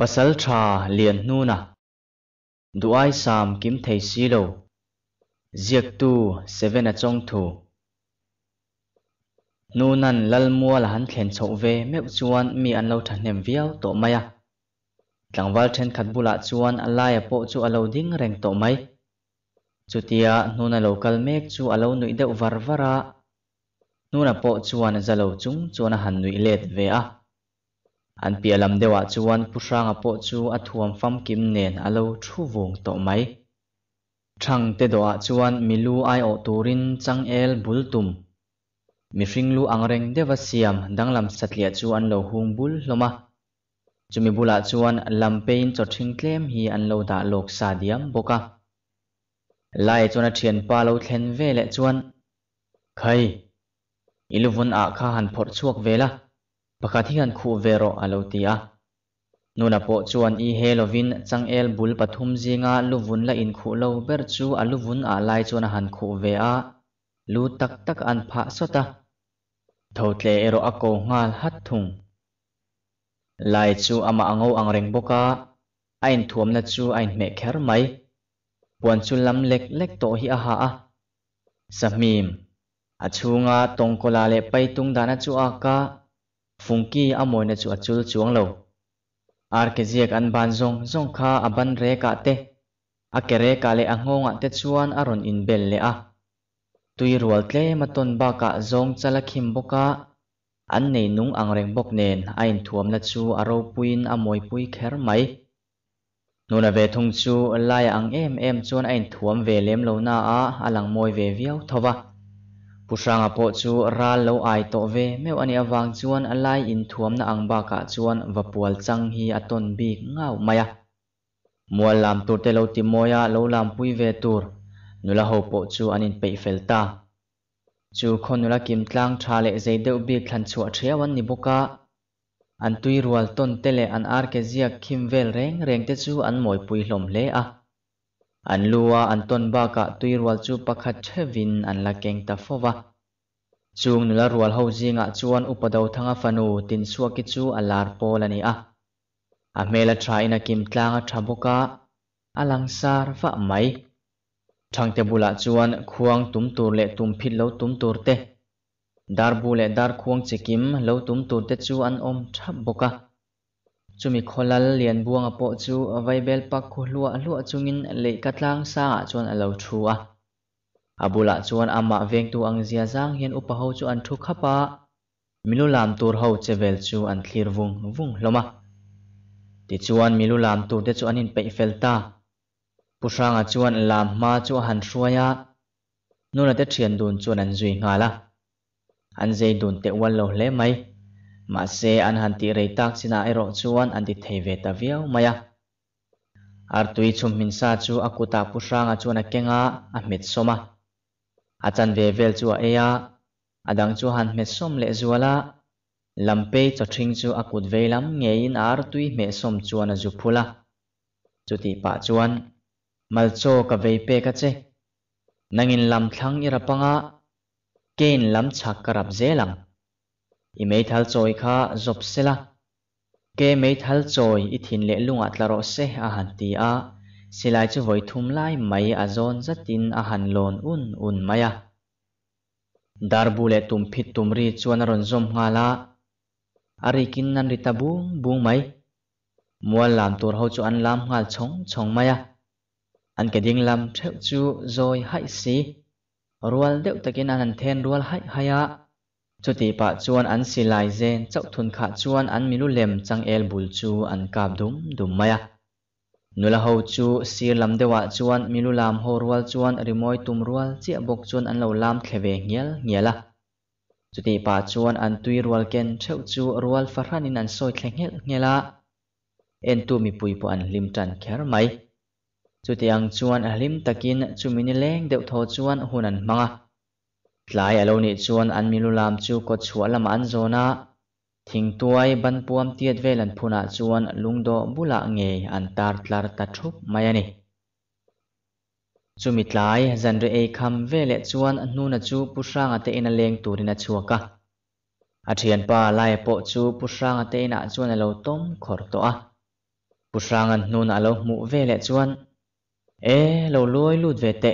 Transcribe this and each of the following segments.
pasal tha liền nu na duai sam kim thei si lo ziak tu seven a chong thu nu nan lal mua là hắn khen chậu về mẹo chuan mi an lâu thằng nem viao tổ mai à tlang wal then khat bula chuan alai a po chu alo ding reng to mai chutia nuna local mek chu alo nui deuh varvara nuna po chuan zalo chung chuan han nui let ve a an pialam dewa ah chuan pusanga po chu athuam fam kim nen alo thu vung to mai thang te do a ah chuan milu ai o turin chang el bultum mihring lu angreng dewa siam danglam satlia chu an lo hung bul hloma chumi bula ah chuan cho chothing tlem hi an lo da lok sa diam boka lai chona thian pa lo thlen ve le chuan khai iluvun a kha han phor chuak vela pakathingan khu vero alo tia nuna po chuan i helovin changel bul pathum zinga luvun la in khu lo ber chu a luvun a lai chuan a han khu ve a lu tak tak an pha sota tho tle ero ako ngal hat thung lai chu ama ango ang reng boka ain thuam na chu ain me kher mai puan chu lam lek lek to hi a ha a samim a chunga tongkola le paitung dana chu a ka funki amoi na chu achul chuang lo arkeziak an ban zong zong kha aban re ka te akere ka le anghonga te chuan aron in bel le a tui rual tle maton ba ka zong chala khim boka an nei nung angreng bok nen a in thuam na chu aro puin amoi pui kher mai nuna ve thung chu lai ang em em chuan a in thuam ve lem lo na a alang moi ve viau thowa pusanga po chu ra lo ai to ve meu ani awang chuan alai in thuamna angba ka chuan vapual chang hi aton bi ngau maya mual lam tur te lo ti moya lo lam pui ve tur nula ho po chu anin pei felta chu khon nula kim tlang tha le zeideu bi thlan chu athriawan ni boka an tui rual ton tele an ar ke zia khim vel reng reng te chu an moi pui hlom le a an lua an ton ba ka tui rual chu pakhat thevin an la keng ta fowa chung nula rual ho jinga chuan upado thanga fanu tin suaki chu alar pol ani a a mela thaina kim tlanga thaboka alang sar fa mai thangte bula chuan khuang tumtur le tumphi lo tumtur te darbu le dar khuang chikim lo tumtur te chu an om thap boka chumi kholal lian buang a pawh chu a vaibel pak khu hlua a hlua chungin leika tlang sa chuan a lo thu a a bulah chuan amah veng tu ang zia zang hian upa ho chu an thu khapa milu lam tur ho chevel chu an thlir vung vung hloma ti chuan milu lam tur te chu an in pei fel ta pusanga chuan lam ma chu han hruaya nuna te thian dun chuan an zui nga la an zei dun te wan lo hle mai ma se an han ti rei tak sina ero chuan an ti thei ve ta viau maya ar tui chum min sa chu akuta pu ranga chuan a kenga a met soma a chan ve vel chu a eya adang chu han met som le zuala lampe cho trinh thing chu akut veilam ngein ar tui me som chuan a zu phula chu ti pa chuan mal cho ka vei pe ka che nangin lam thlang ira panga kein lam chhak karap zelang i mei thal choi kha zop sela ke mei thal choi i thin le lunga tlaro se a han ti a silai chu voi thum lai mai a zon zatin a han lon un un maya darbu le tum phit tum ri chuan ron zom nga la ari kin nan ri tabung bung mai mual lam tur ho chu an lam ngal chong chong maya an ke ding lam theu chu zoi hai si rual deuh takin an an then rual hai haya จุติปะจวนอันสิลายเจนเจ้าทุนขาจวนอันมิลุเลมจังเอลบุลจูอันกาบดุมดุมมายะนุลาหูจูสีลำเดวะจวนมิลุลามโฮรัวจวนริมอยตุมรัวเจียบกจวนอันเหลาลามเขเวเงียลเงียละจุติปะจวนอันตุยรัวเกนเจ้าจูรัวฟารานินอันซอยแข็งเงียลเงียละเอ็นตูมีปุยปอันลิมจันแครไหมจุติอังจวนอลิมตะกินจูมินิเลงเดวทอจวนหุนันมังะ tlai alo ni chuan an milulam chu kawt chhuahlam an zawna thingtuai ban puam tiat vel an phunah chuan lungdo bula nge an tar tlar ta thup mai ani chumi tlai zanre ei kham vele chuan hnuna chu pusranga te in a leng turina chuaka a thian pa lai po chu pusranga te in a ah chuan alo tom khor to a pusrangan hnun alo mu vele chuan e lo loi lut ve te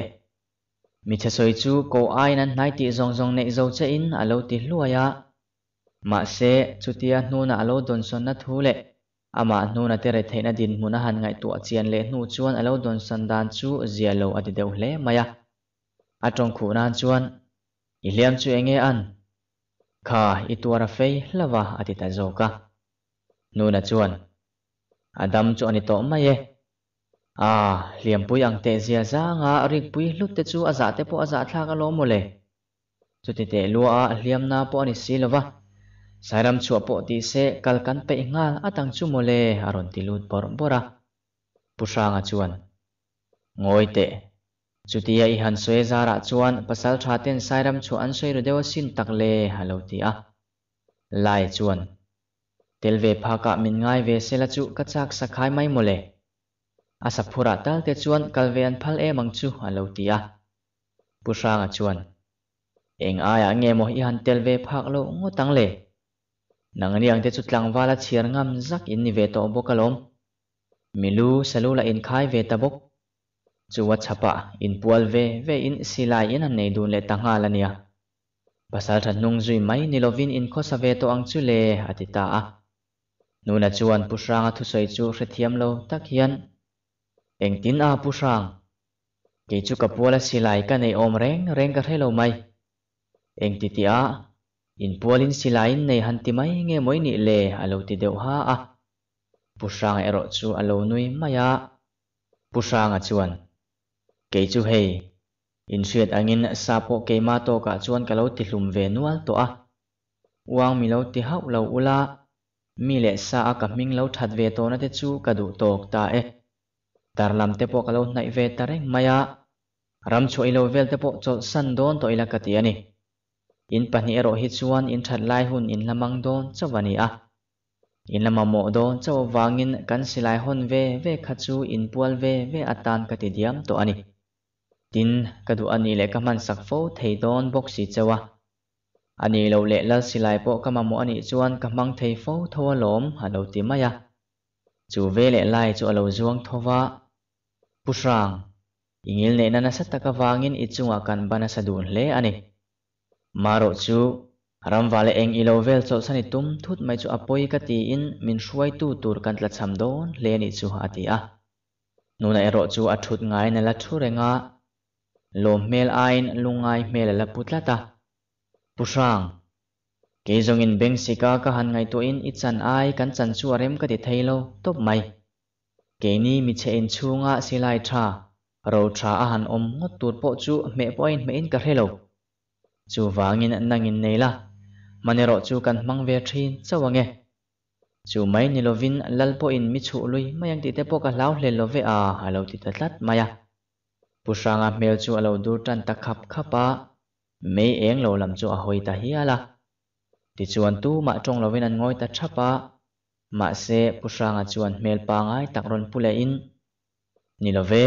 mi che soi chu ko ai nan nai ti zong zong nei zo che in alo ti luaya ma se chutia nu na alo don son na thu le ama nu na tere theina din muna han ngai tu achian le nu chuan alo don san dan chu zia lo adi deuh hle maya atong khu nan chuan i liam chu enge an kha i tuara fei hlawa ati ta zo ka nu na chuan adam chu ani to mai e à liềm bùi ăn tệ dìa ra ngà rịt bùi lúc tê chú à dạ tê po à dạ thác à lô mô lệ chú tê tê lúa à liềm na po anh xì lô sài sai ram chua po tì xe cal căn pe ngal à tăng chú mô lệ à rôn tì lụt bò rộng bò ra bù sang à chuan ngồi tệ chú tì à ihan xuê ra ra chuan pasal thả tên sai ram chua ăn xuê rồi đeo xin tắc lệ hà lâu tì à lại chuan tel ve phaka min ngai ve sela chu kachak sakhai mai mole asapura tal te chuan kalvean phal e mang chu alo tia pusanga chuan eng aya nge mo i han tel ve phak lo ngo tang le nang riang te chu tlang wala chiar ngam zak in ni ve to bokalom milu salula in khai ve tabok chuwa chapa in pual ve ve in silai in an nei dun le tanga lania pasal than nung zui mai nilovin in kho save to ang chu le atita a nuna chuan pusranga thu soi chu hrethiam lo tak hian eng tin a pu sang ke chu ka puala silai ka nei om reng reng ka thelo mai eng ti ti a à in pualin silain nei han ti mai nge moi ni le alo ti deuh ha a pu sang ero chu alo nui maya pu sang a chuan ke chu hei in hriat angin sapo keima to ka chuan kalo ti hlum ve nual to a wang mi lo ti hau lo ula mi le sa a à ka ming lo that ve to na te chu ka du tok ta e tar lam te pawh ka lo hnaih ve ta reng ram chho ilo vel te pawh cho san don to ila ka ani in pahnih erawh hi chuan in that lai hun in lamang don chaw ani a in lama mo don chaw wangin kan silai hon ve ve kha chu in pual ve ve atan ka ti diam to ani tin kadu ani le ka man thei don bok si chawa ani lo le la silai pawh ka mo ani chuan ka mang thei fo thawa lom halo ti maya chu ve le lai chu alo zuang thowa pusrang ingil ne nana sa takawangin ichunga kan bana sa dun hle maro chu ram vale eng ilo vel chaw sani tum thut mai chu apoi min hruai tu tur kan tla cham don hle ni chu ha ti a ah. nuna ero chu a thut ngai na la thu e lo mel ain lungai mel la ta pusrang ah. keizongin beng sika ka han ngai to in ichan ai kan chan chu arem ka ti top mai ke ni mi che in chunga silai tha ro tha a han om ngót tur po chu me point me in ka helo chu năng wangin nangin neila manero chu kan mang về ve thin nghe, chu mai ni lovin lalpo in mi chu lui mayang ti te po ka lau hle love a halo ti ta tlat maya pusanga mèo chu alo dur tan ta khắp à, me eng lo làm chu a hoi ta hi à, ala ti chuan tu ma tong lovin an ngoi ta thapa mà ma se pusanga chuan mel pa ngai tak ron pula in nilove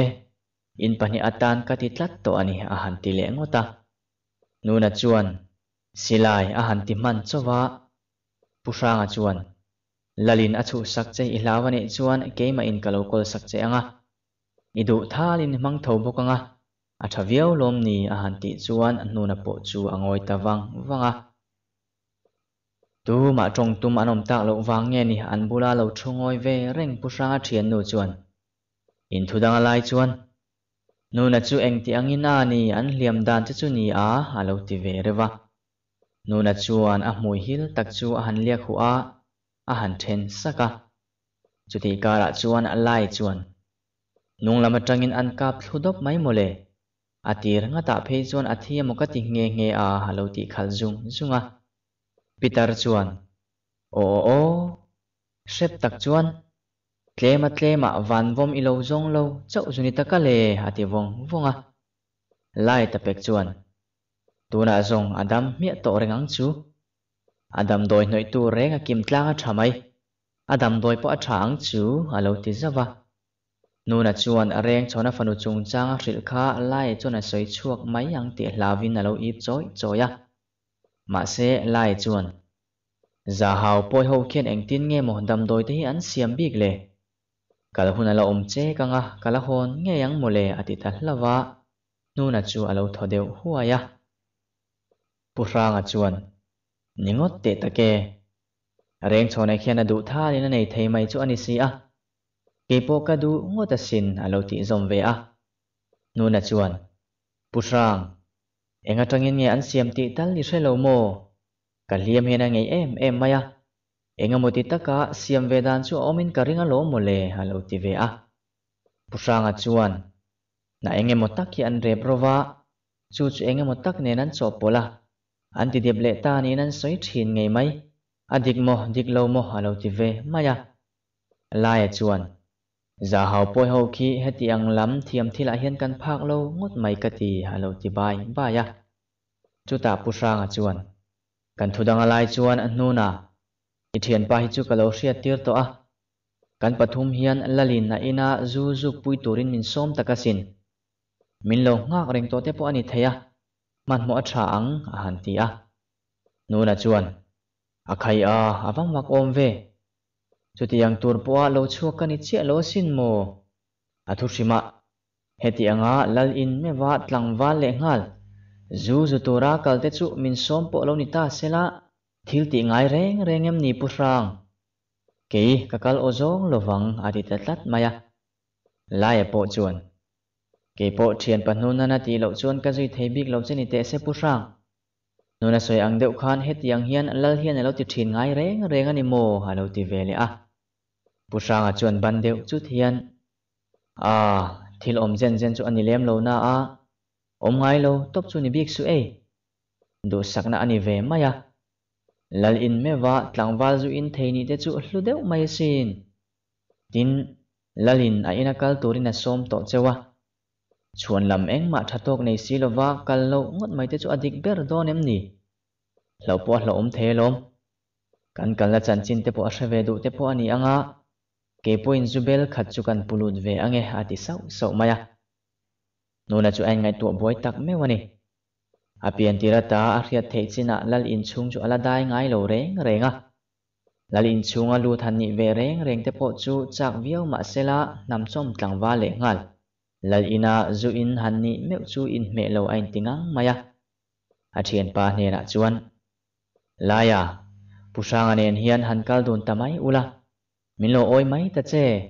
in pani atan ka ti tlat to ani a han ti le ngota nuna chuan silai a han ti man chowa pusanga chuan lalin achu sak chei ihlawani chuan keima in kalo kol sak chei anga idu thalin mang tho bokanga a thaviau lom ni a han ti chuan nuna po chu vang vang wanga tu mà trong tum anh ông ta lâu vang nghe ni anh la lâu trông ngồi về rèn bu sang thiền nô chuan in thu đăng đang lai chuan nu na chu eng ti ang anh ni an liam dan chu chu ni a a lo ti ve rewa nu na chuan a mui hil tak chu a han lia khu a a han then saka chu ti ka ra chuan a lai chuan nung lama tangin an kap thudop mai mole atir nga ta phei chuan athia mokati nge nge a halo ti khal zung à. Peter chuan Oo o sep tak chuan tlema tlema van vom ilo zong lo chau zuni taka le hati vong à, lai tapek chuan tuna zong adam mia to rengang chu adam doi nội tu renga kim tlanga thamai adam doi po athang chu alo ti zawa nuna chuan reng chona fanu chung changa rilkha lai mấy soi chuak mai ang te lâu alo ip choi choya mà sẽ lại chuồn giả hào bôi hậu khiến anh tin nghe một đầm đôi tí ăn xiêm biết lệ cả là hôn là ôm chế à, cả ngà cả là hôn nghe yang mồ lệ à thì thật là vả nu là chu à lâu thọ đều hua ya à. bù ra ngà chuồn nhưng ngót tệ ta kê rèn cho này khiến là đủ tha nên này thấy mày cho anh xí à kế bộ cả đủ ngót ta xin à lâu thị dòng về à nu là chuồn bù ra เองก็ต้องเงี้ยอันเสียมติตัลลิเชลโมกันเลียมเฮนังไงเอ็มเอ็มมายะเองก็มติตะกะเสียมเวดานชัวอมินกะริงอโลโมเลฮัลโหลติเวอะปุชางอจวนนะเองมตักยันเรบรวะจูจเองมตักเนนันโซปละอันติเดียบเลตานีนันสวยทินไงไหมอดิกโมดิกโลโมฮัลโหลติเวมายะลายจวน giả hào bôi hầu khi hết tiếng ăn lắm thiam thì lại hiên căn phạc lâu ngót mấy cái thì hà lâu thì bài bài à chú ta pu sang à chuan căn thu đăng lại chuan anh nu na ít hiền hi chú cả lâu xiết tiệt to à cần bắt thum hiền lalin nà ina du du pui turin min som takasin min lâu ngác rèn to thế po anh thấy à man mo tra ang à hàn ti à nu na chuan à khai à à vắng mặc ôm về chú chuti tour turpoa lo chuka ni che lo xin mo athu shima heti anga lal in me wa tlangwa le ngal zu zu tora kalte chu min som po lo ni ta sela thil ti ngai reng reng em ni pusrang ke kakal ozong lovang ati tatlat maya lai e po chuan ke po thian panun na ti lo chuan ka zui thei bik lo cheni te se pusrang nuna soi ang deuh khan heti ang hian lal hian e lo ti thin ngai reng reng ani mo halo ti vele a bu sang a chuan ban deuh chu thian a à, thil om zen zen chu ani lem lo na a om ngai lo top chu ni bik su e du sakna ani ve maya lal in mewa tlangwal zu in theini te chu hlu deuh mai sin tin lalin a ina kal turin a som to chewa chuan lam eng ma thatok nei silowa kal lo ngot mai te chu adik ber don em ni lo po lo om the lom kan kal la chan chin te po a hreve du te po ani anga ke point zu bel khat chu kan pulut ve ange ati sau sau maya nona chu anh ngai tu boy tak me wani apian tirata arya thei china lal in chung chu ala dai ngai lo reng renga lal in chunga lu than ni ve reng reng te po chu chak viau ma sela nam chom tlang wa le ngal lal ina zu in han ni meu chu in me lo ain tingang maya athian pa ne na chuan laya pusanga nen hian hankal dun tamai ula mình lo ôi mai à ta che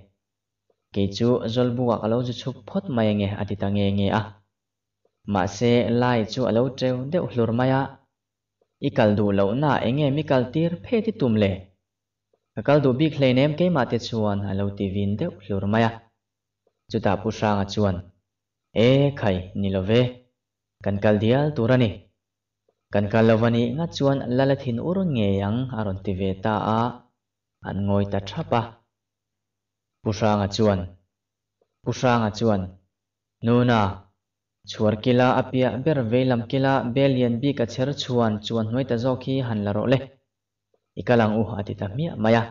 ke chu zol buwa ka lo ju chu phot mai nge ati ta nge nge a ma se lai chu alo treu de hlur maya ikal du lâu, na nghe mi kal tir phe ti tum le akal du bi khle nem ke ma te chuan alo ti vin de mày, maya chu ta pu sanga chuan e khai ni lo ve kan kal dial turani kan kal lovani nga chuan lalathin nghe ngeyang aron tivi ta à an ngồi ta thapa cuan, achuan cuan. achuan nuna chuar kila apia ber velam kila belian bi ka cher chuan chuan noi ta zo khi han la ro le ikalang u uh, ati ta mia maya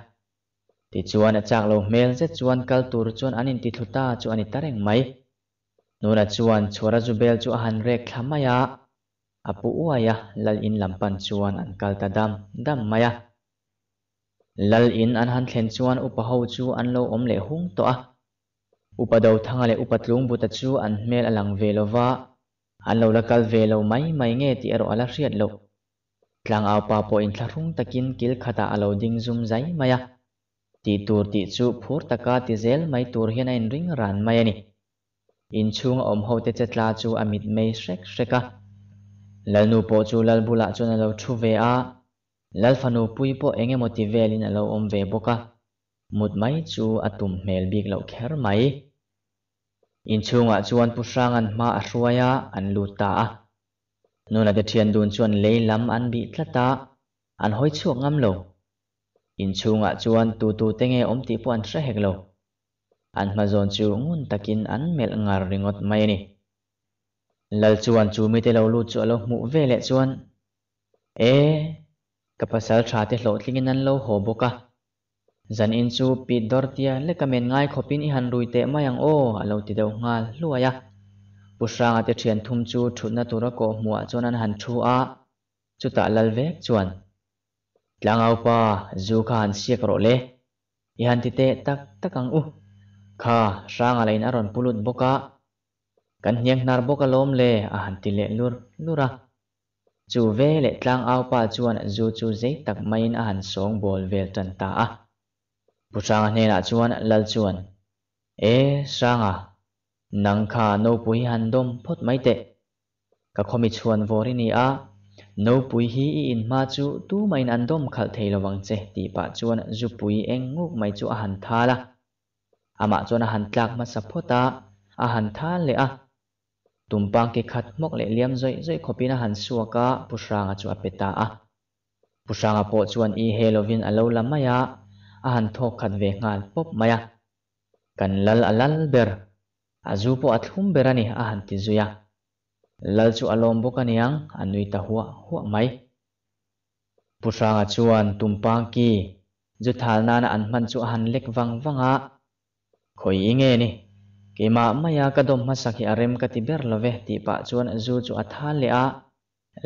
ti chuan a chak lo mel se chuan kal tur chuan anin ti thuta chu ani tareng mai nuna chuan chhora ju bel chu han rek thlamaya apu uaya lal in lampan chuan an kal ta dam dam maya lal in an han thlen chuan upa ho chu an lo om le hung to a upa do thanga le upa tlung buta chu an hmel alang ve lova an lo lakal ve lo mai mai nge ti ero ala riat lo tlang au pa po in tharung takin kil khata alo ding zum zai maya ti tur ti chu phur taka ti zel mai tur hian in ring ran mai ani in chung om ho te chetla chu amit mei shrek shreka lalnu po chu lalbula chu na lo thu ve a lalfanu pui po enge motivelin alo om ve boka mut mai chu atum hmel bik lo kher mai inchunga chuan pusrang an hma a hruaya an luta a nuna de thian dun chuan leilam an bi tlata an hoi chuak ngam lo inchunga chuan tu tu tenge om ti po an thra hek lo an hmazon chu ngun takin an mel ngar ringot mai ni lal chuan chu mi te lo lu chu alo mu ve le chuan e kapasal tha te hlo thlingin an lo ho boka zan in chu pi dor tia le kamen ngai khopin i han rui te mayang o alo ti deuh ngal luaya pusranga te thian thum chu thutna tura ko hmuah chuan an han thu a chu ta lal vek chuan tlangau pa zu kha han siak ro le i han ti te tak takang u kha ranga lein aron pulut boka kan hniang hnar boka lom le a han ti le lur lura chu ve lệ tlang ao pa chuan zu chu zei tak main a han song bol vel tan ta a puchang hne la chuan lal chuan e sanga à? nang kha no pui han dom phot mai te ka khomi chuan ni a no pui hi in ma chu tu main an dom khal thelawang che ti pa chuan zu pui eng nguk mai chu a han thala ama à chuan a han tlak ma sapota a à han thal le a tumpang ki khat mok le liam zoi zoi khopina han suaka pusranga chu apeta a ah. pusranga po chuan i halloween alo lamaya a han tho khat ve ngal pop maya kan lal alal ber azu po athlum berani a han ti zuya lal chu alom bo kaniang anui ta huwa huwa mai pusranga chuan tumpang ki juthalna na anman chu a han lek wang wanga khoi inge ni Kima maya kadom masak hi arem katiber love ti pa chuan zu chu atha le a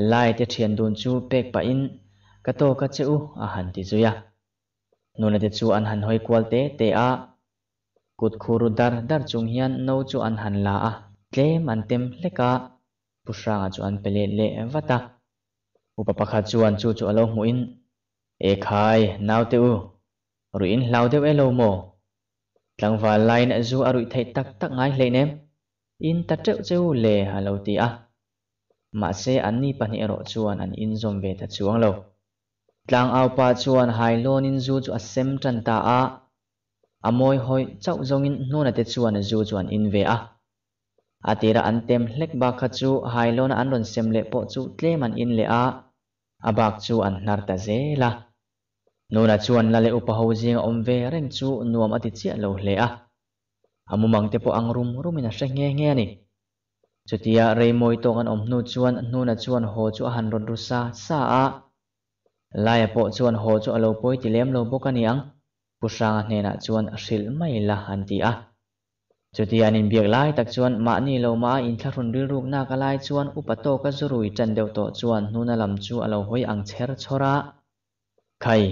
lai te thian dun chu pek pa in kato ka cheu a han ti zuya nuna te chu an han hoi kwal te te a kut khuru dar dar chung hian no chu an han la a tlem an tem leka pusranga chu an pele le wata upapakha chuan chu chu alo mu in e khai nau te u ruin hlau deuh elo mo tlang va lai na zu arui thai tak tak ngai hle nem in ta treu cheu le ha lo ti a ma se an ni pani ero chuan an in zom ve ta chuang lo tlang au pa chuan hai lon à in zu chu a sem à tan ta a amoi hoi chau zong in nu na te chuan zu chuan in ve a atira an tem hlek ba kha chu hai lon an ron sem le po chu tleman in le a abak à chu an hnar ta zela nuna chuan la le upa ho jing om ve reng chu nuam ati chia lo hle a amumang te po ang rum rumina hre nge nge ni chutia reimoi to kan om hnu chuan nuna chuan ho chu han ron ru sa sa a laia po chuan ho chu alo poi ti lem lo bok ani ang pusang hne na chuan ril mai la han ti a chutia nin biak lai tak chuan ma ni lo ma in tharun ril ruk na ka lai chuan upato ka zurui chan deuh to chuan nuna lam chu alo hoi ang chher chora khai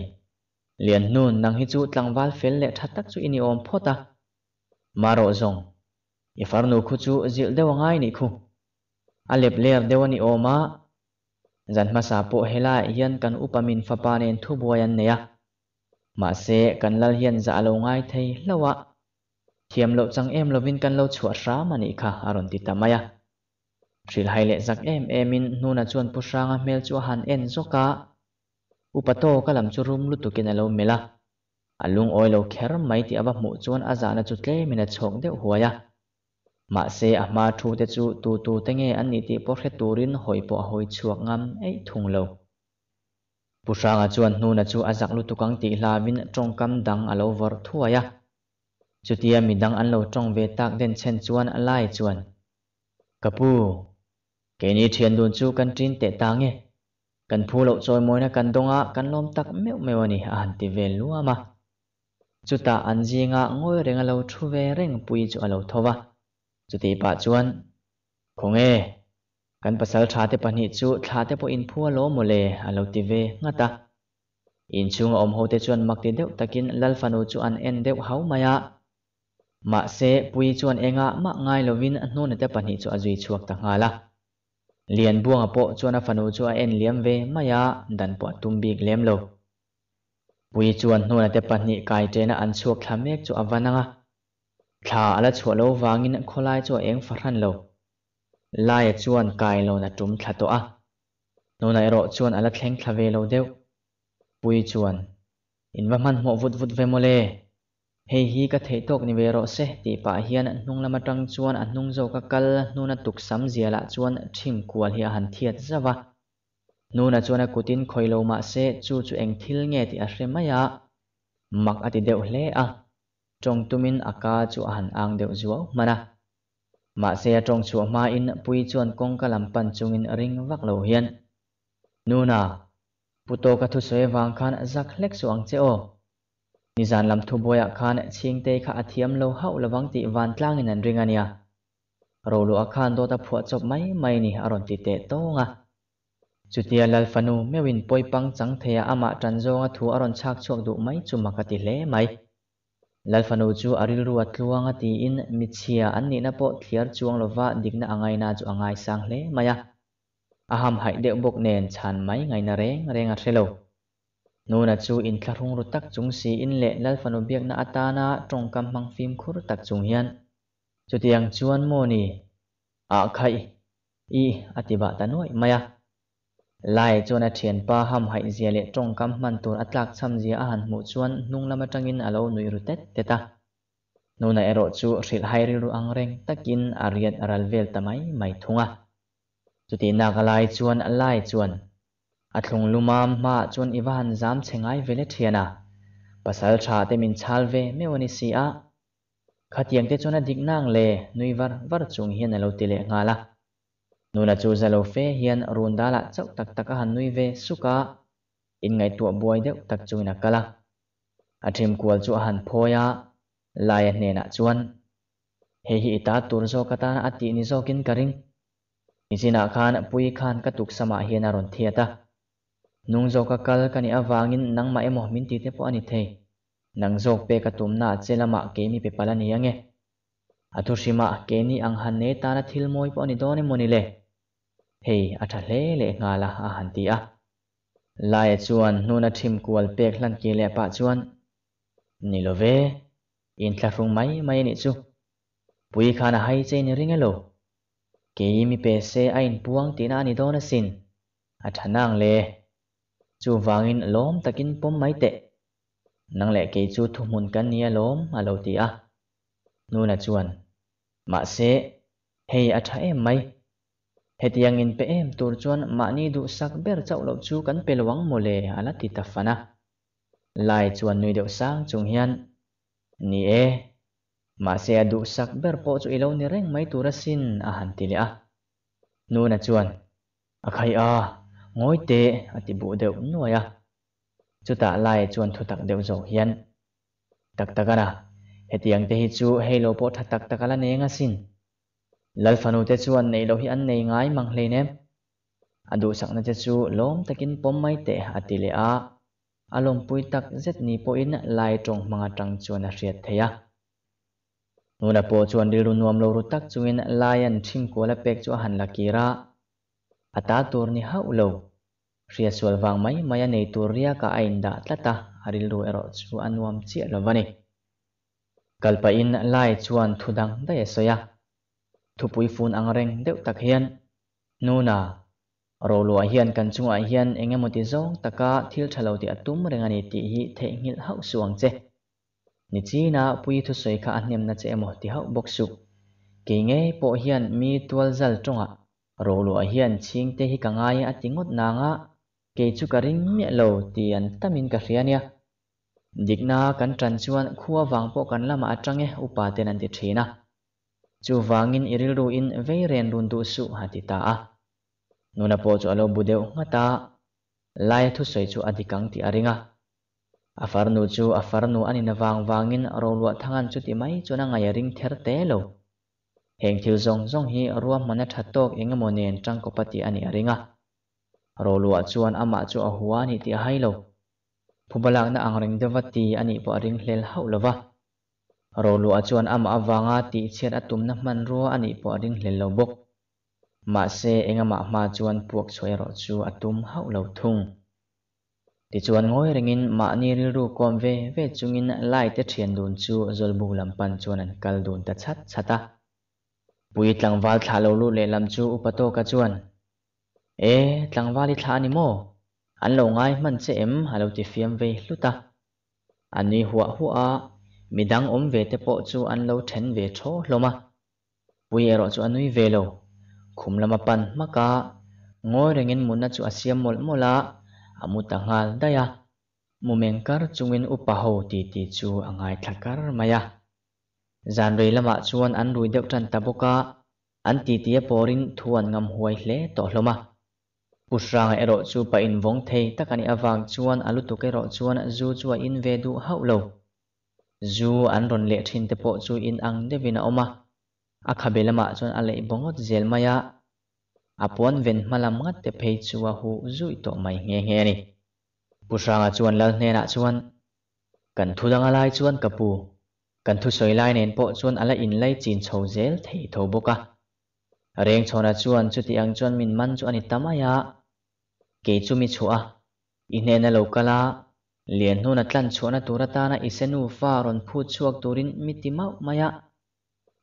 liền nôn hít nang hi chu tlangwal lệ le tắc chu ini om phota maro zong i farnu khu chu zil dewa ngay ni khu alep ler dewa ni oma zan ma sa po hela hian kan upamin fapanen thu boyan neya ma se kan lal hian za lo ngai thei lawa thiam lo chang em lovin kan lo chhuat ra mani kha aron ti tamaya thil haile zak em emin nuna chuan pusranga mel chu han en zoka upato ka lam chu room lu tukin alo mela alung oi lo kher mai ti aba mu chuan aza azana chu tle mina chhong de huaya ma se ama thu te chu tu tu tenge anni ti por he turin hoipo hoi chuak ngam ei thung lo pusanga chuan nu na chu azak lu tukang ti hlawin tongkam dang alo var thuaya chutia midang an lo tong ve tak den chen chuan alai chuan kapu keni thian dun chu kan trin te ta nge cần phu lo choi cần kan á cần lom tak meu meu ani a à, han ti vel lu ama chuta anjinga ngoi renga lo thu ve reng pui chu alo thowa không pa cần khonge kan pasal tha te pani chú tha te po in phu phua lo mole alo ti ve ta in chung om ho te chuan mak ti đeo takin lal fanu chu an en deuh hau maya ma se pui chuan enga ma ngai lovin hnu te pani à, chu azui chuak ta ngala เลียนบ่วงอโปชวนฟันูชัวเอ็นเลียมเวมายาดันปอดตุมบีกเลียมโลปุยจวนนวลแต่ปัจนิกายเจนอันชัวกทำเมกชัวอวันังะข้าละชัวโลวางินคลายชัวเองฟรันโลไล่จวนกายโลนดจุมขัดตัวอะนไอโรจวนอันละข็งคลาเวโลเดวปุยจวนอินว่มันหมววุดวุดเวโมเล hei hi ka thei tok ni ve ro se ti pa hian an hnung lama tang chuan an hnung zo ka kal nuna tuk sam zia la chuan thim kual hi a han thiat zawa nuna chuan a kutin khoilo ma se chu chu eng thil nge ti a hre maya mak ati deuh hle a trong tumin aka chu a han ang deuh zuaw mana ma se a trong chu ma in pui chuan kong ka lampan chungin ring vak lo hian nuna puto ka thu soe wang khan zak hlek chu ang che o นิจานลำทุบวยอาการเชียงเตยข้าเทียมเลวเฮาระวังติวันกลางนันเริงเนียเราลูอาคารตัวตะพวจบไหมไม่นี่อารมณติเตโตงะจุดเดียลฟานูไม่วินปอยปังจังเทียอามาจันโจงถูอารมณชักชวกดุไหมจุมากติเล่ไหมลลฟานูจูอาริลรัวตลวงตีอินมิเชียอันนี้นะบปเทียร์จวงลวะดิกนะอ่างไงนาจูอ่างไงสังเล่มายะอาหามหายเดบกเนนชันไหมไงนะเร่งเร่งอัะเชโล nuna chu in tlarung ru tak chung si in le lalfanu biak na atana mang phim khur tak chung hian tiang chuan mo ni a khai i atiba tanoi maya lai chuan a thian pa ham hai zia le tongkam man tur atlak cham zia a han mu chuan nung lama tangin alo nui ru tet teta nuna ero chu ril hai ri ru angreng takin ariat aral vel tamai mai thunga chuti nagalai chuan lai chuan a thlung luma hma chuan iwa zam chengai vele thiana pasal tha te min chalve me mewani si a khatiang te chuan dik nang le nui var var chung hian alo tile nga la nuna chu zalo fe hian run dala chau tak tak han nui ve suka in ngai tu buai deuh tak chuina kala a thim kual chu han phoya lai a na chuan he hi ita tur zo kata ati ni zo kin karing izina khan pui khan katuk sama hian a ron thiata nung zo ka kal kani awangin nang ma emo min ti te po ani thei nang zo pe ka tumna chelama ke mi pe palani ange athur shima ke ni ang han ne tana thil moi po ani doni e moni le hei atha le le ngala a han ti a lai e chuan nuna thim kual pek hlan ke le pa chuan nilove in tlarung mai mai ni chu pui khana hai che ni ringelo ke mi pe se ain puang tina ani dona e sin athanang le chu wangin alom takin pom mai tệ, nang le ke chu thu mun kan à à à ni alom alo ti a nu na chuan ma se hei a tha em mai hetiang in pe em tur chuan ma ni du sak ber chau lo chu kan pelwang mole ala ti ta fana lai chuan nui deuh sang chung hian ni e ma se a du sak ber po chu ilo ni reng mai tura sin a han ti le a nu na chuan a khai a ngôi tế à thì bộ đều ứng nuôi à chú ta lại chuẩn thu tạc đều dầu hiền tạc tạc à hệ tiếng thì chú hay lô bộ thật tạc tạc à là nè ngã xin lal phanu te chuan à, nei lo hi an nei ngai mang hle nem adu sakna te chu lom takin pom mai te à a alom pui tak zet ni po in lai tong manga tang chuan a riat theya nuna po chuan dilru nuam lo ru tak chuin lại à an chim ko la pek chu han la kira ata tur ni hau lo ria sual wang mai maya nei tur ria ka ain da tlata haril ru ero chu anuam chi lo vani kalpa in lai chuan thudang da esoya thupui phun angreng deuh tak hian nuna ro lua hian kan chunga hian moti zong taka thil thalo ti atum rengani ti hi the ngil hau suang che ni chi na pui thu soi kha anem na che emo ti hau boksu ke nge po hian mi twal zal tonga rolo a hian ching te hi ka ngai a tingot na nga ke chu ka ring me lo ti an tamin ka hriania dikna kan tran chuan khuwa wang po kan lama atange upa ten an ti thina chu wangin iril ru in vei ren run du su ti ta a nuna po chu alo budeu ngata lai thu soi chu adikang ti aringa afarnu chu afarnu anina wang wangin rolo thangan chu ti mai chu na ngai ring ther te lo hengthil zong zong hi ruam mana thattok engemaw nen tangko pati ani a ringa rolua chuan ama chu a huan hi ti a hailo phubalakna angreng dewa ti ani pawh a ring hlel hauh lova rolua chuan ama awanga ti chhet atumna hman rua ani pawh a ring hlel lo bawk mahse engama hma chuan puak chhuairawh chu atum hauh lo thung ti chuan ngawi rengin mah ni ril ru kom ve ve chungin lai te thian dun chu zolbu lampan chuan an kal dun ta chat chata pui tlangwal thla lo lu le lam chu upato cá chuan e tlangwali thla ni mo an lo ngai man che em halo ti fiam ve hluta ani huwa huwa midang om ve te po chu an lo then ve tho hloma pui ero chu anui ve lo khum lama pan maka ngoi rengin munna chu asiam mol mola amuta hal daya mumengkar chungin upaho ti ti chu angai thakar maya zan rei lama chuan an rui deuh tran taboka an ti tia porin thuan ngam huai hle to hloma pusrang ero chu pa in vong thei takani awang chuan alu tuke ro chuan zu chua in về du hậu lâu dù ăn ron le thin te po chu in ang devina oma a khabe lama chuan a lei bongot zel maya apuan ven malam ngat te phei chuwa hu zui to mai nge nge ni pusranga chuan lal hne na chuan kan thudanga lai chuan kapu กันทุสอยไล่เนนโปชวนอะไรอินไล่จีนโชเซลเทโทบกะเรียงชนะชวนชุดที่อังชวนมินมันชวนอิตามายะเกจุมิชัวอินเนนโลกาลาเลียนนูนัดลันชวนตุรตานะอิเซนูฟารอนพูดชวกตุรินมิติมามายะ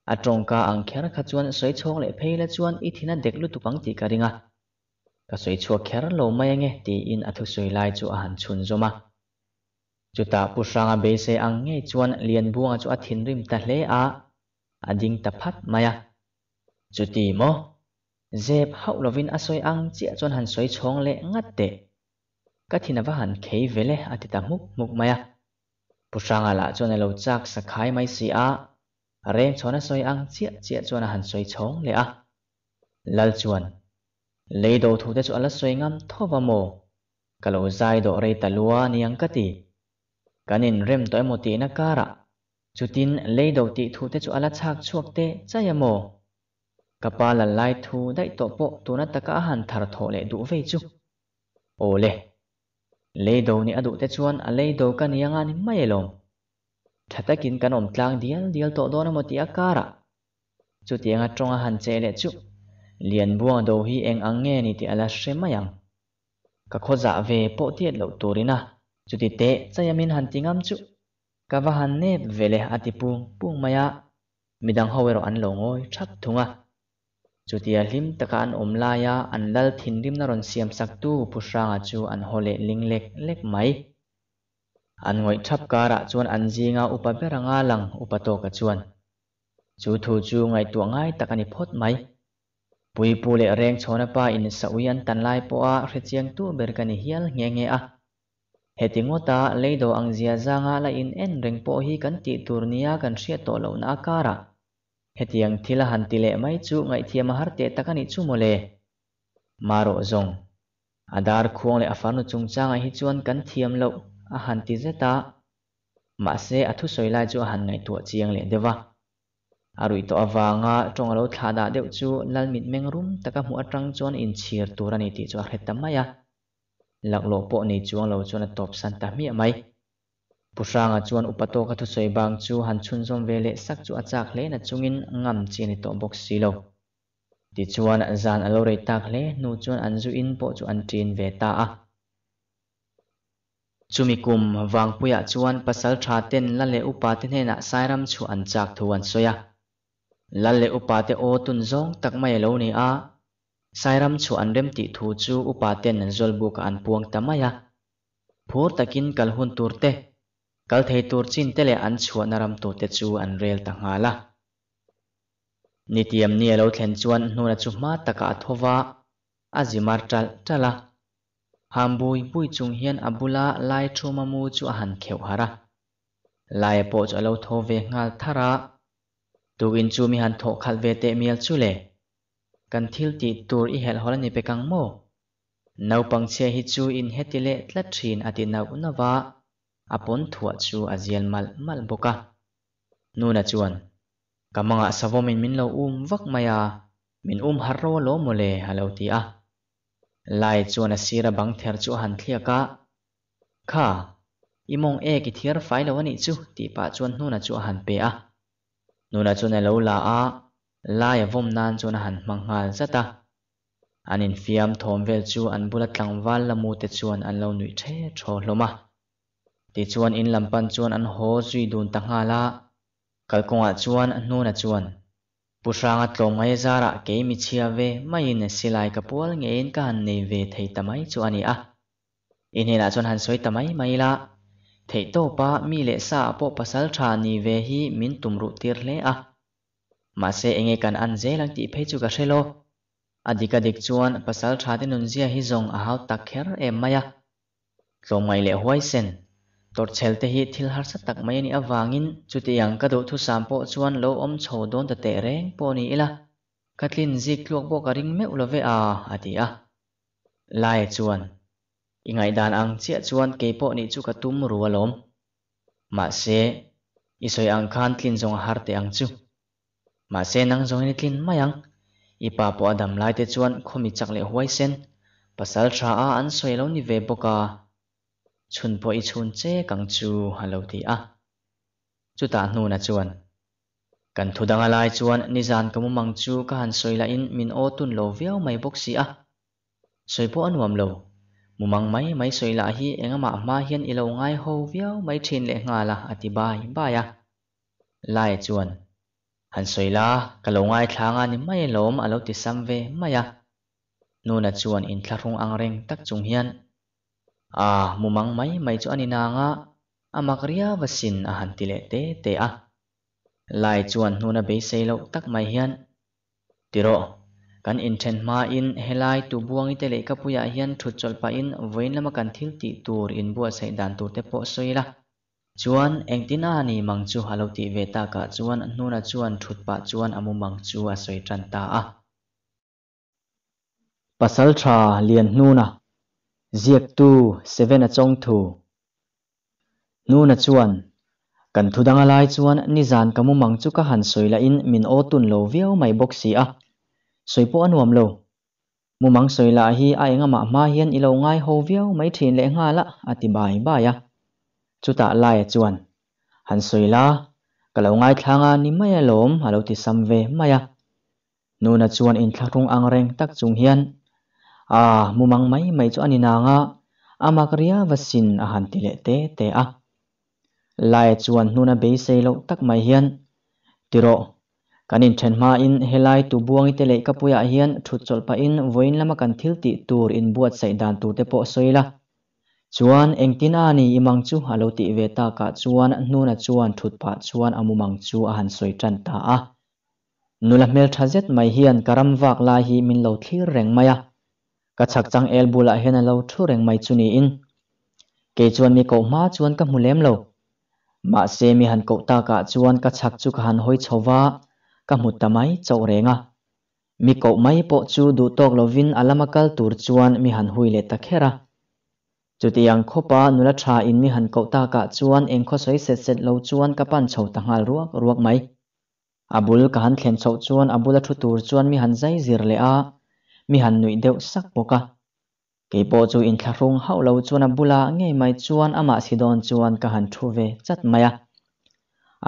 อัตรงกาอังเขียนขจวนสวยชงเละเพลชวนอิทินะเด็กลุตุปังติการิงะก็สวยชวกเขียนโลมายังไงตีอินอัทุสอยไล่จูอาหารชุนจมา chú ta chuta pusanga à beise ang nge chuan lian buanga à chu a thin rim ta hle a a ding ta phat maya à. chuti mo zep hau lovin asoi ang chia chuan han soi chhong le ngatte ka thina va han khei vele atita muk muk maya pusanga la chuan lo chak sakhai mai si a rem chona soi ang chia chia chuan han soi chhong le a lal chuan leido thu te chu ala soi ngam thowa mo kalau zai do re talua niang kati kanin rem toy mo ti na kara chutin leido ti thu te chu ala chak chuak te chayamo kapala lai thu dai to po tu tuna taka han thar tho le du ve chu ole leido ni adu te chuan a leido kan yanga ni mai lom thatakin kanom tlang dial dial to dona mo ti akara chu tianga tonga han che le chu liền buông đầu hi anh ăn nghe ni thì ala sẽ mai ang các khó giả dạ về bộ tiết lậu tù na chuti te chayamin han tingam chu kawa han ne vele ati pung pung maya midang hawero an lo ngoi that thunga chutia hlim taka an omlaya an lal thin rim na ron siam sak tu pusranga chu an hole linglek lek mai an ngoi thap kara chuan an jinga upaberanga lang upatoka chuan chu thu chu ngai tu ngai takani phot mai pui pu le reng chona pa in sawi an tan lai po a hrechiang tu berkani hial nge nge a heti ngota leido ang zia zanga la in en reng po hi kan ti turnia kan sia to lo na akara heti ang thila han tile mai chu ngai thiam har te takani chu mole maro zong adar khuang le afanu chung changa hi chuan kan thiam lo a han ti zeta ma se athu soila chu han ngai tu chiang le dewa arui to awanga tong lo thada deu chu lalmit meng rum taka mu atang chuan in chhir turani ti chu a hret lạc lộ bộ này chuông lâu chuông là top san ta mía mày pusang a chuan upato kha thu soi bang chu han chun zom ve le sak chu achak le na in ngam chi ni to box si lo ti chuan zan alo rei tak le nu chuan an zu in po chu an tin ve ta a chumi kum wang puya chuan pasal tha tên la le upa te hena sairam chu an chak thu an soya la le upa te o tun zong tak mai lâu ni à Sairam chu an rem ti thu chu upaten an zol buka an puang tamaya. Phur takin kal hun turte. Kal thei tur chin tele an chua naram tu te chu an rel ta ngala. Ni ni alo thlen chuan nuna chu ma taka athowa azimar tal tala. Hambui bui chung hian abula lai thu mamu chu a han kheu hara. Lai po chu alo tho ngal thara. Tu in chu mi han tho khal ve te miel chu le kan thil ti tur i hel holan ni pekang mo nau pangse hi chu in hetile tla thin ati nau nawa apon thua chu azial mal mal boka nuna chuan kamanga savomin min lo um vak maya min um harro lo mole halo ti a lai chuan a sira bang ther chu han thlia ka kha imong e ki thiar fai lo ani chu ti pa chuan nuna chu han pe a nuna chuan a lo la a lai vom nan chu na han manghal zata anin fiam thom vel chu an bula tlangwal lamu te chuan an lo nui the tho hloma ti chuan in lampan chuan an ho zui dun ta hala kalkonga chuan an nu na chuan pusanga tlom ngai zara ah ke mi chia ve mai in silai ka pol ngein ka han nei ve thei tamai chu ani a in hela chuan han soi tamai mai la thei to pa mi le sa po pasal tha ni ve hi min tumru tir hle a mà se enge kan an ze lang ti phe chu ka hrelo adika dik chuan pasal tha te nun zia hi zong a hau takher em maya tlom à. mày le huai sen tor chel te hi thil har sa tak mai ni chú chuti ang ka do thu sampo chuan lô om chho don ta te reng po ni ila katlin zik luak bo ka ring à, ulove a atia lai chuan ingai dan ang chia chuan kepo ni chu ka tum rualom ma se isoi ang khan tlin zong har te ang chu mà xe nang zong tin mày mayang ipa po adam lai te chuan khomi chak le huai sen pasal tha a an soi lo ni ve boka chun po i chun che kang chu halo ti a chu ta nu na chuan kan thudang alai chuan zan kamu mang chu ka han soila in min o tun lo viau mai bok si a soi po anuam lo mumang mai mai soila hi engama ma hian ilo ngai ho viau mai thin le nga la atibai baya lai chuan หันสวยละกะลงไอ้ทางอันนี้ไม่ล้มอารมณ์ติดซ้ำเวไม่ยะนู่นจวนอินทรุงอังเริงตักจงเฮียนอามุมังไม่ไม่จวนอินางะอามักเรียวสินอาหันติเลเตเตอะลายจวนนู่นเบสเซลตักไม่เฮียนติโรกันอินเทนมาอินเฮลายตูบวงอิเตเลกับปุยาเฮียนถุดจลปะอินเว้นละมากันทิลติตูรอินบัวใส่ดานตูเตโปสวยละ chuan engtina ani mang chu halo ti ve ta ka chuan hnuna chuan thutpa chuan amu mang chu a soi tan ta a pasal tha lian hnuna ziek tu seven a chong thu nuna chuan kan thudang alai chuan nizan kamu mang chu ka han soila in min o tun lo viau mai boxi a soipo anuam lo mu mang soila hi a engama ma hian ilo ngai ho viau mai thin le nga la atibai ba à chú ta lại lai chuan han soila kalau ngai thlanga ni mai a lom alo ti sam ve mai a nuna chuan in thlakung angreng tak chung hian a mumang mai mai chu anina nga amak ria vasin a han ti le te te a lai chuan nuna be sei lo tak mai cái tiro chân thenma in lại tu buang te lei kapuya hian thu cholpa in voin lama kan thil ti tour in buốt xây đàn tu te po la chuan tin engtina ni imang chu alo ti ve ta ka chuan hnuna chuan thutpa chuan amumang chu a han soi tan ta a nula mel thazet mai hian karam vak la hi min lo thlir reng maya ka chak chang el bula hen alo thu reng mai chu ni in ke chuan mi ko ma chuan ka mulem lo ma se mi han ko ta ka chuan ka chak chu ka han hoi chowa ka mutamai chau renga mi ko mai po chu du tok lovin alamakal tur chuan mi han hui le takhera จุดยังข้อปานุลชาอินมิหันเกาตากะจวนเองข้อสวยเสร็จเสร็จเราจวนกับปั้นเฉาต่างหารวกรวกไหมอาบุลกันเขียนเฉาจวนอาบุลทุตูจวนมิหันใจจิรเลอามิหันหนุ่ยเดียวสักปกะกีโปจูอินทรุงเฮาเราจวนอาบุลาไงไม่จวนอามาสิดอนจวนกะหันทูเวจัดไหมอะ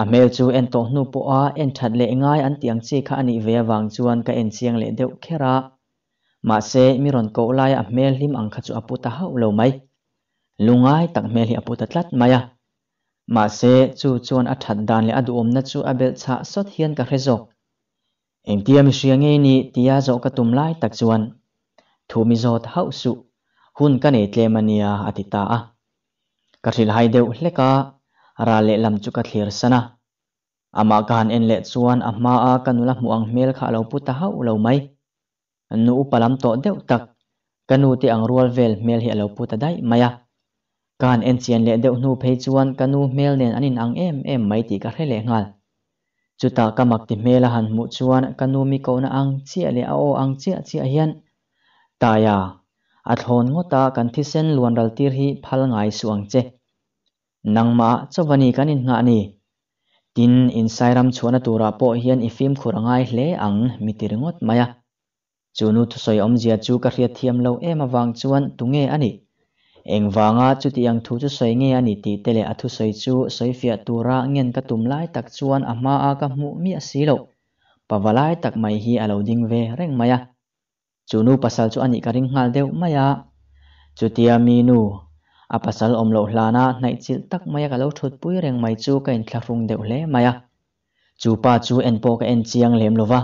อาเมลจูเอ็นตงนูปอาเอ็นถัดเลง่ายอันเตียงจีข้าอันอีเววังจวนกะเอ็นเชียงเลเดียวเคระมาเซมิรอนโกไลอาเมลลิมอังคจูอปุตาเฮาเราไหม lungai takmel hi apu tatlat maya ma se chu chuan a that dan le adu omna chu abel cha sot hian ka hrezok emtia mi hriange ni tia zo ka tum lai tak chuan mi zot hau su hun ka nei tlemania atita a ka thril hai deuh hleka ra le lam chu ka thlir sana ama kan en le chuan ama a kanula mu ang mel kha lo puta hau lo mai nu palam to deuh tak kanu ti ang rual vel mel hi lo puta dai maya kan en chian le deuh nu phei chuan kanu mel nen anin ang em em mai ti ka hle le ngal chuta kamak ti mela han mu chuan kanu mi ko na ang chia le a o ang chia chia hian taya a thon ngota kan thi sen luan ral tir hi phal ngai suang che nangma chawani kanin nga ni tin insairam chuana tura po hian ifim khurangai hle ang mitiringot maya chunu thu soi om jia chu ka hriat em awang chuan tunge ani engwanga chuti ang thu chu soi nge ani ti tele athu soi chu soi fia tura ngen ka tum lai tak chuan ama a ka mu mi asilo pawalai tak mai hi alo ding ve reng maya chunu pasal chu ani ka ring hal deu maya chutia mi nu a pasal om lo hlana nai chil tak maya ka lo thut pui reng mai chu ka in thlafung deu hle maya chu pa chu en po ka en chiang lem lova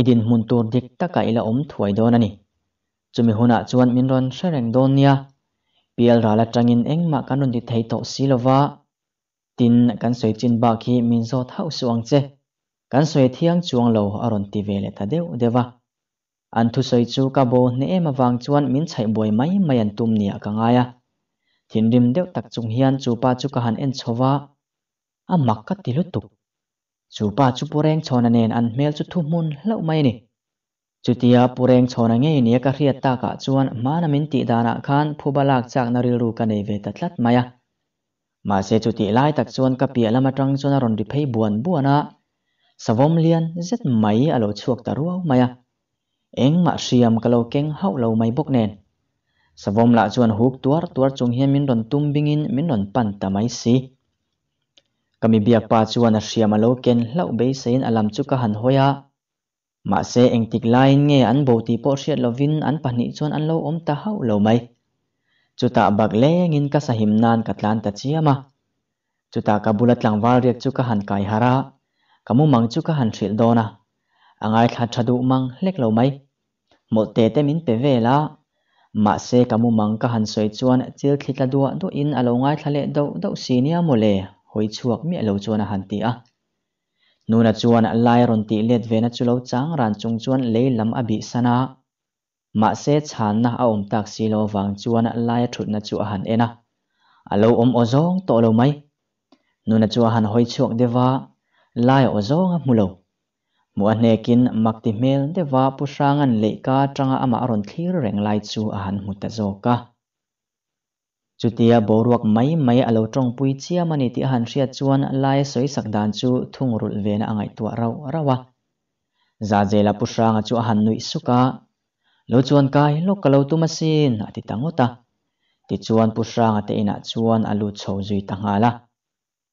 idin mun tur dik taka ila om thuai don ani chumi huna chuan min ron shareng don nia pial ra la tangin engma kanun ti thei to silowa tin kan soi chin ba khi min zo thau suang che kan soi thiang chuang lo aron ti vele ta deu dewa an thu soi chu ka bo ne em awang chuan min chhai boi mai mai an tum nia kanga ya thin rim deuh tak chung hian chu pa chu ka han en chowa a makka tilu tuk chu pa chu poreng chhonanen an hmel chu thu mun hlau mai ni chutia pureng chhona nge nia ka hriat ta ka chuan manamin ti dana khan phubalak chak na rilru ka nei ve ta tlat maya ma se chuti lai tak chuan ka pi alama tang chuan ron ri phei buan buana savom lian zet mai alo chuak ta ruau maya eng ma siam ka lo keng hau lo mai bok nen savom la chuan huk tuar tuar chung hian min ron tum bingin min ron pan ta mai si kami biak pa chuan a siam alo ken hlau be sein alam chu ka han hoya mà sẽ anh tịch lai nghe anh bầu tì bỏ xe lovin anh bà nị chôn anh lâu ôm ta hậu lâu mây chú ta bạc lẽ ngin ka sa him nan cắt lan ta chia ama chú ta ka bulat lang var riek chu ka han kai hara kamu mang chu ka han thil dona angai thật thadu mang lek lo mai mo te te min pe ve la ma se kamu mang ka han soi chuan thịt thitla dua do in alo ngai đâu do do sinia mole hoi chuak mi alo chuan a han ti à nuna chuan lai ron ti let ve na chu lo chang ran chung chuan le lam abi sana ma se chan na a om tak si lo wang chuan lai thut na chu han ena alo om ozong to lo mai nuna chu han hoi chok dewa lai ozong mulo mu anekin makti mel dewa pusrangan leika tanga ama ron thlir reng lai chu a han mutazoka chú chutia boruak mai mai alo tong pui chia mani ti han ria chuan lai soi sak dan chú thung rul về na angai tua rau rau. rawa za je la pusra nga chú han nui suka lo chuan kai lo kalo tu masin ati tangota ti chuan pusra nga te ina chuan alu chho zui ta ngala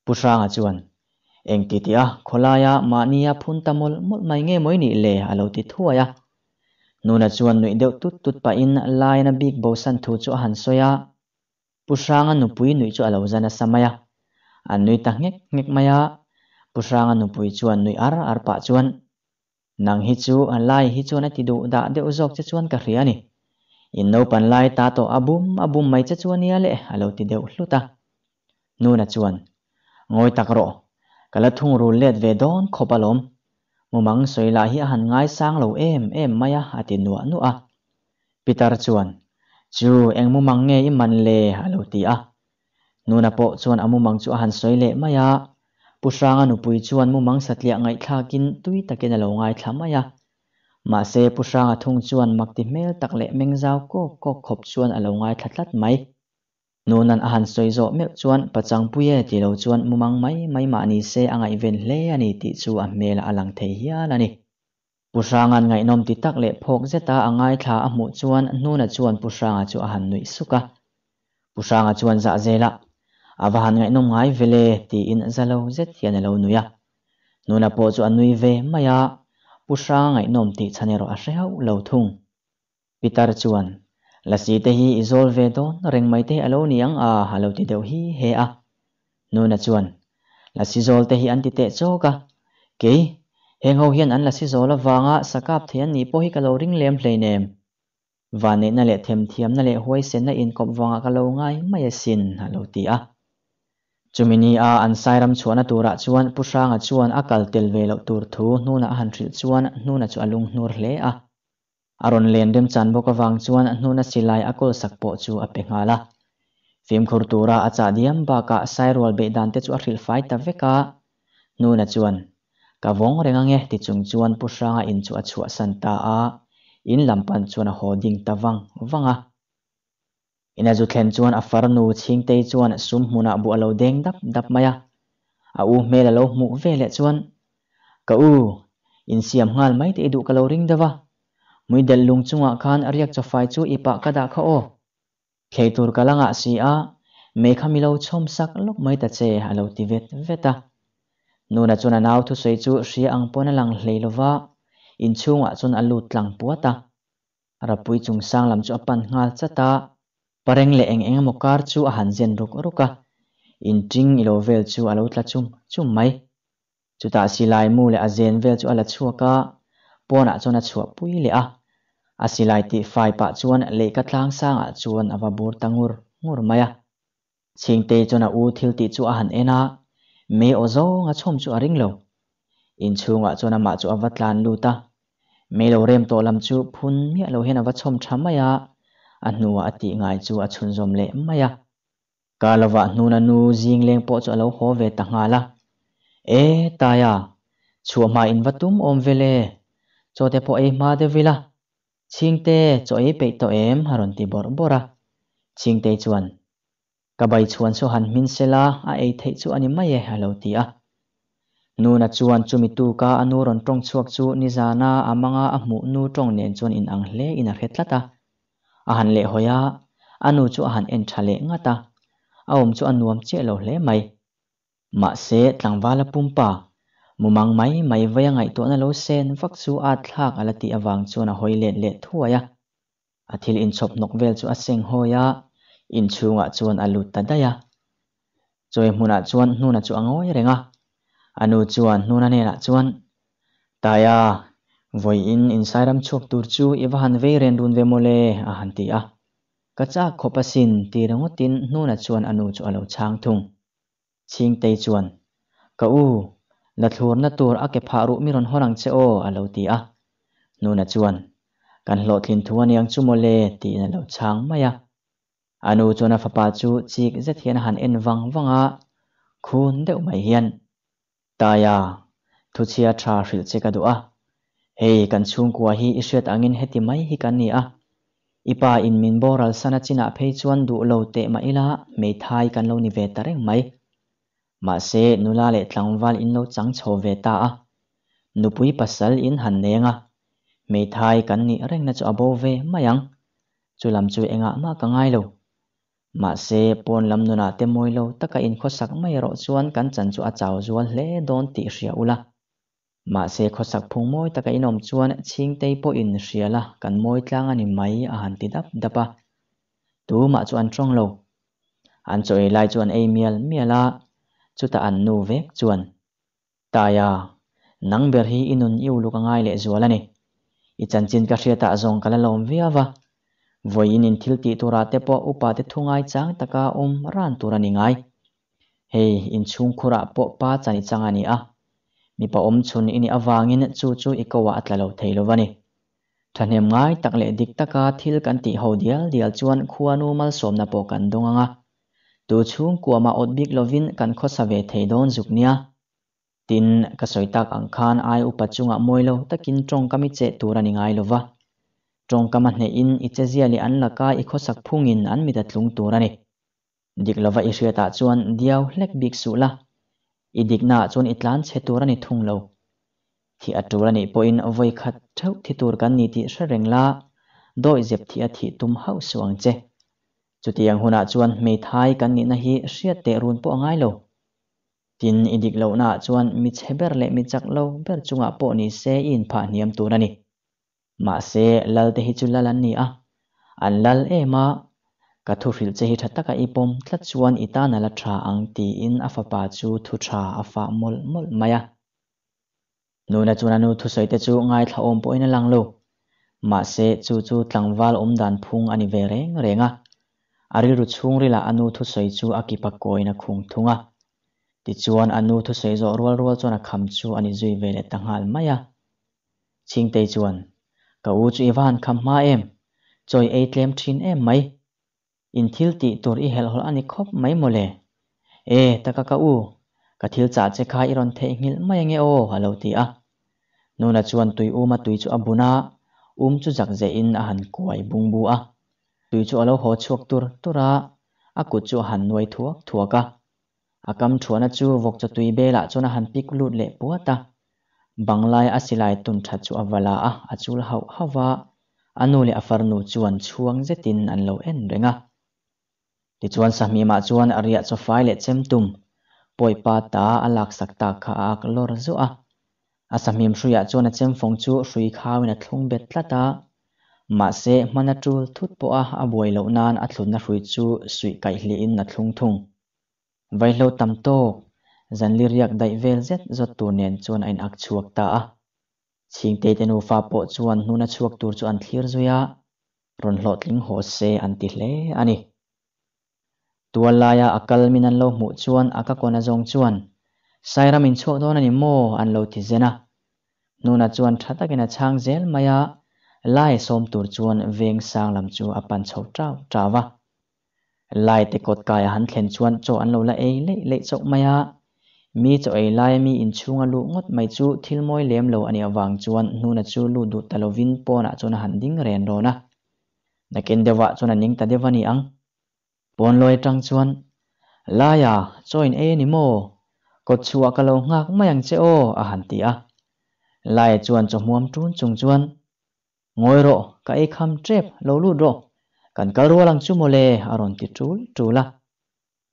pusra nga chuan eng ti tia à, kholaya à, nia à phun tamol mol mai nge moi ni le alo ti ya. nuna chuan nui deuh tut tut pa in lai na big bo san thu chu han soya Pusrangan nupui nui chu alo zana samaya. An nui ta ngek ngek maya. Pusrangan nupui chuan nui ar ar pa chuan. Nang hi chu an lai hi chuan ati du da de uzok cha chuan ka hriani. In no pan lai ta to abum abum mai cha chuan ia le alo ti deuh hluta. Nu na chuan. Ngoi tak ro. Kala thung ru let ve don khopalom. Mumang soi la hi han ngai sang lo em em maya ati nuwa nuwa. Peter chuan chu em mu mang nge i man le halo ti nô na po chuan amu mang chu han soi le maya pusranga nupui chuan mu mang satlia ngai thlakin tui takin alo ngai thlamaya ma se pusranga thung chuan makti mel tak le mengzau co co khop chuan alo thắt thatlat mai nan ahan soi zo mel chuan pachang puye ti lo chuan mumang mai mai ma ni se angai ven hle anh ti chuan a alang alang thei hian ani pusangan ngai nom ti tak le phok zeta angai tha a mu chuan nuna chuan pusanga chu a han nui suka pusanga chuan za zela awa han ngai nom ngai vele ti in zalo zet hian lo nuya nuna po chu anui ve maya pusanga ngai nom ti chanero a hrehau lo thung pitar chuan lasi te hi izol ve don reng mai te alo niang a halo ti deuh hi he a nuna chuan lasi zol te hi an ti te choka ke heng ho hian an la si zo la wanga sakap the an ni pawh hi kalo ring lem hlei nem vane na le them thiam na le huai sen na in kop wanga kalo ngai mai a sin halo ti a chumini a an sairam chuan atura chuan pusanga chuan akal tel ve lo tur thu nuna han thil chuan nuna chu alung nur hle a aron len dem chan boka wang chuan nuna silai akol sakpo chu a pe ngala fim khurtura acha diam ba ka sairwal be dan te chu a hril fai ta veka nuna chuan ka vong renga nge ti chung chuan pusanga in chu a chua san ta a in lampan vâng chuan a hoding tawang wanga ina zu thlen chuan a farnu chhing te chuan sum hmuna bu alo deng dap dap maya a à, u mel lo mu vele chuan ka u in siam ngal mai te du kalo ring dawa vâng. mui del lung chunga khan ariak chafai chu ipa kada kha o kheitur kalanga si a mekha milo chhom sak lok mai ta che alo ti vet veta na chun an au thu sei chu ria ang pon lang hleilowa in chunga ah chun an lut tlang puata rapui chung sang lam chu apan ngal chata pareng le eng eng mokar chu a han zen ruk ruka in ting ilo vel chu alo tla chum chum mai chuta silai mu le a zen vel chu ala chuaka pona ah chona chua pui le a asilai ti fai pa chuan le ka tlang sanga ah chuan awa bur tangur ngur maya chingte chona u thil ti chu a han ena me ozo nga chom chu aring lo in chu nga chu na ma chu lan lu ta me lo rem to lam chu phun mi lo hen ava chom thamaya anua ati ngai chu achun zom le maya kalawa nu na nu jing leng po chu lo ho ve ta ngala e taya à, chu ma in vatum om vele cho te po e ma de vila chingte cho e pe to em haron ti bor bora chingte anh kabai chuan chu han min sela a ei thei chu ani mai e halo ti a nuna chuan chumi tu ka anu ron tong chuak chu zana amanga amu nu tong nen chuan in ang hle in a hetlata a han le hoya anu chu a han en thale ngata aum chu anuam che lo hle mai ma se tlangwala pumpa mumang mai mai vaya ngai to na lo sen vak chu a thlak alati awang chuan a hoilen le thuaya athil in chop nok vel chu a seng hoya inchunga chuan alut daya choi hmuna chuan hnuna chu angoi renga anu chuan hnuna nena chuan taya voin insairam chok tur chu iwa han ve ren dun ve mole a han ti a kacha khopasin ti rangotin hnuna chuan anu chu alo chang thung ching tei chuan ka u la thlur na tur a ke pha ru mi ron horang che o alo ti a hnuna chuan kan hlo thlin thuan yang chu mole ti na lo chang maya anu chona fapa chu chik ze thian han en wang wanga ah. khun deuh mai hian taya thu chia tha hril che ka du a ah. hei kan chung kwa hi ishet angin heti mai hi kan ni a ah. ipa in min boral sana china phei chuan du lo te ma ila mei thai kan lo ni ve tareng mai ma se nula le tlangwal in lo chang chho ve ta a nupui pasal in han nenga mei thai kan ni reng na chu abo ve mayang chu lam chu enga ma ka ngai lo ma se pon lam nuna te lâu, tất cả in kho sắc, mai ro chuan kan chan chu a chaw zual hle don ti hria ula mà se kho sắc phung môi, tất cả in om chuan ching te po in hriala kan moi tlang ani mai a à han ti dap dapa à. tu ma chu an trong lo an choi lại chuan ei mial miala à. chu ta an nu vek chuan ya, nang ber hi inun iu luka ngai le zual ani i chân chin ka hria ta zong kala lom viawa วัยนินทิลตีตัวราเตปออุปาเตทุงไอจังตะกาอุมรันตัวนิงไงเฮอินชุงคุระปอป้าจันิจังอันนี้อะมีปออมชุนอินิอวางินจูจูอีกว่าอัตลาโเทลวันนีิท่านเหงไงตักเลดิกตะกาทิลกันตีหูเดียลเดียลจวนควานูมัลสมนาปอกันดงอ่ะตัวชุงกัวมาอดบิกลวินกันข้อเสวเทโดนจุกเนียตินกสวยตักอังคารไออุปจุงอ่ะมวยโลตะกินจงกามิเจตัวรันิงไงโลวะ trong kama hne in ichezia li an laka i khosak phungin an mi datlung turani diklova i hriata chuan diau hlek bik su la i dikna chuan itlan che turani thunglo thi aturani poin voi khat thau thi tur kan ni ti hrengrengla doi zep thi a thi tum hau suang che chutiang huna chuan mei thai kan ni na hi hriat te run po ngai lo tin idik lo na chuan mi cheber le mi chak lo ber chunga po ni se in pha niam turani mà sẽ lal te hi chu lalan ni a an lal ema ka thu ril che hi thatta ka ipom tlat chuan ita na la tha ang ti in afa pa chu thu tha afa mol mol maya nuna chu na nu thu soi te chu ngai thla om po in lang lo mà se chu chu tlangwal om dan phung ani ve reng renga ari ru chung rila anu thu soi chu akipa na khung thunga ti chuan anu thu soi zo rual rual chuan a kham chu ani zui ve le tanghal maya ching te chuan to u ivan kham ma em choi ei tlem thin em mai in thil ti tur i hel hol ani khop mai mole e taka ka u ka thil cha che kha iron the nghe mai nge o halo ti a nona chuan tui u mà tui chu abuna um chu jak ze in a han kuai bung bu a tui chu alo ho chuak tur tura à, ku chu han noi thuak thuaka akam thuana chu vok cha tui bela chona han pik lut le puata บางไลอาศิลัยตุนทัดจูอวลาอาจูลเฮาหาวอนุเลอฟารนูจวนช่วงเจตินอันเลวเอ็นเรงะดิจวนสามีมาจวนอริยะสฟไฟเลเซมตุมป่วยปาตาอาลักษักตาคากลอร์จูอาอาสามีมสุยะจวนเจมฟงจูสุยข้าวินัทลงเบ็ดละตามาเซมันจูทุดปัวอาบวยเลวนานอัทุนนัทรุยจูสุยไก่ลีนนัทลงทุงไวเลวตัมโต dân li riak đại vel zet zot tur nen chuan anh ak chuộc ta a ching te tenu fa po chuan nuna chuak tur chu an thlir zuya ron hlot ling ho se an ti hle ani tualaya akal min an lo mu chuan aka kona zong chuan sairam in chho don ani mo an lo ti zena nuna chuan thatakena chang zel maya lai xôm tur chuan veng sang làm chu châu chho trau trawa lai te kot kaya han thlen chuan cho an lo la ei lệ le chok maya มีจะไอไลมีอินชุงลุงดไม่จูทิลมอยเลียมโลอันนี้วางจวนนูนจูลูดูตลวินปอนะจนหันดิ้งเรียนโรนะนักเอนเดวะจนนิ่งตาเดวานีอังปอนลอยจังจวนลายาจอยเอนิโมกดชัวกะโลงักไม่ยังเจโออาหันตีอะลายจวนจมวมจุนจงจวนงอยโรกะไอคำเจ็บโลลูดโรกันกะรัวลังจุโมเลอารอนติจูลจูละ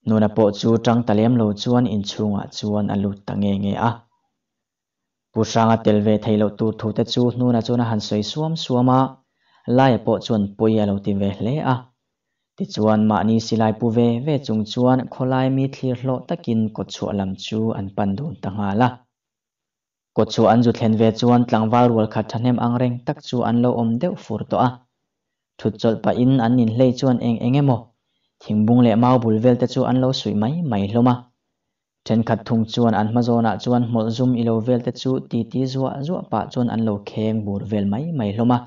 nuna po chu ta talem lo chuan in chunga chuan alu tange nge a pusanga telve lo tu thu te chu nuna chuna han soi suam suama lai po chuan poia lo tim ve hle a ti chuan ma ni lai pu ve ve chung chuan kholai mi thlir hlo takin ko chu alam chu an pan dun tanga la ko chu an ju thlen ve chuan tlangwar wal kha thanem angreng tak chu an lo om deuh fur to a thut chol pa in an in hlei chuan eng engemaw Thingbung le mau bul vel te chu an lo sui mai mai hloma. Chen khat thum chuan an mazona chuan mol zum ilo vel te chu ti ti zua zua pa chuan an lo kheng bur vel mai mai hloma.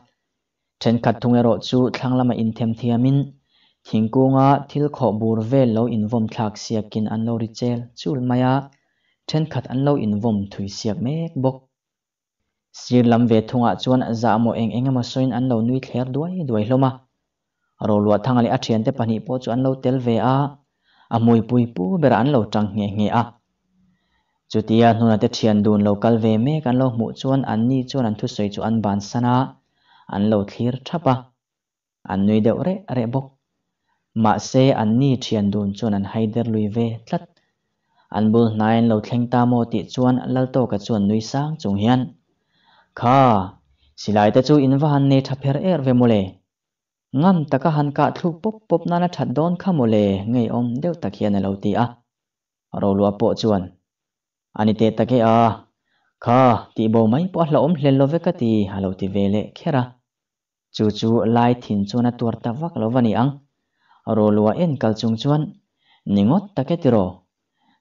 Chen khat thung ero chu thlang lama in them cô thingkunga thil khó bur vel lâu in vom thlak siakin an lo ri chel chul maya trên khat an lâu in vom thui siak mek bok sir lam ve thunga chuan za dạ mo eng engemaw soin an lo nui thler duai duai hloma rồi lụa thang ali athian te pani po chu an lo tel ve a amui pui pu bera an lo tang nge nge a chutia nuna te thian dun lo kal ve me lâu lo mu chuan an ni chuan an thu sei chu an ban sana an lo thlir thapa an nui deuh re re bok ma se an ni thian dun chuan hay haider lui ve tlat an bul nain lo thleng ta mo ti chuan lal to ka chuan nui sang chung hian kha silai te chu in van ne thaper er ve mole งั้นตะกะหันกะทุกปุ๊บปุ๊บนั่นถัดโดนขโมเลงไงอมเดี๋ยวตะเคียนเราตีอ่ะเราลัวปะชวนอันนี้เตะตะเกะข้าตีบบไม่ปะเราอมเล่นลูกกะตีเราตีเวเล่แ้่ระจู่จู่ไล่ถิ่นชวนตัวตะวักเราวันนี้อังเราลัวเอ็นกัลจงชวนนิ่งอดตะเกะติโร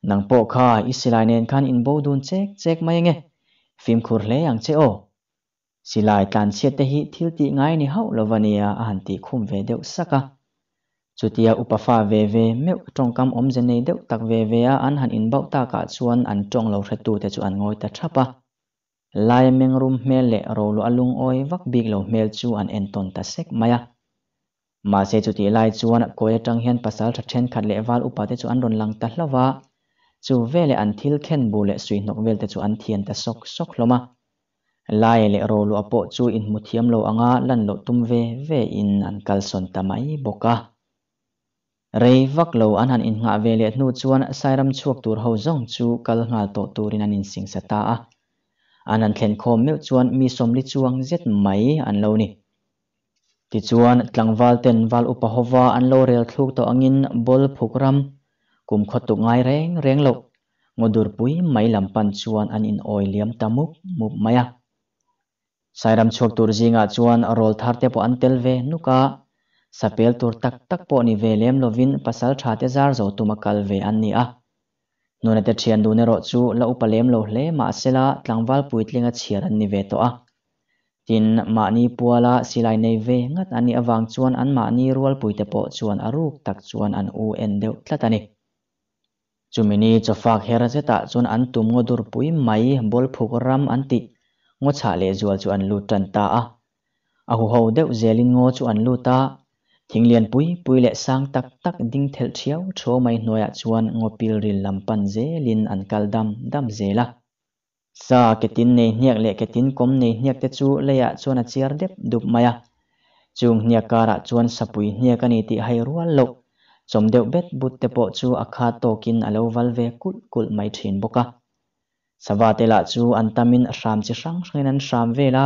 นังปะข้าอิสไลเนียนขันอินโบดูนเช็คเช็คไม่ไงฟิล์มคูร์เลยังเช่อ silai tlan sia te hi thil ti ngai ni ho lovania an ti khum ve deuh saka à. chutia upafa ve ve meu tong kam om je nei deuh tak ve ve a à, an han in bau ta ka chuan an tong lo hretu te chu an ngoi ta thapa à. lai meng rum hmel le ro lo alung oi vak big lo hmel chu an en ton ta sek maya ma se chu ti lai chuan a koya tang hian pasal tha then khat le wal upa te chu an ron lang ta hlawa chu vele an thil khen bu le sui nok vel te chu an thian ta sok sok ma lai le ro lo apo chu in muthiam lo anga lan lo tum ve ve in an kal son tamai boka rei vak lo an han in nga ve le nu chuan sairam chuak tur ho zong chu kal ngal to turin an in sing sa ta a an an thlen khom meu chuan mi som li chuang zet mai an lo ni ti chuan tlangwal ten wal upa hova an lo rel thluk to angin bol phukram kum khotu ngai reng reng lo ngodur pui mai lam pan chuan an in oi liam tamuk mup maya sairam chuak tur zinga chuan rol thar te po an tel ve nuka sapel tur tak tak po ni ve lem lovin pasal tha te zar zo tuma kal ve an ni a nuna te thian du ne ro chu la upalem lo hle ma sela tlangwal puitlinga chiar an ni ve to a tin ma ni puala silai nei ve ngat ani awang chuan an ma ni rual puite po chuan aruk tak chuan an u en deuh tlatani chumini chofak hera cheta chuan an tum ngodur pui mai bol phuk ram anti ngo cha le zual chu an lu trần ta a a à, hu ho deuh zelin ngo chu an lu ta thing liền bùi bùi lệ sang đinh tak cho ding thel thiau tho mai noya chuan ngo lâm ril lampan linh lin an kal dam dam zela sa ketin nei hniak le ketin kom nei hniak te chu leya chuan a chiar dep dup maya chung hniak kara chuan sapui hniak ani ti hai rual lo chom deuh bet but te pawh chu a kha tokin alo à valve kul kul trên thin boka sawatela chu an tamin ashram chi sang sangen an shram vela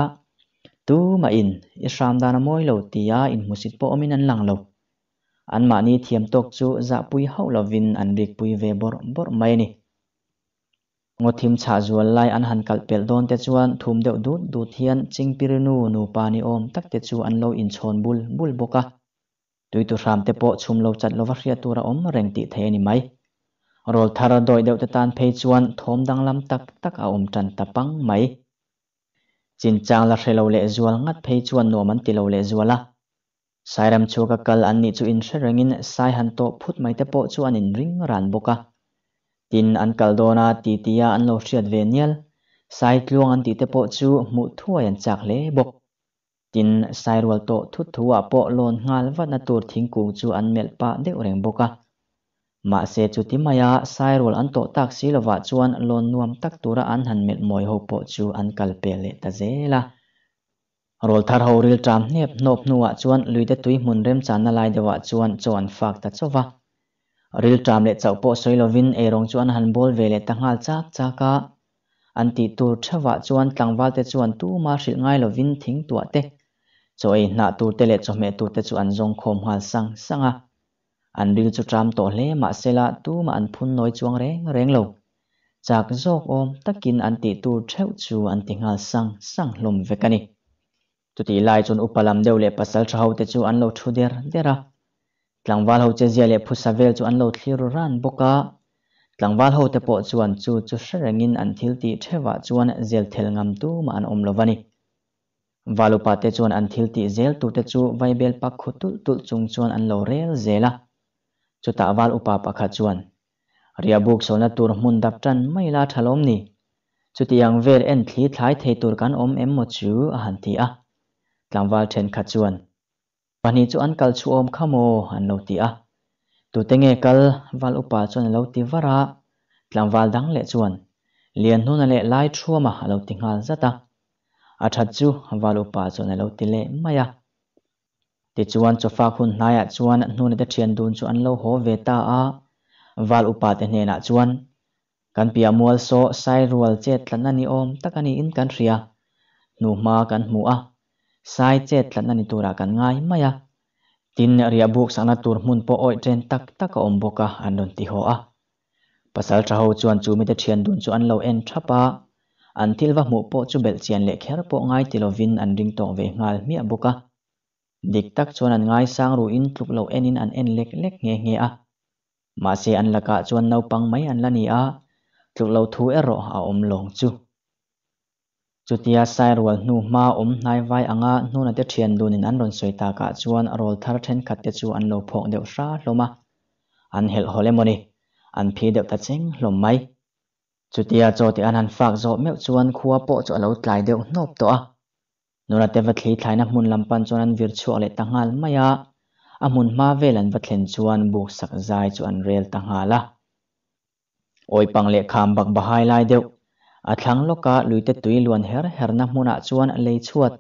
tu ma in ishram dana moi lo tia in musit po omin an lang lo an ma ni thiam tok chu za pui hau lo vin an rik pui ve bor bor mai ni ngothim cha zual lai an han kal pel don te chuan thum deuh dut du thian chingpirinu nu pani om tak te chu an lo in chhon bul bul boka tui tu ram te po chum lo chat lo va hria tura om reng ti the ani mai รอลทารดอยเดวตตานเพจวนทอมดังลำตักตักอาอมจันตะปังไหมจินจางละเรลเลจวลงัดเพจวนนัวมันติเลเลจวละสายรำชัวกกลอันนี้จูอินเชรังินสายหันโตพุทธไม่เตปโปจวนอินริงรันบกะตินอันกลโดนาตีตียาอันโลเชียดเวเนียลสายลวงอันติตปจูมุทั่วยันจากเลบกตินสายรัวโตทุทัวปโลนงาลวัดนตูทิงกูจูอันเมลปะเดอเรงบกะ ma se chu ti maya sai rol an to tak si lova chuan lon nuam tak tura an han met moi ho po chu an kal pe le ta zela rol thar ho ril tram nộp nop nuwa chuan luite tui mun rem chan na để dewa chuan chon fak ta chowa ril tram le chau po soilovin e rong chuan han bol ve le ta ngal chak chaka an ti tur thawa chuan tlangwal te chuan tu ma hril ngai lovin thing tua te choi na tur te le cho mẹ te chu an zong khom hal sang sanga à an ril cho tram to hle ma sela tu ma an phun noi chuang reng reng lo chak zok om takin an ti tu theu chu an tingal sang sang hlom vekani tu ti lai chon upalam deuh le pasal thau te chu an lo thu der dera tlangwal ho che zia le phusavel chu an lo thlir ran boka tlangwal ho te po chuan chu chu sherengin an thil ti thewa chuan zel thel ngam tu ma an om lovani valupa te chuan an thil ti zel tu te chu bible pak khutul tul chung chuan an lo rel zela ta wal upa pakha chuan ria buk sona tur hmun dap tan mai la thalom ni chutiang vel en thli thlai thei tur kan om em mo chu a han ti a tlamwal then kha chuan pani chu an kal chu om khamo an lo ti a tu te nge kal wal upa chuan lo ti vara tlamwal dang le chuan lian hun le lai thuma lo ti ngal zata a that chu wal upa chuan lo ti le maya ti chuan chofa khun hnaiah chuan hnun ta thian dun chu an lo ho ve ta a wal upa te hne na chuan kan pia mual so sai rual che tlan ani om tak ani in kan ria nu ma kan mu a sai che tlan ani tura kan ngai maya tin ria buk sana tur mun po oi tren tak tak om boka an don ti ho a pasal tha ho chuan chu mi te thian dun chu an lo en thapa an thilwa mu po chu bel chian le kher po ngai tilovin an ring to ve ngal mi a boka ดิกตักชวนอันง่ายสร้างรูอินทุกเหล่าเอ็นอินอันเอ็นเล็กเล็กเงี้ยเงี้ยอ่ะมาเสียอันละกะชวนเอาปังไม่อันละนี่อ่ะทุกเหล่าทูเอร์โรอาอมลงจู่จุดยาสายรวนู่มาอมนายไว้อังอ่ะนู่นันดเทียนดูนินอันรนสวยตากะชวนรอลทาร์เทนขัดเตจูอันเลาพงเดือดซาลมาอันเฮลฮอลเลมอนีอันพีเดือดตัดเซ็งลมไม่จุดยาโจติอันอันฝากโจเมลชวนคัวโปจจเหล่าไกลเดือดนบตัว norate vatlei thlaina hmun lampan chuan an vir chu ale tangal maya a hmun à, ma vel an vathlen chuan buk sak zai chu an rel tangala oi pangle kham bak bahai lai deuh a à, thlang loka luite tui luan her herna hmuna chuan lei à, chuat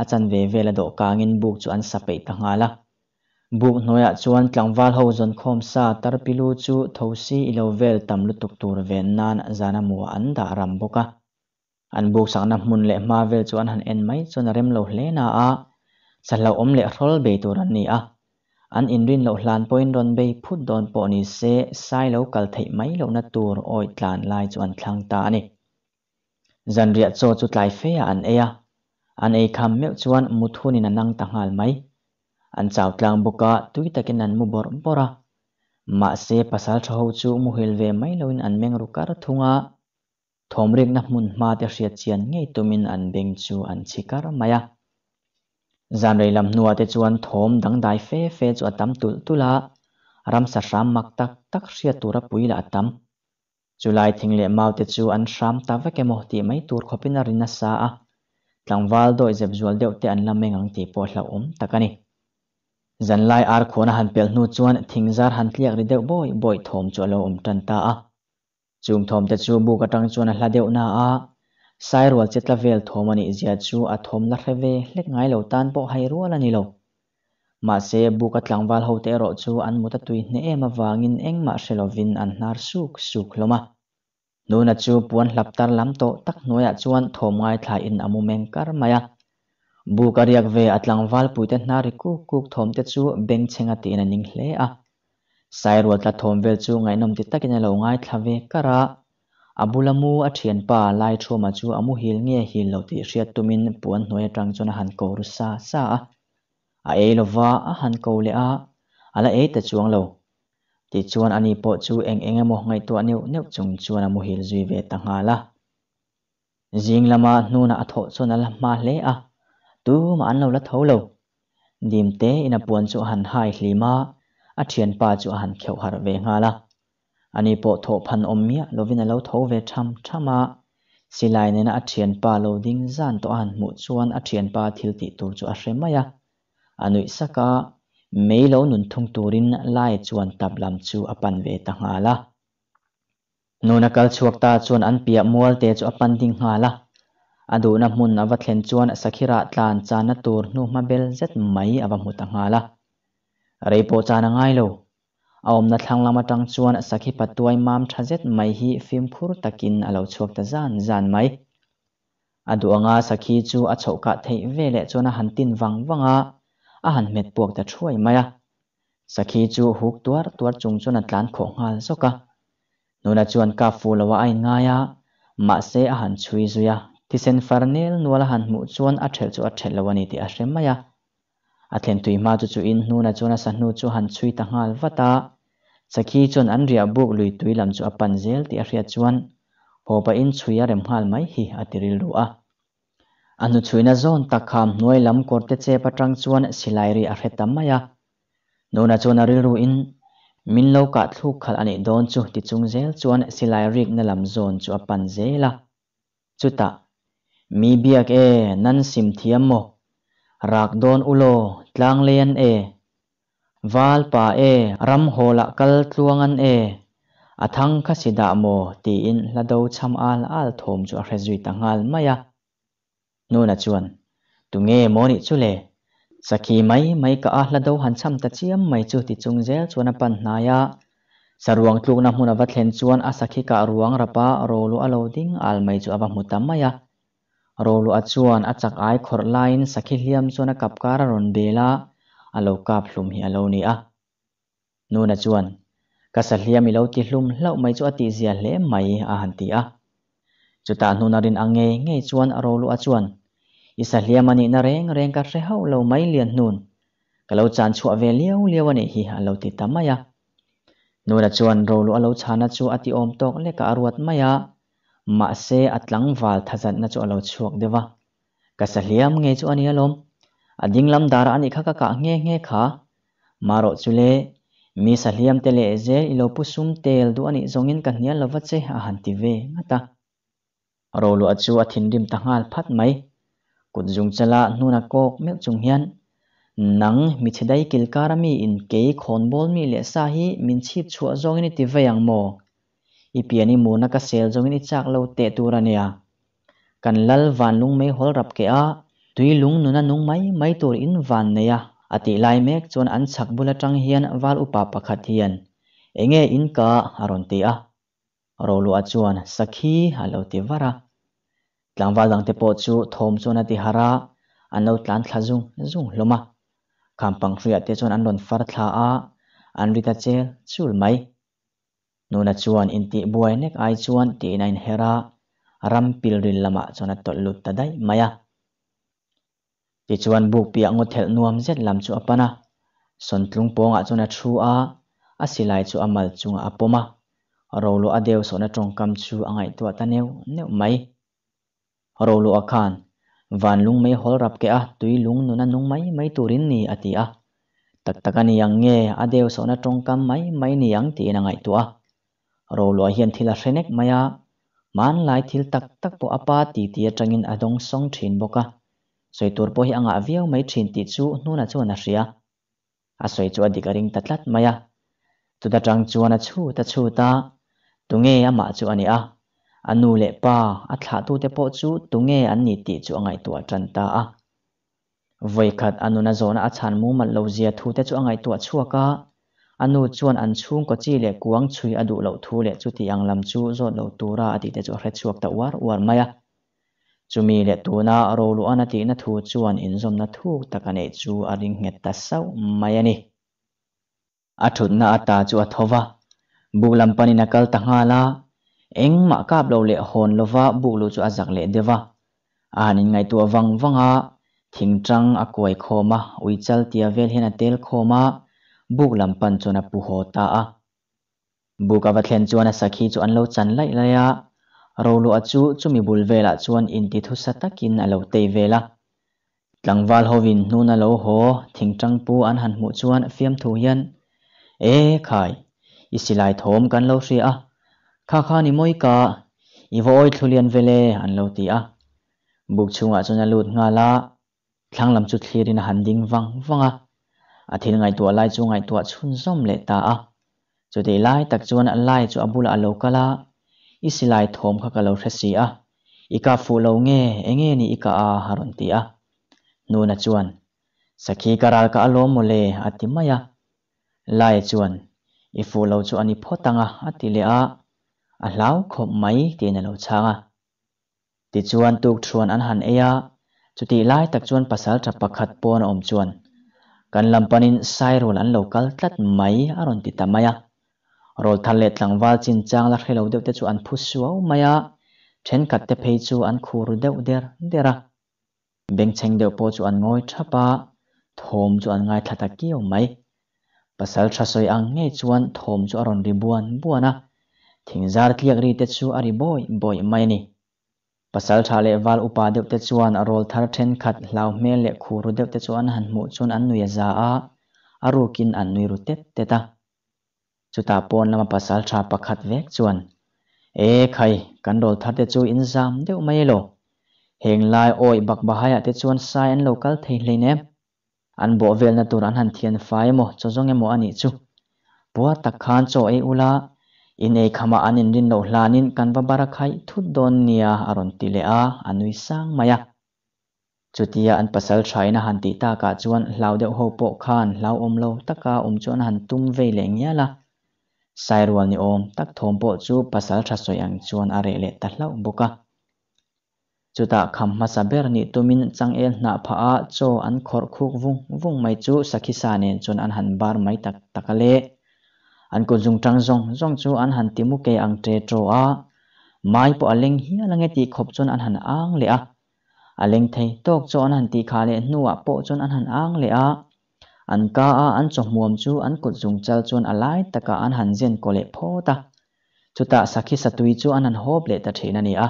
a chan ve vela do kangin buk chu an sapei tangala buk hnoiah chuan tlangval ho zon khom sa tar pilu chu thosi ilo vel tam lu tuk tur ven nan zana mu an da ram boka an buk sang na hmun le ma vel chu an han en mai chu na rem lo hle na a san lo om le rol be tur an ni a an in rin lo hlan point don be phut don po ni se sai lo kal thei mai lo na tur oi tlan lai chu an thlang ta ani zan ria cho chu tlai fe a an e a an ei kham meu chuan muthuni na nang hal mai an chau tlang buka tui takin an mu bor bora ma se pasal tho chu muhil ve mai in an meng rukar thunga Thom thawmrekna hmun hmate hriat chian ngei tumin an beng chu an chikar maya zanrei lam nuwa te chuan thawm dangdai fe fe chu atam tul tula ramsa hram mak tak tak hria tura puila atam chulai thingle mau te chu an hram ta veke mo ti mai tur khopina rina sa a tlangwal do izep zual deuh te an lameng ang ti po hla om um takani zanlai ar khona han pel nu chuan thingzar han tliak ri deuh boy boi thawm chu alo om um tan ta a zum thom te chu bu ka tang chuan a hla deuh na a sai rual chetla vel thom ani zia chu a thom la hleve hlek ngai lo tan po hai rual ani lo ma se bu ka tlangwal ho te ro chu an muta tui hne em awangin eng ma hrelovin an hnar suk suk loma nuna chu puan hlaptar lam to tak noya chuan thom ngai thla in amu mem kar maya bu ka riak ve atlang wal puite hnari ku kuk thom te chu beng chenga te in aning hle a sai rual tla thom vel chu ngai nom ti takin a lo ngai thlave kara abulamu a thian pa lai mà chú amu hiền hil nge hil lo ti hriat tumin puan hnoi atang chona han ko ru sa sa a e lova a han ko le a ala e ta chuang lo ti chuan ani po chu eng em emaw ngai to neu neu chung chuan amu hiền duy về ta nga la jing lama hnuna a tho chon là ma lẽ a tu mà anh lo lát tho lo dim te in a puan chu hai, hai hlima a thian pa chu a han kheu har ve nga la ani po tho phan om mia lovina lo tho ve tham thama silai nena a thian pa lo ding zan to an mu chuan a thian pa thil ti tur chu a hrem maya anui saka mei lo nun thung turin lai chuan tablam chu apan ve ta nga la na kal chuak ta chuan an pia mual te chu pan ding nga la aduna hmun awa thlen chuan sakhira tlan chana tur hnu mabel zet mai awa mu ta nga la ไรโปจานังไงโลอมนัดทางลามาตังชวนสักขิปัตตัวมามทะเจ็ดไม่ฮีฟิมพูรตะกินอาเลาชวกตะจานจานไหมอดูงาสักขีจูอัิกะเทเวเลจวนหันตินวังวังอาอาหันเม็ดปวกตะช่วยไหมอะสักขีจูหุกตัวตัวจงจวนตลานของหาสกะนูนจวนกาฟูลวาไองายะมาเซอาหันช่วยจุยะที่เซนฟาร์เนลนัวละหันมุจวนอัฉริจูอัเรลละวันนี้ที่อาเรมมล่ะ a thlen tui ma chu chu in hnu na chuna sa hnu chu han chui ta ngal vata sakhi chon an ria buk lui tui lam chu apan zel ti a ria chuan ho ba in chuya rem hal mai hi atiril ru a anu chuina zon ta kham noi lam korte che patang chuan silairi a re tam maya no na chuna ril ru in min lo ka thu khal ani don chu ti chung zel chuan silairi na lam zon chu apan zela chuta mi biak e nan sim thiam mo don ulo tlang leian e pa e ram hola kal tluangan e athang kha sida mo tiin lado cham al al thom chu a hrezui ta ngal maya nuna chuan tunge moni chu le sakhi mai mai ka a lado han cham ta chiam mai chu ti chung zel chuan a pan hnaya saruang tluk na hmun a va thlen chuan a sakhi ka ruang rapa rolu alo ding al mai chu awa mutam maya รลอัชวนอัจักไอคอร์ไลน์สักเลียมชวนกับการรนเบลาอโลกาพลุมฮิโลนีอะนูนจวนกสัตรีย์มีเล่าติลุมเล่าไม่ชัวติเสียเล่ไม่อาหันตีอะจุดตานูนารินอังเงงไงชวนรลอัชวนอิสัตริย์มันนี่นเร่งเร่งกับเชาเลาไม่เลียนนูนกล่าจานชัวเวเลียวเลียวันเอฮิอโลติตามมายะนูนจวนรลอชานาชัวติอมตกเลกอารวดมาอะ mà ma se atlang val thazat na chu alo chuak nghe cho anh chu ani alom ading lam dara ani cả ka ka nge mà rồi maro chule mi saliam tele lâu phút sum tele, anh zel ilo pusum tel du ani zongin kan nial lova che a han ti ve ngata rolu achu athin rim tangal phat mai kut jung chala nuna kok mek chung hian nang mi chedai kilkarami in khôn khonbol mi le sa hi min chhip chu azongin tivi veyang mò. อีพียนิมูนักเซลจงนิจักเลวเตตูรันยากันลัลวันลุงไม่หอลรับเกะตุยลุงนุนันลุงไม่ไม่ตัวอินวันเนียอาทิตย์ไล่เมกจนอันสักบุลจังเฮียนวาลอุปปักขัดเฮียนเองเอินกาอารมณ์เตียรอลุอัจวันสักฮีฮัลโหลติวาระหลังวันหลังเตปโอจูทอมจนอาทิตย์ฮาระอันเลาตันขจุงจุงลุมาคำปังฟรีอาทิตย์จนอันโดนฟาร์ทลาอาอันริตาเจลชูลไม่ nuna chuan inti buai nek ai chuan tiin in hera rampil rin lama chuan a tol lut tadai maya ti chuan buk pia ngo thel nuam zet lam chu apana son tlung ponga ah chuan a thu a a silai chu amal chunga apoma rolo adeu so na tong kam chu angai tu ataneu neu mai rolo akhan van lung mai hol rap ke a tui lung nuna nung mai mai turin ni ati a tak takani yang nge adeu so na tong kam mai mai ni yang ti na ngai tu a ro lo hian thila hrenek maya man lai thil tak tak po apa ti ti in adong song thin boka soitur po hi anga viau mai thin ti chu hnuna chu na hria À soi chu adikaring tatlat maya tu da tang chu na chu ta chu ta tunge ama chu ani a anu le pa a thla tu te po chu tunge an ni ti chu angai tua tran ta a voikhat anu na zona a chan mu man lâu zia thu te chu angai tua chuaka anu chuan an chhung ko chi le kuang chui adu lo thu le chu ti ang lam chu zot lo tura ati te chu hre chuak ta war war maya chumi le tuna ro lu ana ti na thu chuan in zom na thu takane chu a ring nge ta sau maya ni a thut na ata chu a thowa bu lam pani na kal ta ngala eng ma kap lo le hon lova bu lu chu a zak le dewa anin ngai tu awang wanga thingtang a koi khoma uichal tia vel hena tel khoma buk lampan chona pu ho ta a ah. buka va thlen cho a sakhi chu an lo chan lai lai a ah. rolu a chu mi bul vela chuan in ti thu sa takin a lo tei vela tlangwal hovin nun na lo ho trang pu an han mu cho chuan fiam thu hian e khai isilai thom kan lo si a ah. kha kha ni moi ka ivo oi thulian vele an lo ti a buk chunga chuan a lut nga la thlang lam chu thlirin a han ding wang wanga อาทิตย์ไงตัวไล่จูไงตัวชุนส้มเลตาอ่ะจุดไล่ตักจวนอันไล่จูอบุลอโลกะละอิสิไลทอมขะกะโลเทศีอ่ะอีกาฟูโลเงเอเงนี่อีกาอาฮารุนตีอ่ะนูนจวนสักขีกราลกะอโลมุเลอติมายะไล่จวนอีฟูโลจูอันนี้พอตังอ่ะอติเลอ่ะอัลลาวขบไม่ตีนราช้างอ่ะติจวนตุกชวนอันหันเอียจุดไล่ตักจวนภาษาจะประคัดปวนอมจวนกันลำปานินไซรรลันโลกัลตัดไม่อรุณติตามายารลทะเลตทังวาจินจังลักใหเาเดวเดจูอันพุชวามายาเช่นกัดเตเพจูอันคูรุเดวเดเดรเดระเบงเชงเดวอดโปจูอันงอยทับปะทอมจูอันง่ายทัดเกี่ยวไหมภาษาชาสอยอังเงยจวนทอมจูอรุนริบวนบัวนะิ้งจาร์เรียกรีเตจูอริบอยบอยไม่นี่ pasal tha le wal upa deuh te chuan a rol thar then khat hlau me le khuru deuh te chuan han mu chun an nui za a arukin an nui ru tet te ta chuta pon lama pasal tha pakhat vek chuan e khai kan rol thar te chu in zam deuh mai lo heng lai oi bak bahaya te chuan sai an local thei leine an bo vel na tur an han thian fai mo chozong emo ani chu bua takhan cho e ula Inei kama anin rin lo hlanin kan babarakai thut don nia aron tile a anui sang maya. Chutia an pasal thai na han ti ta ka chuan hlau deuh ho po khan hlau om lo taka om chuan han tum ve le ngia la. Sai rual ni om tak thom po chu pasal tha soi ang chuan are le ta hlau buka. Chuta kham ma saber ni tumin chang el na pha a cho an khor khuk vung vung mai chu sakhi sa ne chuan an han bar mai tak takale. อันกุนจุงจังจงจงจูอันหันติมุเกอังเตโจอาไม่ปอเล็งเฮียลังเงตีขบจนอันหันอ้างเลยอะอเล็งเทยตกจนอันหันตีคาเลนัวโอจนอันหันอ้างเลยอะอันกาอันจงมวมจูอันกุนจุงเจลจนอะไรแต่กาอันหันเจนโกเลพอตาจุตาสักขิสตุยจูอันหันโฮบเลตเทนันนี่อะ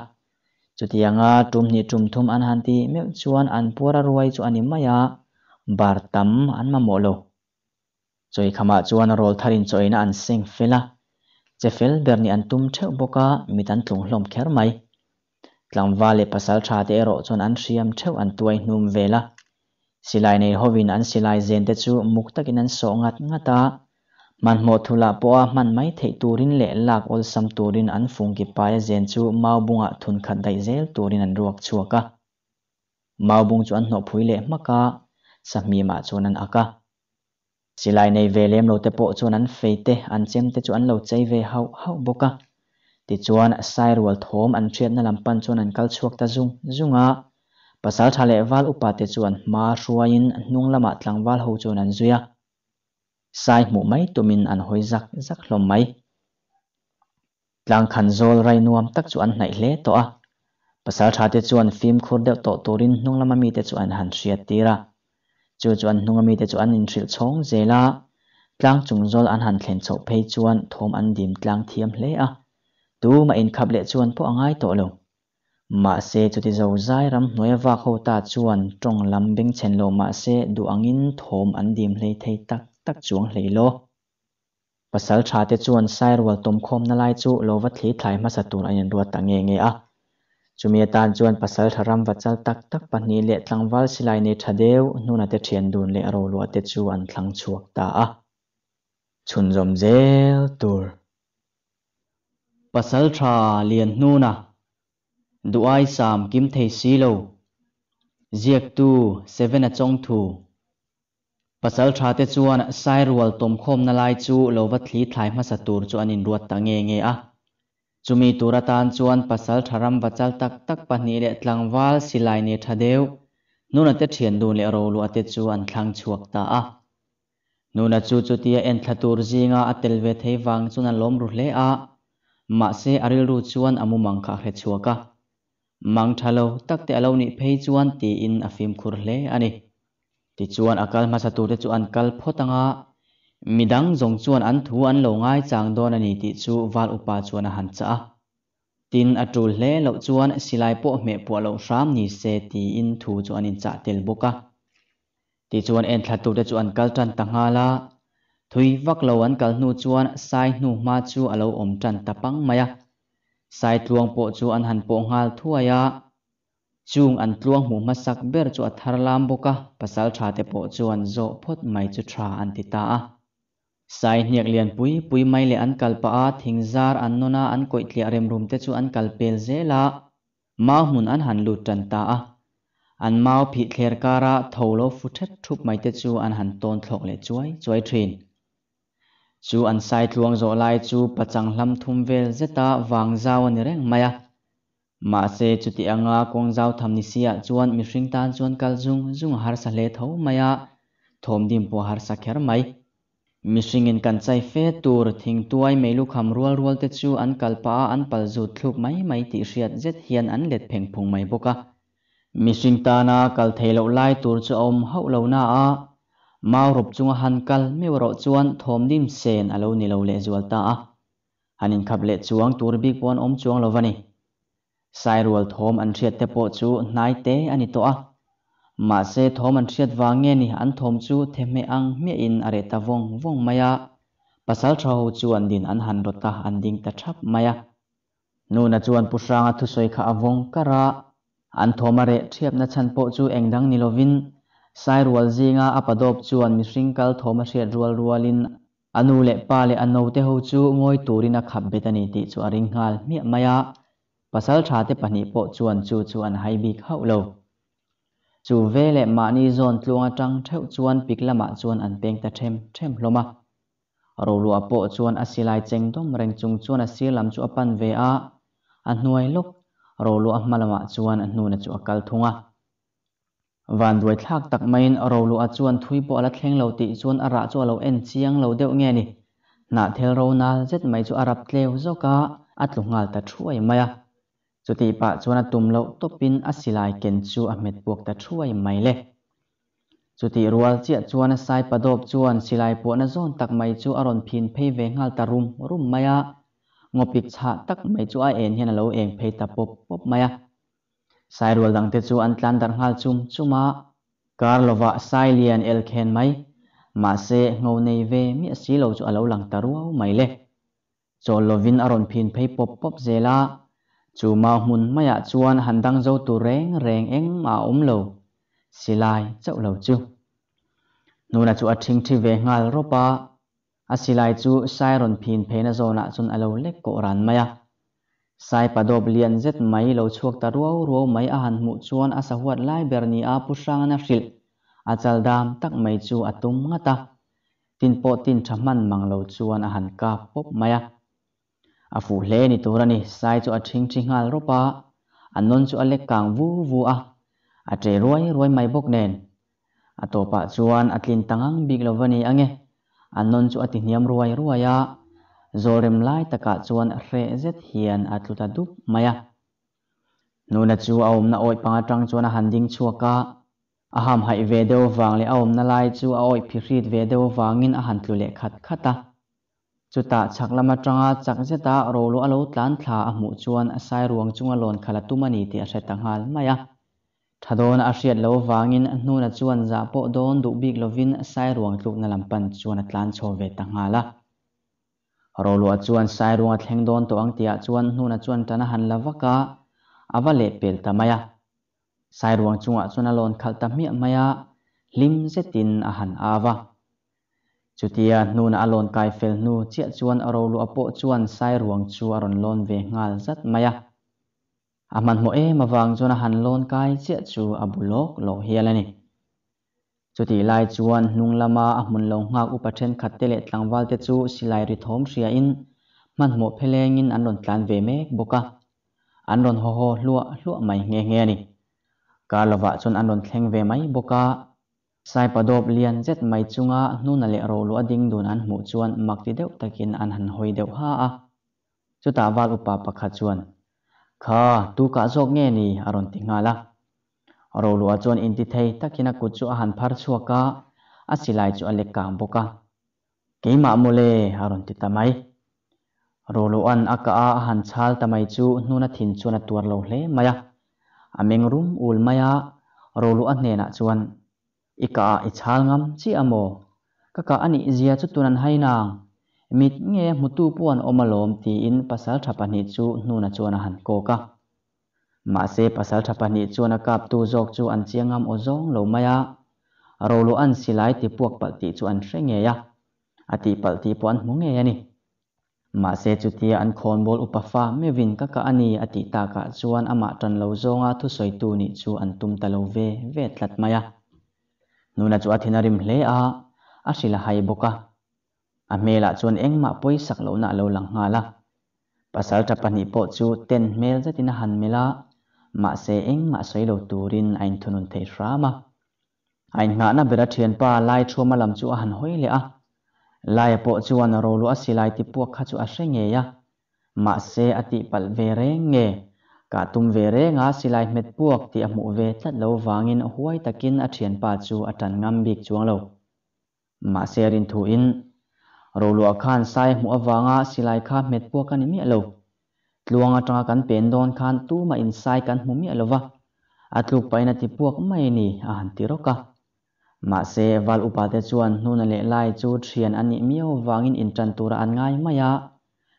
จุดยังอาตุมนี่ตุมทุมอันหันตีเมื่อชวนอันปัวรวยจูอันนิมายาบาร์ตัมอันมาโมโล choi khama chuan rol tharin choina an seng fela chefel berni an tum theu boka mitan tlung hlom kher mai tlangwa le pasal tha te ro chon an hriam theu an tuai hnum vela silai nei hovin an silai zen te chu muk takin an so ngat ngata man mo thula poa man mai thei turin le lak ol sam turin an phung ki paia zen chu mau bunga ah thun khat dai zel turin an ruak chuaka mau bung chu an hno phui le maka sahmi ma ah chon aka silai nei ve lem lo te po chuan an feite an cho te chu an về hậu hậu hau hau thì cho chuan sai rual thom an thiat na lampan cho an kal chuak ta zung zunga pasal thale wal upa te chuan ma ruain hnung lama tlang wal ho chuan an zuya sai mu mai tumin an hoi zak zak hlom mai tlang khan zol rai nuam cho chu nảy nai hle to a pasal tha cho chuan phim khur deuh to turin hnung lama mi cho chu an han hriat ra. จูจวนหนุ่มมีแต่จวนอินทรีชงเจละกลางจุงโจลอันหันเข็นโฉเพยจวนทอมอันดิมกลางเทียมเละอะดูมาอินขับเละจวนพวกง่ายโตลงมาเซจุติเจ้าใจรำหน่วยว่าเขาตาจวนตรงลำบิงเชนโลมาเซดูอังินทอมอันดิมเลยเทตักตักจวงเลยโลภาษาชาติจวนไซรัวตมคมนลายจูโลวัตลีไายมาสตูนอันยันรัวตังเงเงอะ chumi tan chuan pasal tharam vachal tak tak pahnih leh tlangwal silai nei thadeu nuna te thian dun le aro lu te chu an thlang chuak ta a chun zom zel tur pasal tha lian nuna duai sam kim thei si lo ziek tu seven a chong thu pasal tha te chuan sai rual tom khom na lai chu lo va thli thlai ma sa tur chu anin ruat ta nge nge a chumi tura tan chuan pasal tharam wachal tak tak pahnih leh tlangwal silai ni thadeu nuna te thian dun le ro lu ate chu an thlang chuak ta a nuna chu chu tia en thlatur zinga atel ve thei wang chun an lom ru hle a ma se aril ru chuan amu mang kha khe chuaka mang thalo tak te alo ni phei chuan ti in afim khur hle ani ti chuan akal ma sa tu te chu an kal photanga midang zong chuan an thu an lo ngai chang don ani ti chu wal upa chuan a han cha tin atul hle lo chuan silai po me po lo ram ni se ti in thu chu an in cha tel boka ti chuan en thlatu te chu an kal tan tangala thui vak lo an kal nu chuan sai nu ma chu alo om tan tapang maya sai tluang po chu an han po ngal thuaya chung an tluang mu masak ber chu athar lam boka pasal tha te po chuan zo phot mai chu tha an ti ta a sai hniak liền pui pui mai le an kalpa a thingzar an nona an koitli arem rum te chu an kalpel la mau hun an han lut tan ta a an mau phi thler kara tholo futhat thup mai te chu an han ton thlok le chuai chuai thrin chu an sai tluang zo lai chu pachang lam thum vel zeta wang zaw ani reng maya ma se chu ti anga kong zaw tham ni sia chuan mihring tan chuan kal zung zung har sa le tho maya thom dim po har sa kher mai misingin kan chai fe tur thing tuai mei lu kham rual rual te chu an kalpa an pal zu thlup mai mai ti hriat zet hian an let pheng phung mai boka mising ta na kal thei lo lai tur chu om hau lo na a mau rup chunga han kal mi waro chuan thom dim sen alo ni lo le zual ta a hanin khap le chuang tur bik pon om chuang lo vani sai rual thom an hriat te po chu nai te ani to a mà se thom an thiat wange ni an chú chu theme ang me in ở ta vong vong maya pasal tho chu an din an han rota an ding ta thap maya nu na chuan pusranga thu soi kha vong kara an thomare thiap na chan po chu engdang nilovin sai rual zinga apadop chuan mihring kal thoma hriat rual rualin anu le pa le anno te ho chu ngoi turina khap betani ti chu aring ngal mi maya pasal tha te pani po chuan chu chu an haibi khau lo chu ve le ma ni zon tlunga tang theu chuan piklama chuan an peng ta them them hloma ro lu apo chuan asilai cheng dom reng chung chuan asilam chu apan ve a an hnuai lok ro lu ahmalama chuan an hnuna chu akal thunga van duai thak tak main ro lu a chuan thui po ala thleng lo ti chuan ara chu lo en chiang lo deuh nge ni na thel ro na zet mai chu arab tleu zoka atlu ngal ta thuai maya chuti pa chuan a tum lo topin a silai ken chu a met buak ta thuai mai le chuti rual chia chuan a sai padop chuan silai po na zon tak mai chu aron phin phei ve ngal ta rum rum maya ngopik cha tak mai chu a en hian lo eng phei ta pop pop maya sai rual dang te chu an tlan dar ngal chum chuma carlova sai liền el khen mai mà se ngầu này về mi xí lâu cho à lâu lặng ta ruau mày lệ cho lovin aron pin pay pop pop zela chu mau mun maya chuan handang zo tu reng reng eng ma om lo silai chau lo chu nuna chu athing thi ve ngal ropa a silai chu sai ron phin phena zona chun alo lek ko ran maya sai padob lian zet mai lo chuak ta ruau ruau mai a han mu chuan a huat lai berni a pusang na hril a chal dam tak mai chu atum ngata tin po tin thaman mang lo chuan a han ka pop maya a fu hle ni tur ani sai chu a thing thing hal ropa an non chu a lek kang vu vu a a tre ruai ruai mai bok nen a to pa chuan a tlin tangang bik lovani ange an non chu a ti niam ruai ruai a zorem lai taka chuan re zet hian a tluta dup maya nuna chu a awm na oi panga tang chuan a handing chuaka a ham hai ve deuh wang le a awm na lai chu a oi phirrit ve deuh wangin a han tlu le khat khata จุตาฉักละมาจรงาจักเสตาโรลุอาลตันทลาอมุจวนสายรวงจุงอลนขลัตุมานีที่อาศัยต่างหากไม่ยะถ้าโดนอาเซียนเลววางินนู่นจวนจะปอโดนดุบิกลวินสายรวงลุกนลำปันจวนตลันโชเวต่างหากละโรลุจวนสายรวงแทงโดนตัวอังเตียจวนนู่นจวนตนหันละวกะอาวเลเปลตามายะสายรวงจุงอาจวนอลนขลัตมีมายะลิมเซตินอาหันอาวะ chutia nun alon kai fel nu chia chuan aro lu apo chuan sai ruang chu aron lon ve ngal zat maya aman mo e mawang chuan han lon kai chia chu abulok lo hialani chuti lai chuan nung lama a hmun lo ngak upathen khat te le tlangwal te chu silai ri thom hria in man mo pheleng in an ron tlan ve mek boka an ron ho ho hlua hlua mai nge nge ani ka lova chuan an ron thleng ve mai boka sai padop lian zet mai chunga nuna le ro lu ading dun an mu chuan makti deuh takin an han hoi deuh ha a chuta wal upa pakha chuan kha tu ka jok nge ni aron ti ngala ro lu a chuan in ti thei takina ku chu a han phar chuaka a silai chu ale ka boka keima mole aron ti tamai ro lu an aka a han chal tamai chu nuna thin chuan a tur lo hle maya ameng rum ul maya ro lu a hne na chuan ika ichal ngam chi amo kaka ani zia chu tunan hainang mit nge mutu puan omalom ti in pasal thapani chu na chuana han ko ka ma se pasal thapani chuana kap tu jok chu an chiangam ozong lo maya ro rolo an silai ti puak palti chu an hrenge ya ati palti puan munge yani ma se chu ti an khon bol upafa mevin kaka ani ati ta taka chuan ama tan lo zonga thu tu ni chu an tum ta lo ve ve tlat maya nuna chu athina rim hle a a sila hai boka a mela chuan engma poi sak lo na lo lang nga la pasal ta pani po chu ten mel zatina han mela ma se engma sei lo turin ain thunun thei rama ain nga na bera thian pa lai ma lam chu han hoi le a lai po chu an ro lu a silai ti puak kha chu a hrengeya ma se ati pal ve renge cả về tum ngã re lại silai met thì ti a mu ve tlat lo wangin a huai takin a thian chú ở a tan ngam chuông lâu mà ma serin thu in ro lu khan sai mu awanga silai kha met puak kan mi alo tluanga tanga kan pen don khan tu ma in sai kan lúc bay nát atluk paina ti puak mai ni a han ti roka ma se wal upate chuan nun le lai chu thian ani miao wangin in tan tura ngay mày à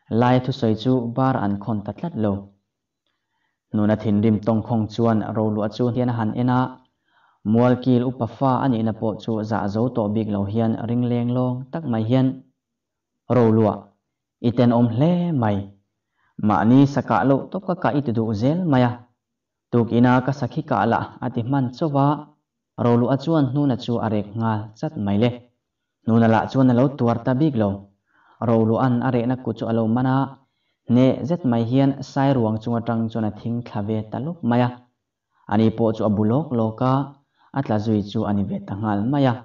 lại thu sei chu bar an khon tatlat lâu นูนัทินริมตรงคงจวนเราลัวจูเทียนหันเอนะมัวกีลอุปฟ้าอันนี้นโปจูจะโจตัวบิกเหล่าเฮียนริงเลียงลงตักไม่เฮียนเราลัวอีเตนอมเล่ไม่มานี้สกะโลตบกะกะอิตดูเซลมายะตุกินาก็สักขีกาละอติมันจวะเราลัวจวนนูนจูอเรกงาจัดไม่เล่นูนละจวนเราตัวตบิกเหล่าเราลัวอันอเรนักกุจูเรามนา nè rất may hiền sai ruộng cho nó về ruang chunga tang chona thing thlave taluk maya ani po chu abulok loka atla zui chu ani ve tangal maya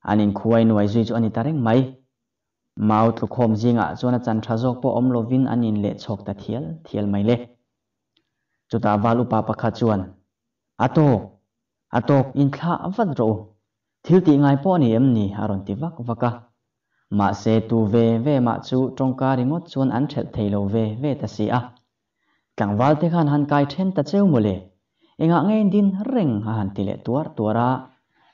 anin khuai nuai zui anh ấy tareng mai mau tlu khom jinga cho nó tha jok po om vin lovin anin le chok ta thiel thiel mai le chuta walu pa pakha chuan ato atok in tha avat ro thil ti ngay po ni em ni aron ti vak vaka mà xe tu về về mà chú trong cái đi ngót chuan anh chẹt thầy lâu về về ta xì à càng vào thế khan hàn cái chen ta chơi mồ lệ anh ngã ngay din reng hà hàn tỷ lệ tuar tuara à.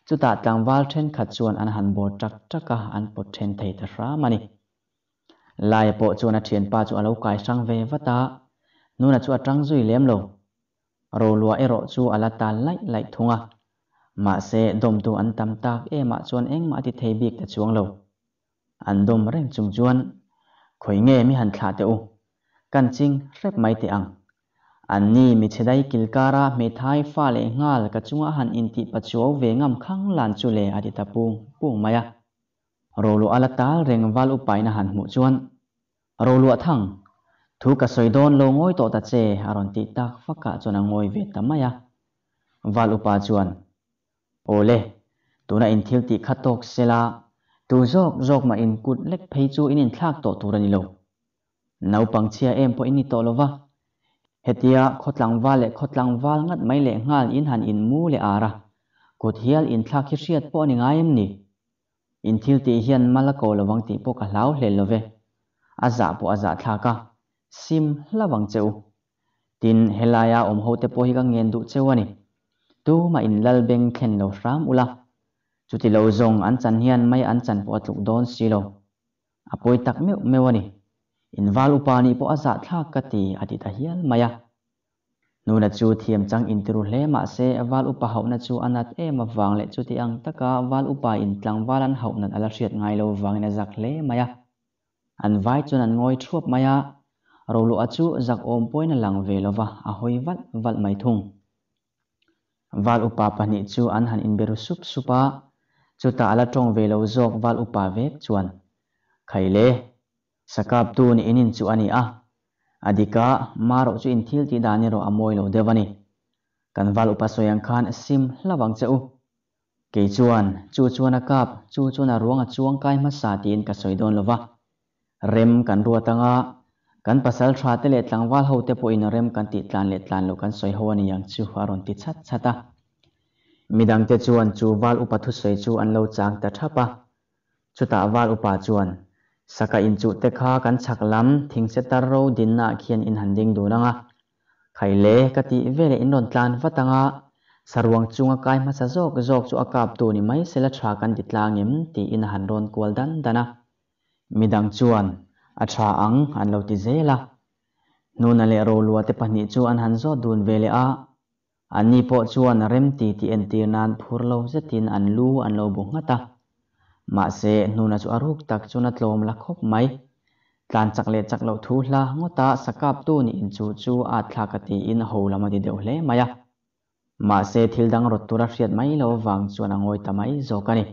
chú ta càng vào chen khát chuan anh hàn bộ trắc trắc cả à, anh bột chen thầy ta ra mà nè lại bộ chuan chen pa chu à alo cai sang về và ta nu là chú chu trăng duy lem lâu rồi lúa ero chú ala ta lại lại thung à mà xe đồng tu anh tam tak e mà chuan anh mà thì thầy biết ta chuang lâu อันดมเร่งจุงจวนค่อยเงยมีหันขาเตโอกันจริงเรียบไม่เตอังอันนี้มิเชได้กิลการาเมทายฟ้าเล่งาลกับจุงอหันอินติปัจจุวเวงามข้างลานจุเลอดิตาปูปูมายะรลุอัลตาเร่งวัลอุปายนหันมุจวนโรลุอทังทุกสวยดอนลงอ้อยตตะเจอรันติตักฟักกะจนงอยเวตมายะวัลอุปาจวนโอเลตัวนั้นทิลติขตกเสลา tu zok zok ma in kut lek phei chu in in thlak to turani lo nau pangchia em po ini to lova hetia khotlang wale khotlang wal ngat mai le ngal in han in mu le ara kut hial in thlak hi riat po ni ngaim ni in thil ti hian malako lawang ti po ka lau hle love aza po aza thlaka sim lawang cheu tin helaya om ho te po hi ka ngen du chewani tu ma in lal beng khen lo ram ula chu ti lo zong an chan hian mai an chan po atluk don si lo apoi à, tak meu meu ani inval upani po dạ aza thla kati ati ta à, hian maya à. nuna chu thiam chăng in tiru hle ma se wal upa hauna chu anat em awang le chu ti ang taka wal upa in tlang walan haunan ala riat ngai lo wangina zak hle maya an vai chun an ngoi thuap maya rolu ôm zak om poina về ve lova à hoi vat val mai thùng val upa pani chu an han in beru sup supa จุตาอลตรงเวลาจกวัลอุปาเวกชวนไขเลสกับตูนอินินชวนนี่อ่ะอดีกามารุจุอินทิลติดานิโรอมวยโลเดวันีกันวัลอุปสยังคันซิมละวังเจ้าเกจวนจูจวนกับจูจวนรวงจวงกายมาสาตินกัสอยดอนลวะเร่มกันรัวตังะกันพัสดุทะเตเลตังวัลเฮาเตปอินเร่มกันติดลานเลตลานลูกันสอยหัวนี้ยังชิวารอนติดชัดชัดตามีดังเจะจวนจูวาลอุปัทุสัยจูอันเลวจางแต่ทัปะจุตาวาลอุปาจวนสกอินจุเตคากันฉักล้ำทิ้งเซตารูรดินนาเคียนอินหันดิงดูนังะไขเลกติเวเลอินนนตลานฟัตังะสรวงจุงกายมาสะโจกโจกจูอากาบตูนิไม่เสลทรากันดิตลางิมตีอินหันรอนกวลดันดานะมีดังจวนอัชราอังอันเลวติเซละนูนเลโรลัวเตปนิจูอันหันโจดูนเวเลอา an ni po chuan rem ti ti en tir nan phur lo tin an lu an lo bung ngata ma se na chu aruk tak chu na tlom la khop mai tlan chak le chak lo thu hla ngota sakap tu ni in chu chu a thla ka ti in ho lama di deuh hle maya ma se thil dang rot tura hriat mai lo wang chuan angoi tamai zokani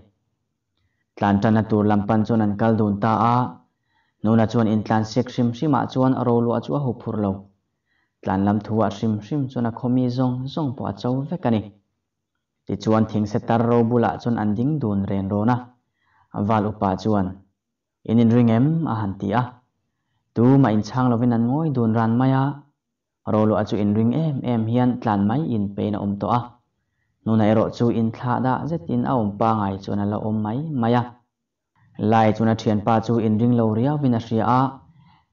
tlan tan na tur lampan chuan an kal dun ta a na chuan in tlan sek hrim hrima ah chuan a ro lu a chu a ho phur lo tlan lam thu a rim rim chuna khomi zong zong po a chau vek ani ti chuan thing se tar ro bula chun an ding dun ren na. wal upa chuan in in ring em a han ti a tu ma in chang lo lovin an ngoi dun ran maya rolo achu in ring em em hian tlan mai in pe na om um to a nu na ero chu in tha da zet in a om um pa ngai chuna lo om mai maya lai chuna thian pa chu in ring lo ria vin a hria a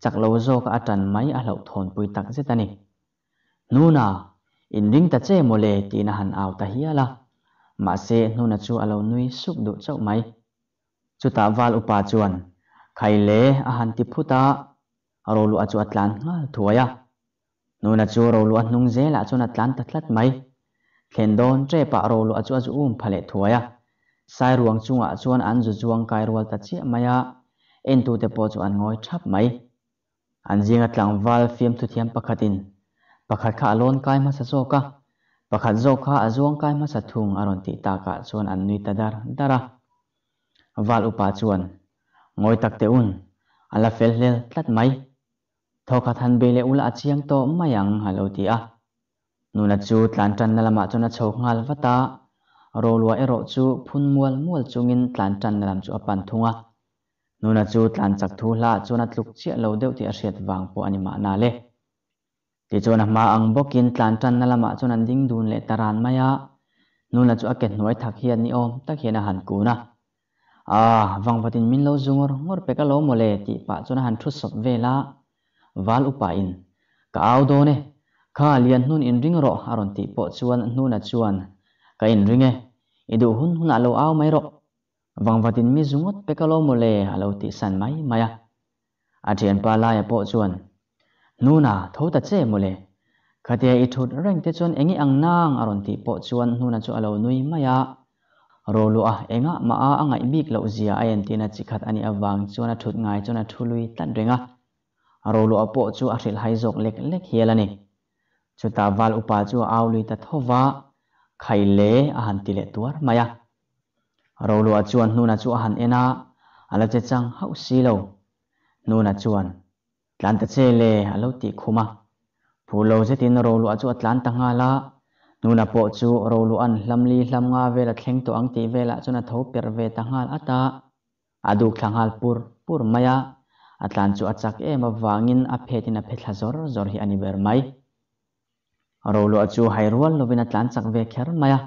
chắc lâu zo ka atan mai a lo thon pui tak je tani nuna in ring ta che mo le ti na han aw ta hi ala ma se nuna chu alo nui suk độ chau mai chu ta wal upa chuan khai le a han ti phuta ro lu achu atlan ngal thuaya nuna chu ro lu anung je la chon atlan ta thlat mai thlen don tre pa ro lu achu achu um thua ya sai ruang chunga chuan an zu chuang kai rual ta chi maya en tu te po chu an ngoi thap mai anjinga tlang wal fiam tu thiam pakhatin pakhat kha alon kai ma sa so ka pakhat zo kha azuang kai ma sa thung aron ti ta ka chuan an nui tadar dara wal upa chuan ngoi takte un ala fel hlel tlat mai thoka than bele ula achiang to mayang halo ti a nuna chu tlan tan nalama chona chho ngal wata rolwa ero chu phunmual mual chungin tlan tan nalam chu apan thunga นูนจูตลันจักทูละจวนลุกเชี่ยเราเดียวที่อาเซียดวางปอนิมานาเลที่จวนมาอังบกินตลันจันนั่นละมาจวนดิ้งดูนเลตารานมายานูนจูอาเกตหน่วยทักเฮียนนิอมตักเฮียนหันกูนะอ่าวังปตินมินเราจงรมรเปกะโลโมเลติปะจวนหันทุสบเวลาวาลอุปาอินก้าวโดเนข้าเลียนนูนอินริงรออารอนติปอจวนนูนจวนก็อินริงเออิดูหุนหุนอาโลเอาไม่รอ vang vatin mi zungot pekalo mole halo ti san mai maya athian à, pa lai po chuan nuna thota che mole khatia i thut reng te chuan engi angnang aron à ti po chuan nuna chu alo nui maya rolu a enga ma a angai à bik lo zia a en tina chikhat ani awang chuan a thut ngai chuan a thului tan renga rolu a po chu a hril hai jok lek lek hialani chuta wal upa chu aului ta thowa khaile a han tile tuar maya ro lu a chuan hnu na chu han ena ala che chang hau si lo nu na chuan tlan ta che le alo ti khuma phu lo je tin ro lu a chu tlan ta nga la nu na po chu ro lu an hlam li hlam nga vela thleng to ang ti vela chu na tho per ve ta nga ata adu khlang hal pur pur maya atlan chu achak em a wangin a phetin a phetla zor zor hi ani ber mai ro lu a chu hairwal lo bin atlan chak ve kher maya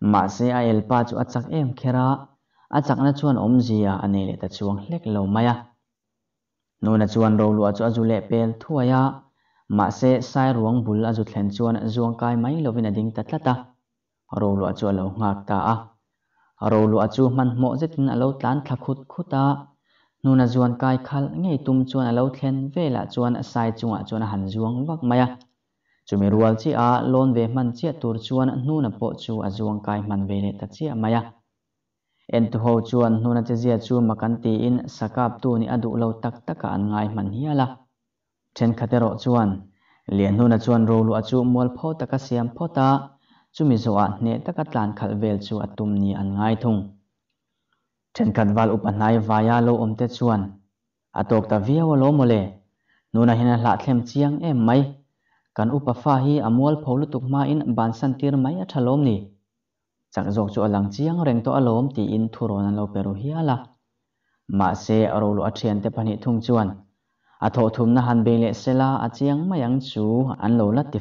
mà sẽ ai el pa chu achak em khera achak na chuan om zia anh le ta chuang hlek lo maya nu na chuan ro lu achu azu le pel thuaya mà sẽ sai ruang bul azu thlen chuan zuang kai mai lovin ading tatlata ro lu achu lo ngak ta à, a ro lu achu man mo zetin alo tlan thlakhut ta, nô na zuan cái khal ngay tum chuan alo thlen là chuan sai chunga chuan ruộng zuang wak à. chumi rual chi a lon ve man chia tur chuan nu na po chu a zuang kai man ve le ta chia maya en tu ho chuan nu na che zia chu makan ti in sakap tu ni adu lo tak taka an ngai man hiala then khatero chuan lian nu na chuan ro lu a chu mol pho taka siam pho ta chumi zo a ne taka tlan khal vel chu atum ni an ngai thung then kan wal up anai vaya lo om te chuan atok ta viawa lo mole nuna hina hla thlem chiang em mai kan upa fa hi amwal pholu tukma in ban san tir mai a thalom ni chang zok chu alang chiang reng to alom ti in thuron an lo peru hi ala ma se aro lo athian te pani thung chuan a tho thum na han bele sela a chiang mayang chu an lo la ti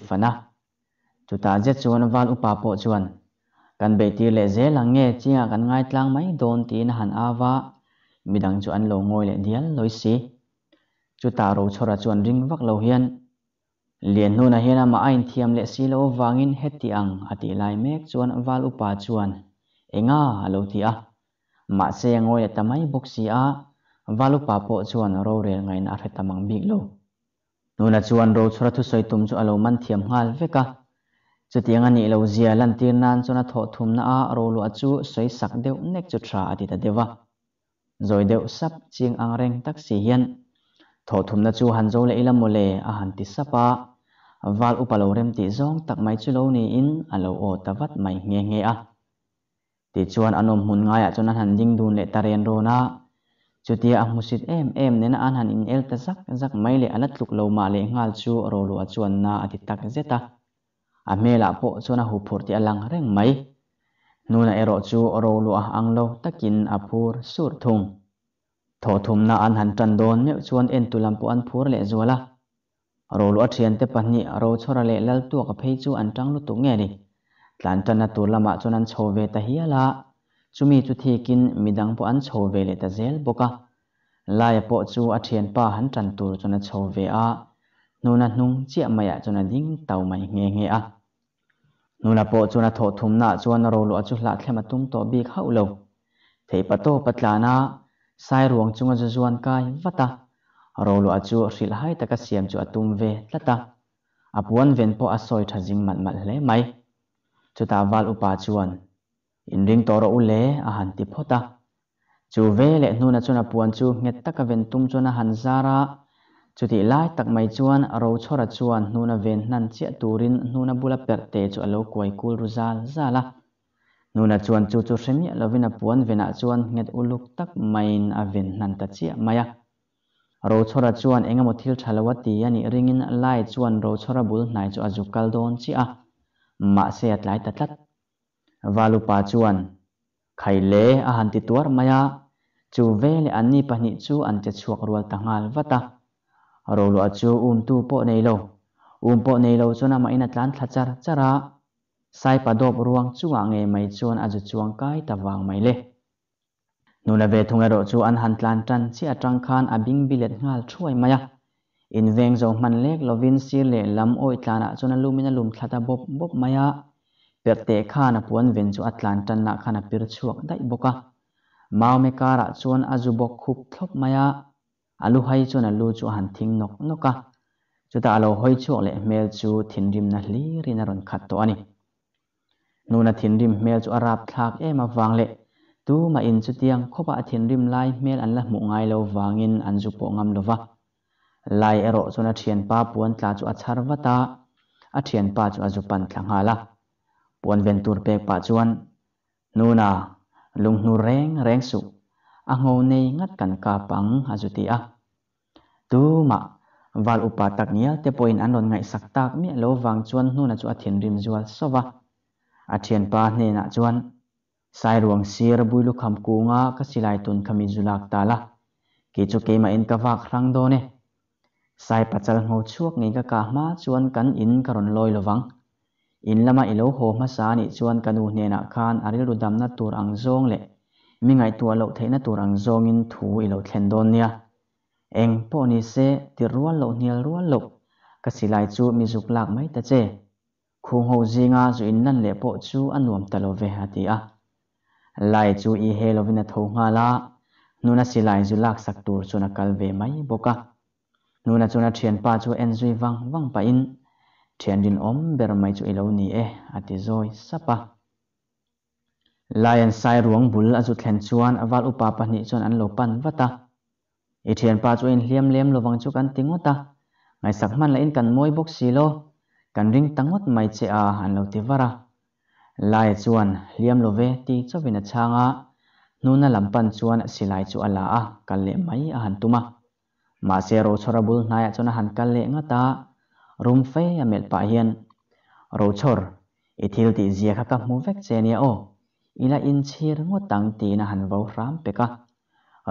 chu ta je chuan wal upa po chuan kan be ti le je lang nge chiang kan ngai tlang mai don tin han awa midang chu an lo ngoi le dial loi si chu ta ro chhora chuan ring vak lo hian liền nu na hian ama ain thiam le si lo wangin heti ang ati lai mek chuan wal upa chuan enga alo ti a ma se ngoi ta mai boksi a walu pa po chuan ro rel ngai na re tamang bik lo nuna chuan ro chura thu soi tum chu alo man thiam ngal veka chuting ani lo zia lan tir nan chuna tho thum na a ro lo achu soi sak deuh nek chu thra ati ta dewa zoi deuh sap ching ang reng tak si hian thổ thum à à na chu han zo le ilam mole a han ti sapa u upalo rem ti zong tak mai chu lo ni in alo o ta tawat mai nge nge a ti chuan anom hun ngai a chuan han ding dun le taren rona chutia a musit em em nen an han in el ta zak zak mai le alat luk lo ma le ngal chu ro lu a chuan na ati tak zeta a mela po chuan a hu phur ti alang reng mai nuna ero chu ro lu a ang lo takin apur sur thung thọ thum na an han tran don ne chuan en tulam po an phur le zuala ro lo athian nhị pani cho ra lệ lal tu ka phei chú an trăng lu tu nge ni tlan tan na tu lama ah chuan an về ta chú mi chú chumi chu mi đăng bộ an về le ta zel boka lai bộ chú po chu athian pa han tran tur chuan a chhove a nuna nung chia maya ah chuan a ding tau mai nghe nge a nuna bộ chuan a tho thum na chuan ro lo chu hla thlema tum to bi khau lo thei pato patlana sai ruộng chung ruang chunga zuan kai vata rolo achu ril hai taka siam chu atum ve tlata apuan à, ven po asoi thajing mat mat le mai chuta wal upa chuan inring toro ule ahan à, ti phota chu ve le nu na chuna puan à chu nget taka ven tum chuna han zara chu ti lai tak mai chuan ro chora chuan nu na ven nan che turin nu na bula per te chu alo koi kul ruzal zala nuna chuan chu chu hremia vina puan vena ah chuan nget uluk tak main avin nan ta chia maya ro chhora chuan engemaw thil thalawa ti ani ringin lai chuan ro chhora bul hnai chu azukal don chi a ma se at lai ta tlat valu pa chuan khaile a han ti tuar maya chu vele anni pahnih chu an che chuak rual tangal vata ro lu a chu um tu po nei lo um po nei lo chuan ama in atlan thla char chara sai padop ruang chunga nge mai chuan aju chuang kai wang mai le nula ve thung ro chu an han tlan tan chi atang khan bing bilet ngal thuai maya in veng zo man lek lovin si le lam oi tlana ah chon lumina lum thlata bop bop maya perte khana puan ven chu atlan tan na khana pir chuak dai boka mau me kara ah chuan aju bok khup thlop maya alu hai chon lu chu han thing nok noka chuta alo hoi chuak le mel chu thinrim na hli rin aron khat to ani นูนาทินริมเมลจูอาราบทากเอมาวางเละตู้มาอินสุเตียงขบะทินริมไลเมลอันละหมุงไงเลววางินอันจุโปงามลวะไลเอโรจูนาเทียนป้าปวนตาจูอาชารวตาอาเทียนป้าจูอาจุปันทางหาละปวนเวนตูรเปกป้าจวนนูนาลุงนูแรงแรงสุอังโงในงัดกันกาปังอาจุติอาตู้มา val upa tak nial te poin anon ngai sak tak mi lo wang chuan nu na chu a thin rim zual sowa อาเทียนปาเนนะจวนสายรวงเสียรบุยลุคำกูงาก็สิไลตุนคำมิจุลักตาละกิจุเกมาอินกวักครั้งโดเนสายปัจจัลหชวกนี้ก็กามาจวนกันอินกรนลอยระวังอินละมาอิโลโหมาสานิจวนกันูเนนะคานอาริรุดัมนัตูรังจงเลยมิไงตัวเราเทนตูรังจงอินถูอิโลเทนโดนเนี่ยเองพวกนี้เสติรัวโลเนียรัวหลกก็สิไลจูมิจุลักไม่แต่เจ khung ho zinga zu in nan le po chu anuam talo ve hatia lai chu i helovina tho nga la nuna silai zu lak sak tur chu na kal về mai boka nuna chu na thian pa chu en zui wang wang pa in thian din om ber mai chu ilo ni e ati zoi sapa lion sai ruang bul azu thlen chuan awal upa pahnih chuan an lô pan vata i thian pa chu in liêm lem lovang chu kan tingota ngay sak man la in kan môi bốc si lo kan ring tangot mai che a an lo ti vara lai chuan liam love ti chawina changa nuna lampan chuan silai chu ala a kal le mai a han tuma ma se ro chora bul hnai a chona han kal le nga ta rum fe a mel pa hian ro chor ithil ti zia kha ka mu vek che nia o ila in chhir ngo tang ti na han vo ram peka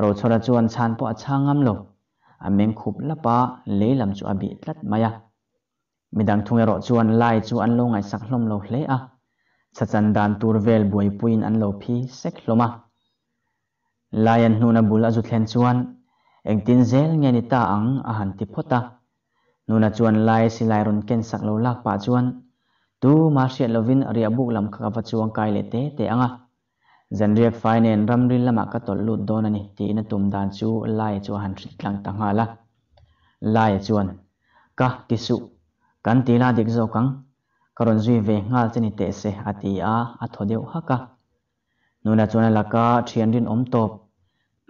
ro chora chuan chan po a changam lo a mem khup lapa leilam chu abi tlat maya midang thunge ro chuan lai chu an lo ngai sak hlom lo hle a chachan dan tur vel buai puin an lo phi sek hloma lai an hnuna bul a zu thlen chuan engtin zel nge ni ta ang a han ti phota nuna chuan lai silai ron ken sak lo lak pa chuan tu martial lovin ria buk lam kha va chuang kai le te te anga zanriak finen ramri lama ah ka tol lut don ani ti na tum dan chu lai chu han thrit tlang ta nga la lai chuan ka tisu kan ti la dik zo kang karon zui ve ngal chani te se ati a atho deu haka nuna chona laka thian rin om top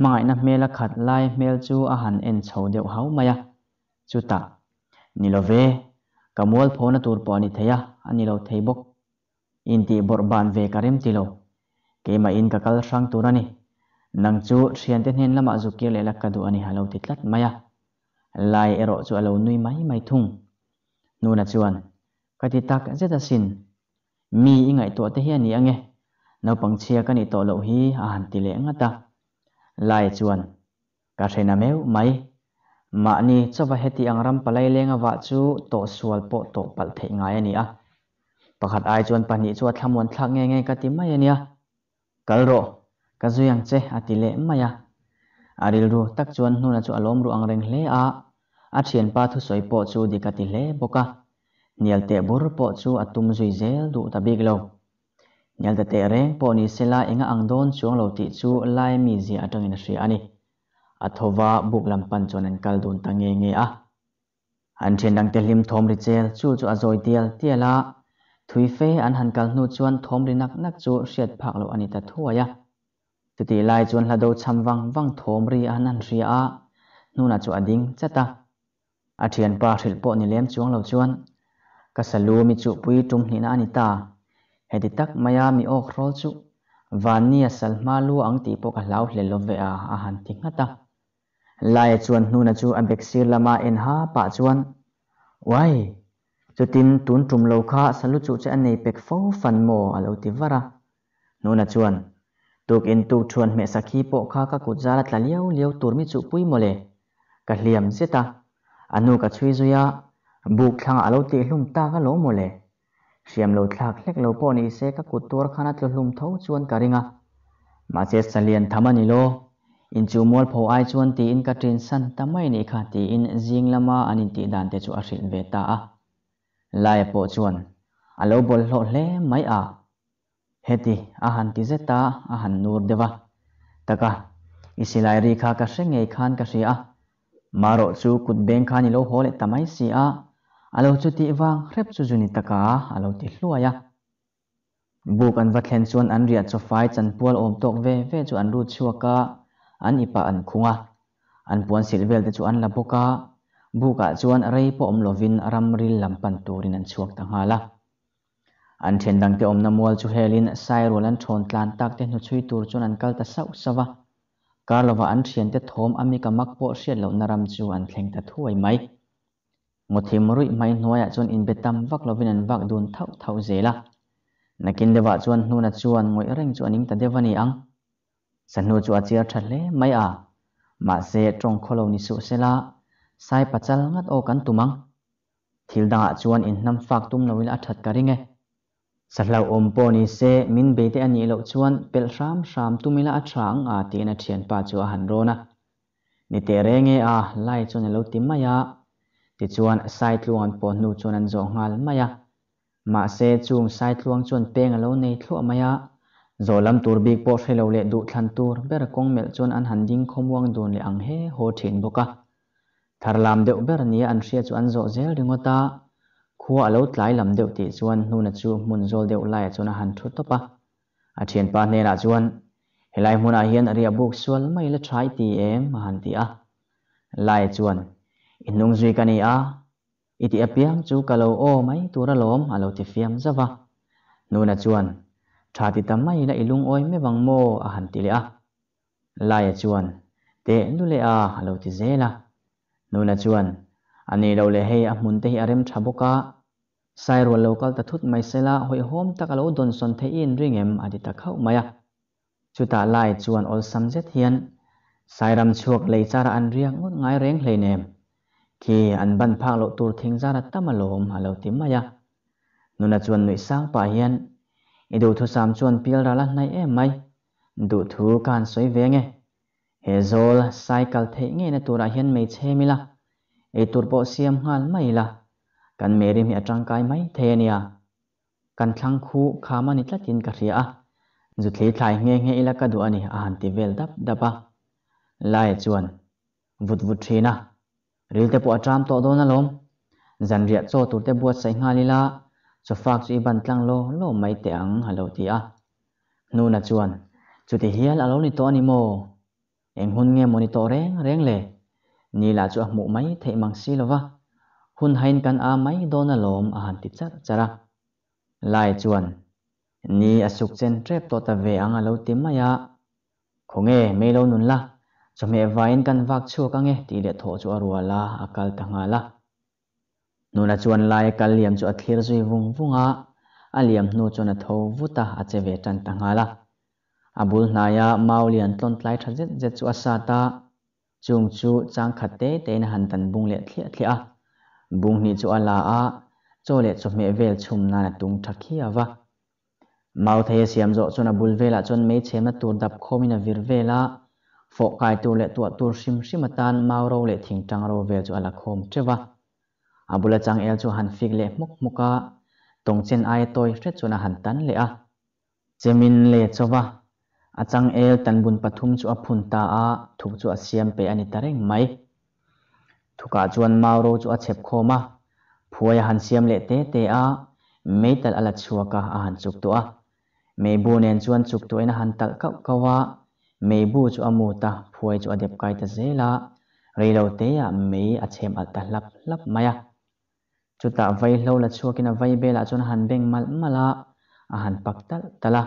mangai na mela khat lai mel chu a han en chho deu hau maya chu ta nilove kamual phona tur po ani theya anilo theibok inti borban ve lo, tilo kema in kakal sang turani nang chu thian ten hen lama zu ke le la kadu ani halo titlat maya lai ero chu alo nui mai mai thung nu na chuan ka ti rất là xin, mi ingai to te hian ni ange no bằng chia cái này lo hi a à han ti le anga ta lai chuan ka threna meu mai ma ni chawa heti angram palai lenga wa chú, to sual po to pal ngay ngai ani a pakhat ai tham muốn thắc chuan pani chu athamon thlak nge cái ka ti mai ania kalro à. ka zuyang che atile à maya aril ru tak chuan hnuna chu lom ru angreng hle à a thian pa thu soi po chu dikati hle boka nial te bur po chu atum zui zel du ta big lo nial da te reng po ni sela inga angdon chuang lo ti chu lai mi zi atangin a hri ani athowa buk lampan chon an kal dun ta nge nge a an thian dang te hlim thom ri chel chu chu azoi tial tiala thui fe an han kal nu chuan thom ri nak nak chu hriat phak lo ani ta thuaya ti ti lai chuan hlado cham wang wang thom ri an an hria a na chu ading chata อาเทียนปาถิลปนิเลมจวงเหล่าจวนกสลูมิจุปุยตุมหินานิตาเฮติตักมายามีโอครอลจุวานนียสัลมาลูอังตีปกหลาวเลลเวอาอาหันทิงตาลายจวนนูนจูอันเบกซีลมาเอ็นฮาปะจวนวัยจุดินตุนจุมโลคาสลุจุจะอันในเปกฟฟันโมอาลูติวระนูนจวนตุกอินตุชวนเมสักีโปคากักุจารัตลาเลียวเลียวตุรมิจุปุยโมเลกะเลียมเซตา anu ka chui zuya buk thang alo ti hlum ta ka lo mo le siam lo thlak hlek lo po ni se ka kutur khana tlu hlum tho chuan ka ringa ma che salian thamani lo in chu mol pho ai chuan ti in ka trin san tamai ni kha ti in jing lama anin ti dan te chu a hrin ve ta a lai po chuan alo bol lo le mai a heti ahan ti zeta ahan nur dewa taka isilai ri kha ka sengei khan ka sia maro chu kut beng kha ni lo hole tamai si a alo chu ti wang rep chu juni taka alo ti hluaya buk an vatlen chuan an riat chu fai chan pual om tok ve ve chu an ru chuaka an ipa an khunga an puan silvel te chu an la boka buka chuan rei po om lovin ramril lampan turin an chuak tanghala an thendang te om namwal chu helin sai rol an thon tlan tak te hnu chui tur chuan an kal ta sau sawa Karlova an thian te thom ami ka mak po sian lo naram chu an thleng ta thuai mai ngothim rui mai hnuaiah chuan in betam vak lovin an vak dun thau thau zela nakin dewa chuan hnuna chuan ngoi reng chu aning ta devani ang sanu chu achia thale mai a à. ma se tong kholo ni su sela sai pachal ngat o kan tumang thilda chuan in nam fak tum lovin a that ka ringe salo ompo ni se min beite ani lo chuan pel ram ram tumila athang a tina thian pa chu a hanrona ni te renge a lai chuan lo tim maya ti chuan sai tluan po nu chuan an zo ngal maya ma se chung sai tluang chuan peng lo nei thlo maya zolam tur bik po thelo le du thlan tur ber kong mel chuan an handing khomwang dun le ang he ho thin boka tharlam deuh ber ni an hria chu an zo zel ringota khua alo lại làm điều ti chuan nu na chu mun zol deuh lai chuna han thu topa a thian pa ne la chuan helai hmun a hian ria buk sual mai la thai ti em han ti a lai chuan inung zui kani a iti apiam chu kalo o mai tura lom alo ti fiam zawa nu na chuan trái ti tam mai la ilung oi me wang mo a han ti le a lai chuan te lu le a alo ti zela nu na chuan ani lo le hei a hmun te hi arem tha boka sai Sairwal local ta thut mai sela hoi hom takalo don son the in ringem adi ta khau maya chuta lai chuan ol samjet hian sairam chuak lei chara an riêng à à. ngot ngái reng hlei nem khi an ban phang lo tur thing zara tamalom halo tim maya à. nuna chuan nui sang pa hian idu thu sam chuan pil ra la nai em mai du thu về kan soi ve sai he zol nghe the nge ra tura mấy mei mi là e tur bo xiêm hal mai là kan merim hi atangkai mai thenia kan thlangkhu khama ni tlatin ka ria a zu thli thlai nge nge ila ka du ani a han ti vel dap dapa lai chuan vut vut thina ril te pu atram to dona lom zan ria cho tur te buat sai nga lila chu fak chu iban tlang lo lo mai te ang halo ti a nu na chuan chu ti hial alo ni to ani mo eng hun nge monitor reng reng le ni la chu a mu mai thei mang si คุณใหันกันอาไม่โดนลมอาหารติดจัดจระลายจวนนี่อสุกเซนเทปตัวตะเวอังเลวติมมายะคงเอไม่เลวนุนละจะมีวายนกันวักชั่วกังเอตีเดทโถจัวรัวละอาการต่างละนุนจวนลายกันเลี่ยมจัวทีรจุยวุงวุงอะอาเหลียมนูจวนทวุตาอาเจเวจันต่างละอาบุลนายะมาเลียนต้นไลทันเจ็ดจัวซาตาจุงจูจังขัดเตเตนหันตันบุงเละเทียเทีย bung ni chu ala a chole chawhmeh vel chhumna na tung tha khi ava mau thei siam zo chuna bul vela chon mei chhemna tur dap khomina vir vela fo kai tu le tu tur sim sim atan mau ro le thing tang ro vel chu ala khom chewa abula chang el chu han fik le muk muka tong chen ai toy hre chuna han tan le a chemin le chowa achang el tanbun pathum chu a phun ta a thuk chu a siam pe ani tareng mai thu thuka chuan mau rồi chú chu a chhep khawma phuai han siam le te te a meital ala chuaka a han chuk tu mấy meibu nen chuan chuk tu in han tal kau kawa meibu chu amuta phuai chu adep kai ta zela reilo te a mei a chem al ta lap lap maya chuta vai hlo la chuakina vai bela chuan han beng mal mala a han pak tal tala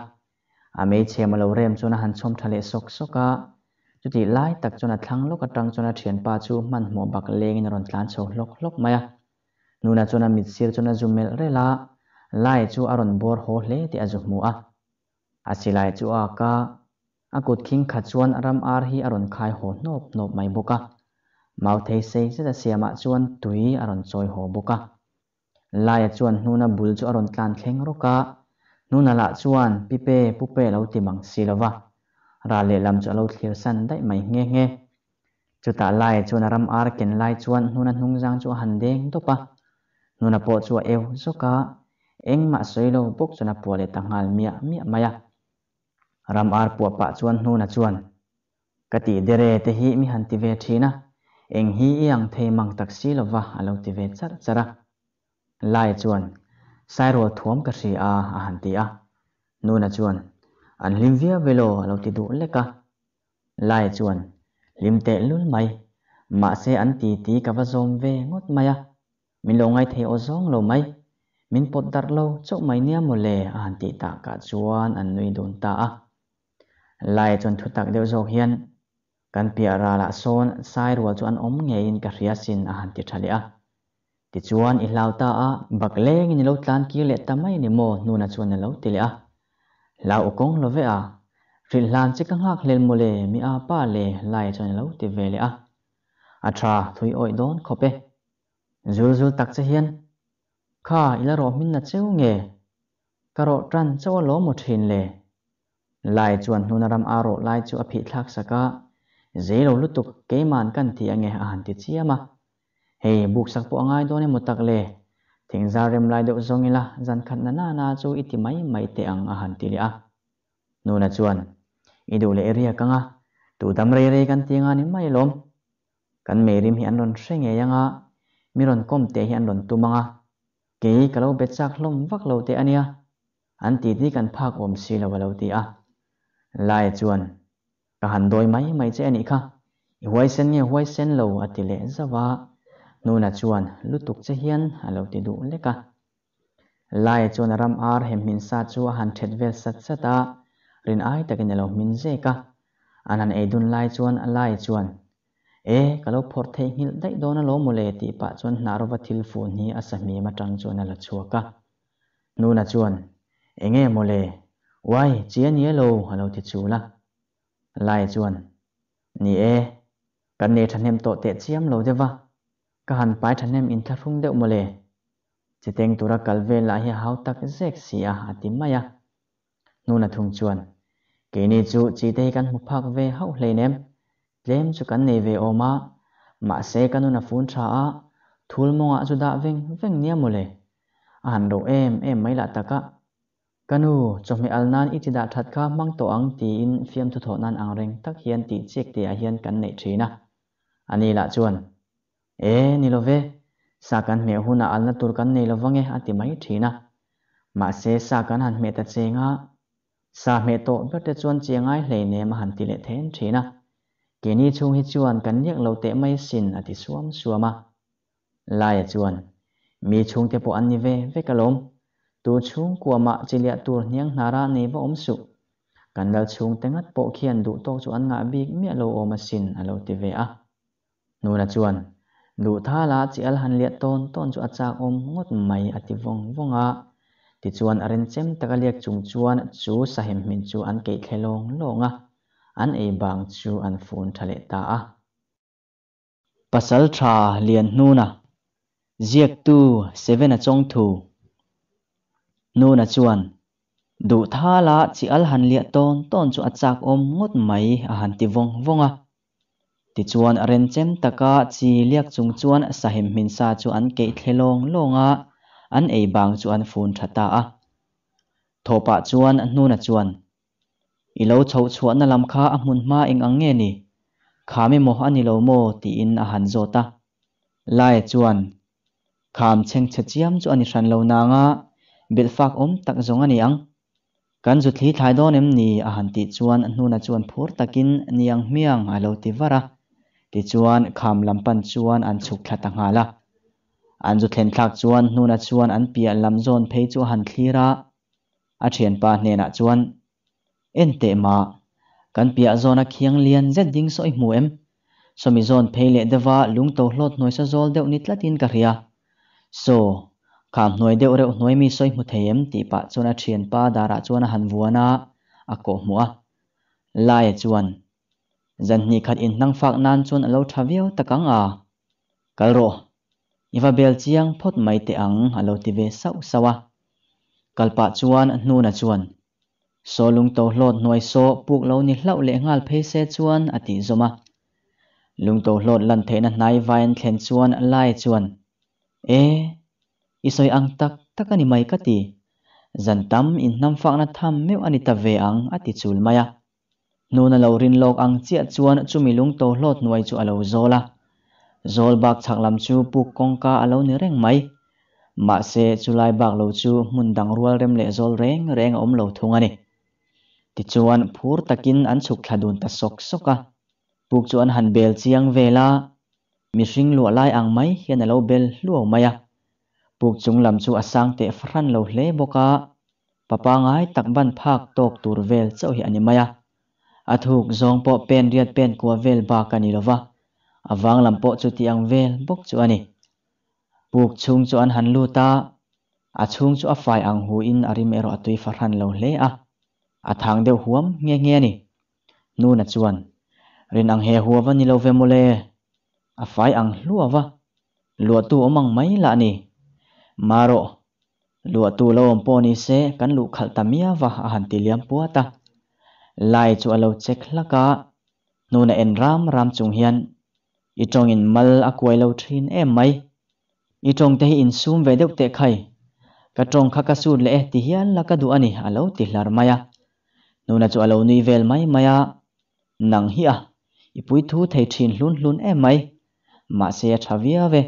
a mei chem lo rem chuan han chom thale sok à cho cho lúc chuti lai tak chuna thlang lok atang chuna thian pa chu man mo bak lengin ron tlan chho à. lok lok maya nuna chuna mit sir chuna zumel rela lai chu aron bor ho hle ti azumu a à. À chú chu a ka akut khing kha chuan ram ar hi aron khai ho nop nop mai boka mau thei sei se da siama chuan tui aron choi ho boka lai chuan nuna bul chú chu aron tlan thleng roka nuna la chuan pipe pupe lo ti mang silawa ra le làm cho lâu thlir san đấy mai nghe nghe, cho ta lại cho nó ram ar ken lai chuan nun an hung jang chu han deng to pa nun a po chu eu zoka eng ma soi lo bok chu na po le tangal mia mia maya ram ar pu pa chuan nun a cái kati dere thì hi mi hành tivi ve na, em hi yang thei mang tak si lova alo ti ve char lại lai chuan sai ro thuam cái gì à hành han ti a nun a an à, lim via velo lo ti du leka lai chuan lim te lul mai ma se an ti ti ka va zom ve ngot maya min lo ngai the o zong lo mai min pot dar lo chok mai nia mo le an ti ta ka chuan an nui don ta a lai chuan thu tak deuh zok hian kan pia ra la son sai ruwa chuan om nge in ka hria sin a han ti thale a ti chuan i hlau ta a bak leng ni lo tlan ki le tamai ni mo nuna chuan lo ti le a lau cũng lo về à rì lan chỉ căng hắc lên mồ lệ mi a pa lệ lại cho lâu thì về lệ à à cha thui oi đón khó bé zul zul tắc sẽ hiền kha ila ro min na cheu nghe ka à ro tran chaw lo mo thin le lai chuan nu naram a ro lai chu a phi thak saka zero lutuk ke man kan thi ange a han ti chiama hei buk sak ngay angai done một tắc le thỉnh ra rem lại đậu zong ila zan khat na na na chu iti mai mai te ang a han tili a nu na chuan i du le area kanga tu dam re re kan tinga ni mai lom kan me rim hi an ron hre nge yanga mi ron kom te hi an ron tumanga ke kalo be chak lom vak lo te ania an ti ti kan phak xì lâu lo lo ti a lai chuan ka han doi mai mai che ani kha i huai sen nghe huai sen lâu lệ atile zawa nuna chuan lutuk che hian alo ti duh leka lai chuan ram ar hem min sa chu a han thet vel sat sata rin ai takin alo min zeka anan eidun lai chuan lai chuan e kalo phor thei ngil dai dona lo mule ti pa chuan narwa thil fu ni asami ma tang chuan ala chuaka nuna chuan enge mule wai chian ye lo halo ti chula lai chuan ni e kan ne thanem to te chiam lo dewa kahan pai thanem in thlafung deuh mole chiteng tura kalve la hi hau tak zek sia ah, atim maya ah. nuna thung chuan keini chu chite kan muphak ve hau hlenem tlem chu kan nei ve oma ma se na phun tha a thul monga ah chu da veng veng nia mole an ro em em mai la taka kanu chome alnan itida that kha mang to ang ti in fiam thu tho nan ang reng tak hian ti chek te a hian kan nei thina ani la chuan e nilove sakan me huna alna turkan nei lawange ati mai thina ma se sakan han me ta chenga sa me to berte chuan chengai hlei ne ma han tile then thina ni chung hi chuan kan yak lo te mai sin ati suam suama lai chuan à, mi chung te po anni ve ve kalom tu chung kuama chilia tur hniang nara nei va om su kan dal chung tengat po khian du to chu an nga bik mi lo oma sin alo à, ti ve a à. nuna chuan lu tha la chi al han liat ton ton chu acha om ngot mai ati vong vong vonga ti chuan aren chem taka liak chung chuan chu sahim min chu an kei thlelong longa an ei bang chu an phun thale ta a pasal à. à tha lian na, ziek tu seven a chong thu nuna chuan du tha la chi al han liat ton ton chu achak om ngot mai a han ti vong vong vonga ti chuan ren chem taka chi liak chung chuan sahim min sa chu an ke thlelong longa an ei bang chu an phun thata a thopa chuan nuna chuan ilo chho chuan na lam kha a hmun ma eng ange ni khami mo ani lo mo ti in a han ta. lai chuan kham cheng chachiam chu ani hran lo na nga belfak om tak zong ani ang kan zu thli thai don em ni a han ti chuan nuna chuan phur takin niang miang a lo ti vara ti chuan kham lampan chuan an chuk thla ta nga la an zu thlen thlak chuan hnuna chuan an pia lam zon phei chu han thlira a thian pa hnena chuan ente ma kan pia zona khiang lian zet ding soi mu em somi zon phei le dewa lung to hlot noi sa zol deuh nit latin ka ria so kham noi deuh reuh noi mi soi mu theim ti pa chuan a thian pa dara chuan a han vuana a ko mu a lai chuan dân ni khát in năng phak nan chôn lâu chun alo thaviau takanga kalro iwa bel chiang phot mai te ang alo sâu sau sawa kalpa chuan nu na chuan so lung tàu hlot noi so buộc lâu ni lâu le ngal phê xe chuan ati zoma lung tàu hlot lan thế na nai vayn thlen chuan lai chuan e isoi ang tak takani mai kati zantam in năng phak na tham meu ani ta ve ang ati chul à nun alo rin lok ang chia chuan chumi lung to hlot nuai chu alo zola zol bak chaklam chu puk kongka alo ni reng mai ma se chulai bak lo chu mun dang rual rem le zol reng reng om lo thung ani ti chuan phur takin an chuk thladun ta sok soka puk chuan han bel chiang vela mihring lua lai ang mai hian alo bel luau maya puk chung lam chu asang te phran lo hle boka papa ngai tak ban phak tok tur vel chau hi ani maya athuk zong po pen riat pen ko vel ba kani lova awang lam po chu ti ang vel bok chu ani puk chung chu an han lu ta a chung chu a fai ang hu in arim ero atui farhan lo hle a a thang deuh huam nge nge ni nu na chuan rin ang he huwa ni lo ve mole a fai ang hluawa lua tu omang mai la ni maro lua tu lo om po ni se kan lu khal tamia wa a han ti liam puata lai chu alo check laka nuna en ram ram chung hian i tong in mal akuai lo thin em mai i tong te in sum ve deuh te khai ka tong kha ka su le eh ti hian laka du ani alo ti hlar maya nuna chu alo nui vel mai maya nang hi a ipui thu thei thin hlun hlun em mai ma se thavia ve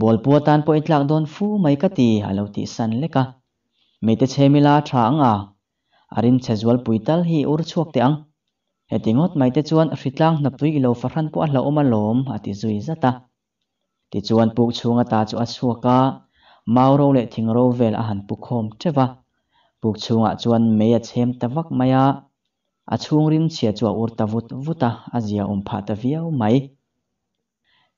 bol pu tan po itlak don fu mai ka ti alo ti san leka mete chemila tha anga อรินเชจวัลปุยตัลฮีอุรชวกเตียงเหติงอตไม่เตจวนริทลังนับตุยอิโลฟรันปุอัลโลมาลมอาทิจุยจัตตาติจวนปุกชวงตาจวัสวกามาโรเลทิงโรเวลอาหันปุกโฮมเจวะปุกชวงจวนเมียเชมตะวักเมียาอาชวงริมเชียจวัอุรตะวุตวุตาอาเซียอุมพาตะเวียวไม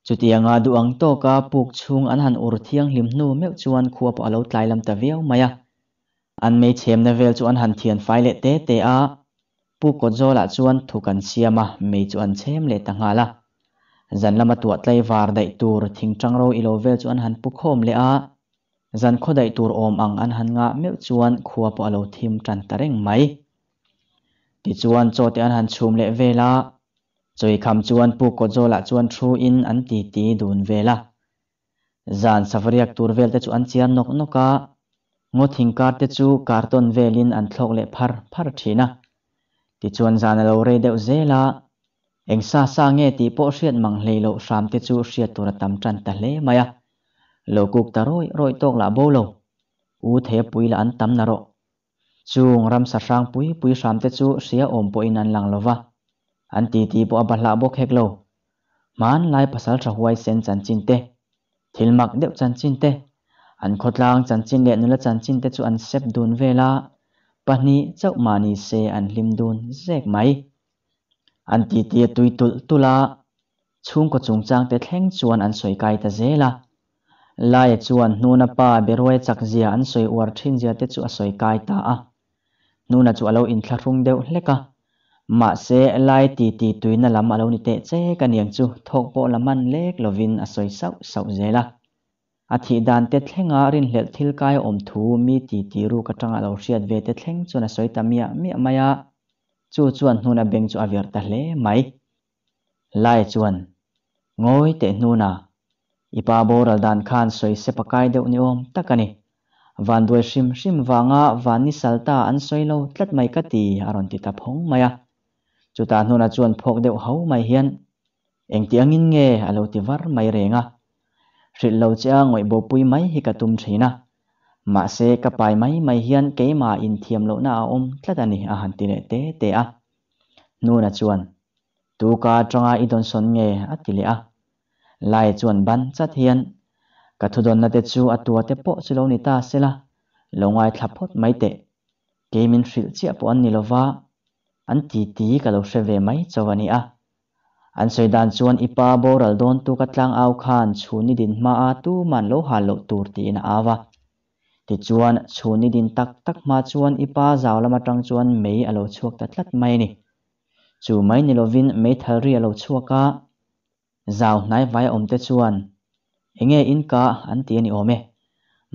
จุดยังอาดูอังโตกาปุกชวงอันหันอุรเทียงลิมโนเมจวนควปอาลุตไลลำตะเวียวมายา an mei chem na vel chu an han thian fai le te te a pu ko zo la ah chuan thu kan siama mei chu an chem le tanga la zan lama tuat tlai var dai tur thing tang ro ilo vel chu an han pu khom le a zan kho dai tur om ang an han nga mel chuan khuwa po alo thim tan tareng mai ti chuan cho te an han chhum le vela choi kham chuan pu ko zo la ah chuan thu in an ti ti dun vela zan savariak tur vel te chu an chian nok noka งูทิงการเตจูการต้นเวลินอันทลกเละพาร์พาร์ทีนะติจวนจานเราเรเดวเซลาเองซาซาเงติโปเสียนมังเลโลสามเตจูเสียตัวตำจันตะเลมายะโลกุกตะรอยรอยตกละโบโลอูเทปุยละอันตำนรกจูงรำสัสังปุยปุยสามเตจูเสียอมปุยนันลังโลวะอันตีตีปอบละบกเฮกโลมันลายภาษาสหวยเซนจันจินเตทิลมักเดวจันจินเต an khot lang chan chin le nula chan chin te chu an sep dun vela pahni chau mani se an hlim dun zek mai an ti ti tui tul tula chung ko chung chang te thleng chuan an soi kai ta zela lai chuan nuna pa beroi chak zia an soi war thin zia te chu a soi kai ta a nuna chu alo in thlarung deuh hleka ma se lai ti ti tuina lam alo ni te che ka niang chu thok po laman lek lovin a soi sau sau zela a thi dan te thlenga rin hlel thil kai om thu mi ti ti ru ka tanga lo hriat ve te thleng chuna soitamia mi maya chu chuan hnuna beng chu aver ta hle mai lai chuan ngoi te hnuna ipa boral dan khan soi se pakai deuh ni om takani van duai shim shim wanga van ni salta an soi lo tlat mai ka ti aron ti ta phong maya chu ta hnuna chuan phok deuh ho mai hian engti angin nge alo ti var mai renga rịt lâu cha ngồi bầu bùi mấy hi cả tùm thế na mà xe cả bài máy máy hiền cái mà in thiềm lỗ na ôm tất anh à hẳn tỷ tế tế à nô na chuan tu ca trong ai don sơn nghe à tỷ à lại chuan ban chất hiền cả thu don na te chu à tua te po chu lâu ni ta xe la lâu ngoài thập hốt mấy tệ kế min rịt chia po anh ni lova anh tí tí cả lâu xe về máy cho anh à an soidan chuan ipa boral dawn tu ka tlang au khan chhuni din hmaa tu man lo hal lo tur tiin a awa ti chuan chhuni din tak tak ma chuan ipa zau lama tang chuan mei alo chuak ta tlat mai ni chu mai ni lovin mei ri alo chuaka zau hnai vai omte chuan enge in ka an ti ni ome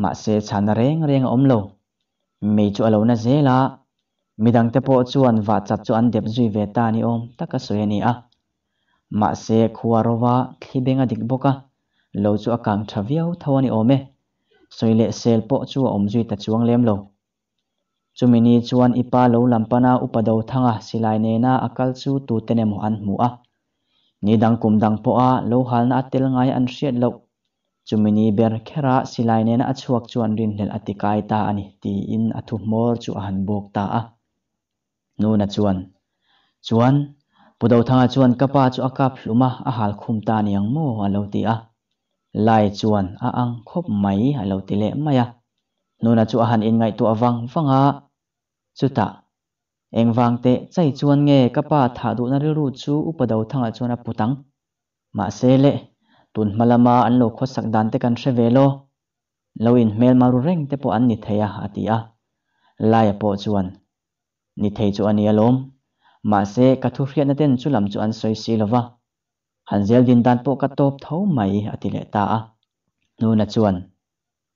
ma se chan reng reng om lo mei chu alo na zela midang te po chuan wa chat chu an dep zui ve ta ni om taka soe ni a มาเซคัวรวะคิเบงอดิกบกะโลจูอากังทวียทวานิโอเมซอยเลเซลปอจูอมจุยตะจวงเลมโลจูมินีจวนอิปาโลลัมปนาอุปดอทางะสิลายเนนาอากัลจูตูเตเนมอันมูอะนีดังกุมดังปออะโลฮาลนาตลงายอันเียดโลจมินีเบรเคราสิลายเนนาอชวกจวนรินเลอติกายตาอนิตีอินอทุมอจูอันบกตาอะนูนจวนจวนปุดเอาทางจวนกป้าจูอกับลุมาอาหารคุมตานียงโม่เลาตีอะลายจวนอาอังคบไหมอาเลวตีเล่ไม่อะนูนัจูอาหารเอินไงตัวฟังฟังอ่ะสุดตาเองฟังเตะใจจวนเงยกป้าถาดูนารรูจูอุปเดาทางจวนอปุตังมาเซเลตุนมาละมาอันโลคสักดันเตกันเชเวโลเลวินเมลมารุเร่งเตปอันนิเทียอาตีอะลายปอจวนนิเทจูอันยลม mà se cả thu phiền nên chú làm cho anh soi xì lova hàn zel din dan po cả top thấu mày ở tỷ lệ ta à nu na chuan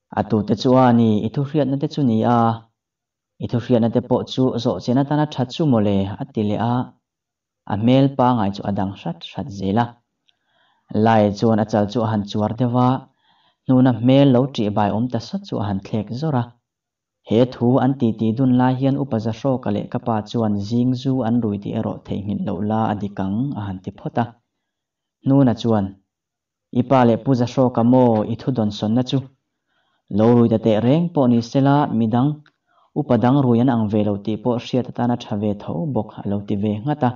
à tu te chu à ni ít thu phiền nên chú ni à ít thu phiền nên po chú rõ trên ta na chặt chú mồ lệ ở tỷ lệ à à mail pa ngay chú đang sát sát zela lai chuan à chal chú hàn chuar dewa nu na mail lâu trị bài om ta sát chú hàn thek zora he thu an ti ti dun la hian upaza hro ka le kapa chuan jing zu an rui ti erawh thei hnin lo la adikang a han ti phota nuna chuan ipa le puza hro ka mo i thu don son na chu lo rui da te reng po ni sela midang upadang ruyan ang ve lo ti po hriat ta na thave tho bok lo ti ve ngata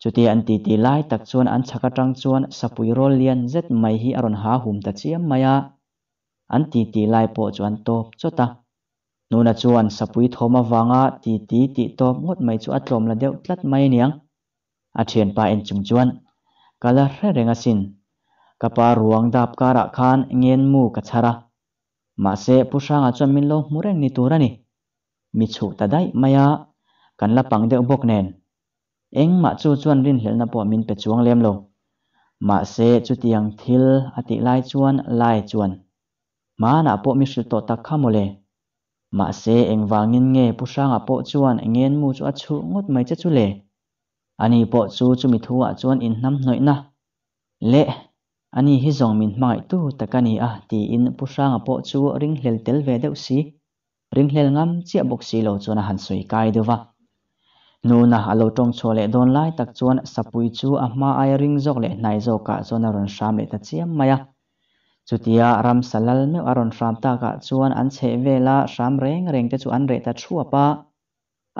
chuti an ti ti lai tak chuan an chhaka tang chuan sapui rol lian zet mai hi aron ha hum ta chiam maya an ti ti lai po chuan top chota นูนาจวนสปุยโทมาวางาตีตีตีตมงดไม่ชันตรมละเดียวตัดไม่เนียง อาเทียนปาเอ็นจุงจวนกาละเรเงสินกปารวงดับการะคานเงียนมูกัชระมาเสผู้ชางอาจวนมินโลมุเรงนิตระนี่มิชูตาได้มายากันละปังเดียวบกเนนเอ็งมาจูจวนรินเหลนปอมินเปจวงเลียมโลมาเสจุเตียงทิลอติไลจวนไลจวนมาหน้าปอมิสุโตตักขามเล mà vào ma se engwangin nge pusanga po chuan engen mu chu achu ngot mai che anh le ani po cho mình thu thuwa chuẩn, in nam noi na anh ani hi zong mình mãi tu takani a ti in ở po chu ring hlel tel ve deuh si ring hlel ngam chia bok si lo chuan a han sui kai dewa nuna alo tong cho đồn lại, lai chuẩn chuan sapui chu a mà ai ring zok le nai zo ka zona ron sham le ta chiam maya chutia ram salal meu aron ram ta ka chuan an che vela ram reng reng te chu an re ta thu apa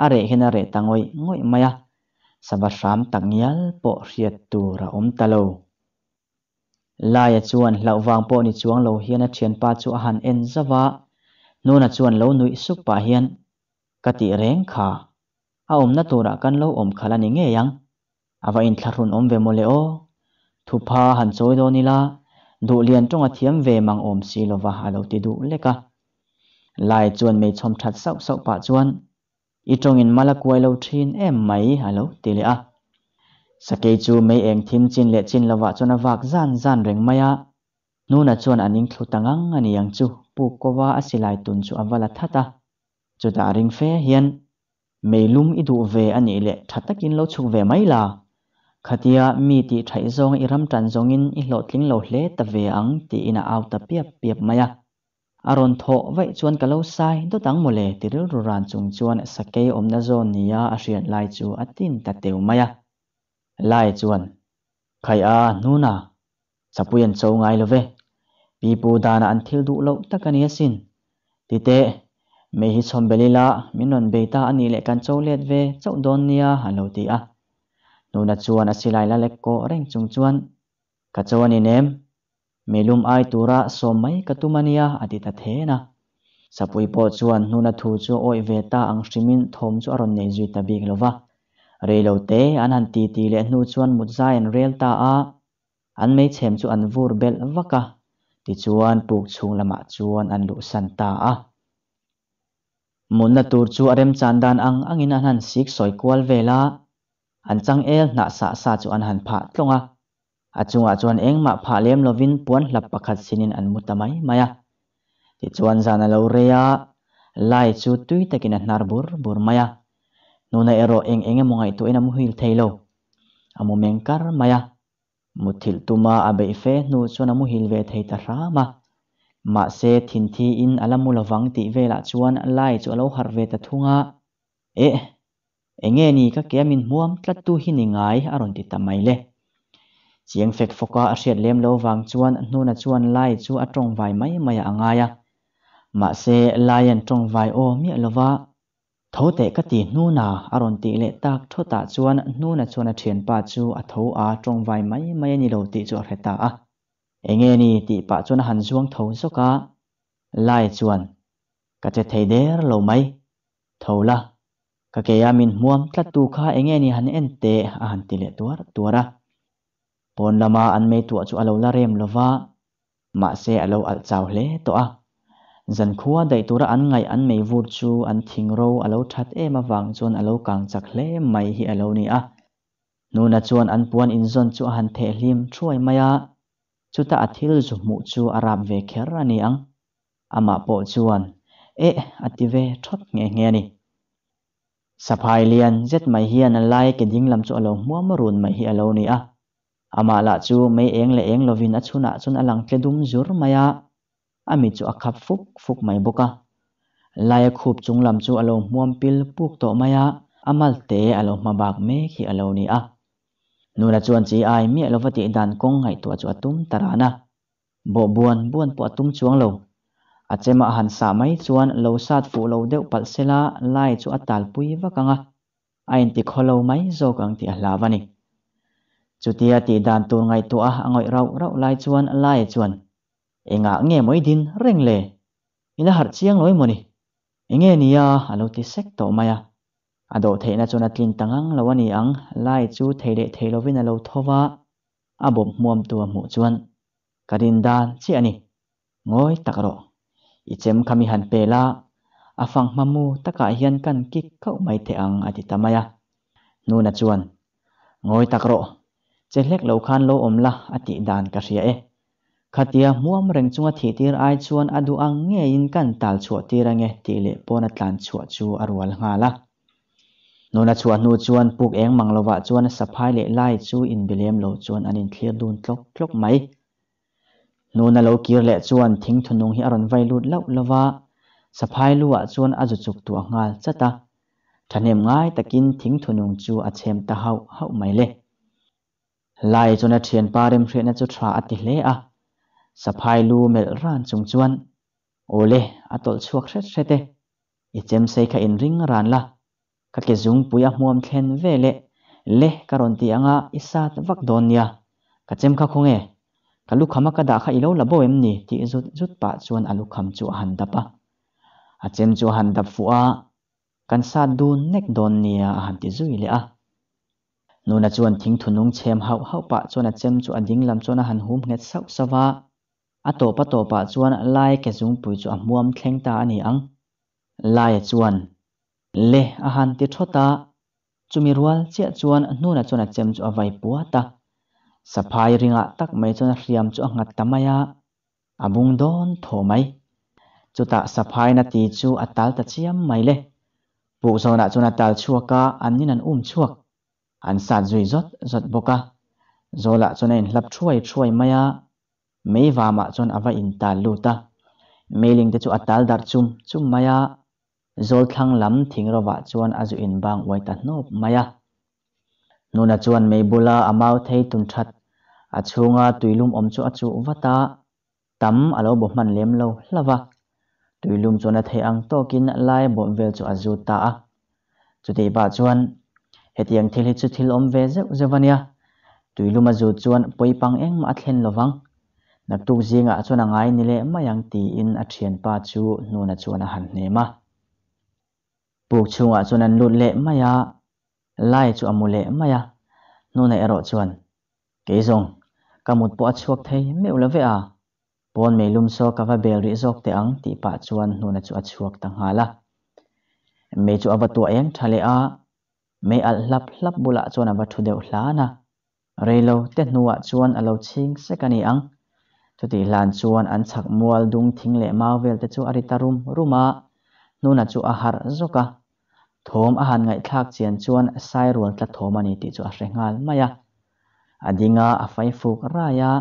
a re hena re tangoi ngoi maya sava ram tangial po riat tu ra om talo laia chuan lau wang po ni chuang lo hian a thian pa chu a han en zawa nuna chuan lo nui suk pa hian kati reng kha a om na tura kan lo om khala ni nge yang awa in tharun om ve mole o thupa han choi do ni la liền trong tonga thiam về mang om si lova alo ti du leka lai chuan mei chom that sau sau pa chuan mà tongin quay lo thin em mai alo ti le a sakei chu mei eng thim chin le chin lova chona vak zan zan reng maya nuna chuan aning thlutangang ani yang chu pu kowa asilai tun chu awala thata chuta ring fe hian meilum idu ve ani le thatakin lâu chuk về mấy là khatia mi ti thai zong iram tan zong in i lo tling lo hle ta ve ang ti ina aw ta piap piap maya aron tho vai chuan ka lo sai do tang mole tiril ran chung chuan sakei om na zon nia a rian lai chu atin ta teu maya lai chuan khai a nuna chapuyan chou ngai love pipu dana an thil du lo takani ti tite me hi chombelila minon beita ani le kan chou let ve chou don nia halo ti a นูนัดชวนอาศิลายละเล็กโกเร่งจงชวนกระชวนนี่เนมเมลุมไอตุระสมัยกตุมานียอดีตเทนะสับวิปชวนนูนัดทูชวโอยเวตาอังชิมินทมชวอรอนเนจุยตบิกลวะเรลเตอันหันตีตีเลนูชวนมุดใจเรลตาอาอันไม่เชมชวนวูรเบลวะกะติชวนปลูกชุงละมาชวนอันลุสันตาอา mun na tur chu arem chandan ang angin anan sik soi kwal vela an chang el na sa sa chu an han pha tlonga achunga à. à, chuan à, engmah pha lem lovin puan hlap pakhat sinin an mutamai maya ti chuan zana lo reya lai chu tui takin an hnar bur bur maya nuna ero eng enge mongai tu enam huil theilo amu mengkar maya muthil tuma abe fe nu chuan amu hil ve thei ta rama ma se thin thi in alamu lovang ti vela chuan lai chu lo har ve ta thunga e nghe ni ka ke min muam tlat tu hi ni ngai aron ti tamai le chiang fek foka a hriat lem lo wang chuan hnuna chuan lai chu a tong vai mai mai a angaya ma se lai an tong vai o mi lova thote ka ti hnuna aron ti le tak ta chuan hnuna chuan a thian pa chu a tho a tong vai mai mai ni lo ti chu a hreta a enge ni ti pa chuan han zuang tho zoka lai chuan ka te thei der lo mai thola ka ke yamin muam tla tu kha enge ni han en te a han tile tuar tuara pon lama an me tu chu alo la rem lova ma se alo al chaw hle to a zan khuwa dai tura an ngai an mei vur chu an thing ro alo that em awang chon alo kang chak hle mai hi alo ni a nu na chuan an puan in zon chu han the hlim thuai maya chu ta athil zu mu chu aram ve kher ani ang ama po chuan e eh, ative thot nge nge ni sapai lian zet mai hi an lai ke ding lam chu alo mua marun mai hi alo ni a ama la chu mai eng le eng lovin achuna chun alang tle dum zur maya ami chu akhap fuk fuk mai boka lai khup chung lam chu alo muam pil puk to maya amal te alo mabak me khi alo ni a nula chuan chi ai mi alo vati dan kong ngai tu chu atum tarana bo buan buan po atum chuang lo achema han sa mai chuan lo sat fu lo deuh palsela lai chu atal pui kanga, a in ti kholo mai zo kang ti ahlawani chutia ti dan tu ngai tu a angoi rau rau lai chuan lai chuan enga nge moi din reng le ina har chiang loi moni enge nia alo ti sek to maya ado theina chuna tlin tangang lawani ang lai chu theile theilovin alo thowa abom muam tu mu chuan karin dan chi ani ngoi takro อิจฉมขมิฮันเปล่าอาฟังมามูตะกะเฮียนกันกิกเข้าไม่เทองอธิตมายะนู่นนจวนงอยตะกรอเจเล็กเลวขันเลอมละอติดานกษียเอขัดียมัวมเริงจวงทีทีรไอจวนอดูอังเงยินกันตาลชัวทีรังเอติเลปนัตลันชัวชูอรวลงาละนู่นนชวนนู่นชวนปลูกเองมังลวะจวนสะพายเลไล่ชูอินเบลียมเลชวนอันินเคลียดูนคลกคลกไหม nuna lo kir le chuan thing thunung hi aron vai lut lo lova saphai lua ah chuan azu chuk tu angal chata thanem ngai takin thing thunung chu a chem ta hau hau mai le lai chona thian parem hrena chu thra ati hle a saphai lu mel ran chung chuan ole atol chuak hret hrete ichem sei kha in ring ran la ka ke zung puya muam thlen vele le karon ti anga isat vak donya ka chem kha khonge kalu khama ka da kha ilo labo em ni ti zut zut pa chuan alu kham chu han dapa a chen chu han dap fu a kan sa dun nek don nia a han ti zui le a nu na chuan thing thunung chem hau hau pa chuan a chem chu a ding lam chuan a han hum nge sau sawa a to pa to pa chuan lai ke zung pui chu a muam thleng ta ani ang lai chuan le a han ti thota chumi rual che chuan nu na chuan a chem chu a vai puata saphai ringa tak mai chuna hriam chu angat tamaya abung don tho mai chuta saphai na ti chu atal ta chiam mai le pu zona chuna tal chuaka anin an um chuak an sa zui zot zot boka zola chuna in hlap thuai thuai maya mei wa ma chon awa in tal luta mailing te chu atal dar chum chum maya zol thlang lam thing rowa chuan azu in bang wai ta nop maya nuna chuan mei bula amau thei tun that achunga tuilum om chu achu vata tam alo bo man lem lo hlawa tuilum chuan a thei ang tokin lai bom vel chu azu ta a chu ba chuan hetiang thil hi chu thil om ve zeu zewania tuilum azu chuan poipang eng ma thlen lovang naktuk zinga chuan angai nile mayang ti in a thian pa chu nuna chuan a han hne ma puk chunga chuan an lut le maya lai chu amule maya nu à? na ero chuan ke zong kamut po achuak thei meu la ve a pon me lum so kava bel ri zok te ang ti pa chuan nu na chu achuak tang hala me chu avatua eng thale a me al hlap hlap bula chuan ava thu deuh hla na reilo te nuwa chuan alo ching sekani ang chuti lan chuan an chak mual dung thing le ma vel te chu ari tarum ruma nuna chu a har zoka thawm a han ngaih thlak chian chuan sai rual tla thawm ani tih chu a hre maya mai a a dinga a fai fuk raya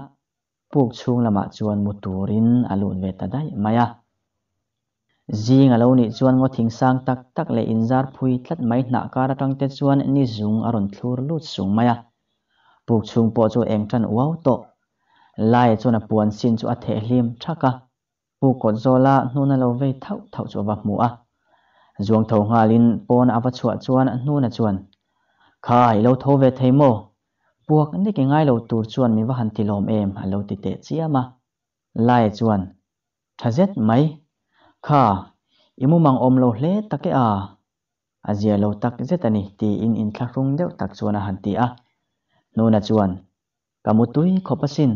puk chung lama chuan muturin a lun ve ta dai mai a zing alo ni chuan ngo thing sang tak tak le inzar phui tlat mai hna kar atang te chuan ni zung a ron thlur lut sung maya a puk chung po chu eng than uau to lai chuan a puan sin chu a the hlim thaka pu kot zola hnun a lo ve thau thau chu va mu a zuang tho nga lin pon ava chua chuan nu na chuan khai lo tho ve theimo buộc ni ke ngai lo tur chuan mi wa han ti lom em a lo ti te chiama lai chuan thazet mai kha imu mang om lo hle take a azia lo tak zetani ti in in thlakhrung deuh tak chuan a à han ti a nu na chuan kamutui khopasin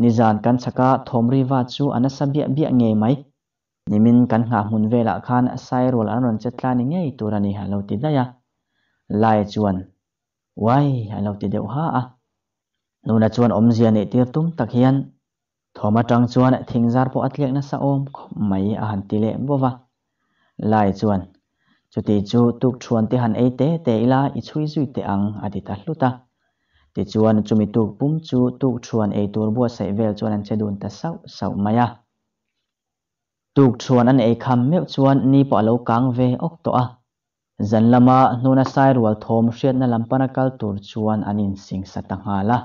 nizan kan chaka thomri wa chu anasabia à bia nge mai nimin kan nga mun vela khan sai rol an ron chetlani ngei turani halo ti daya lai chuan wai halo ti deuh ha a nuna chuan omzia nei tir tum tak hian thoma tang chuan thingzar po atliak na sa om mai a han ti le bova lai chuan chuti chu tuk chuan te han ei te te ila i chui zui te ang adita hluta ti chuan chumi tuk pum chu tuk chuan ei tur bua sei vel chuan an chedun ta sau sau maya tuk chuan an ei kham meuh chuan ni pawh lo kang ve ok to a zan lama nuna sai rual thom hriat na lampana kal tur chuan an in sing sa ta ngala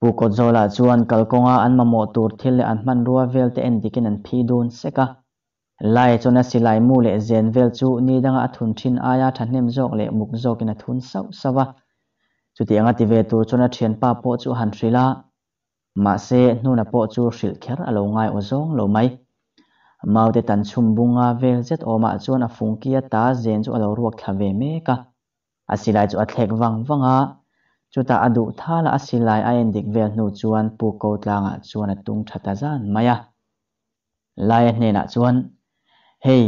pukot zola chuan kalkonga an mamo tur thil le an hman ruwa vel te en dikin an phi dun seka lai chona silai mu le zen vel chu ni danga athun thin aya thanem jok le muk jok in athun sau sawa chuti anga ti ve tur chona thian pa po chu han thrila ma se nuna po chu hril kher alo ngai o zong lo mai maute tan chumbunga vel zet oma chuan a kia ta zen chu alo ruak thave me ka a silai chu a thlek wang wanga chuta adu thala a silai a en dik vel hnu chuan pu ko tlanga ah chuan a tung thata zan maya lai hne na ah chuan hei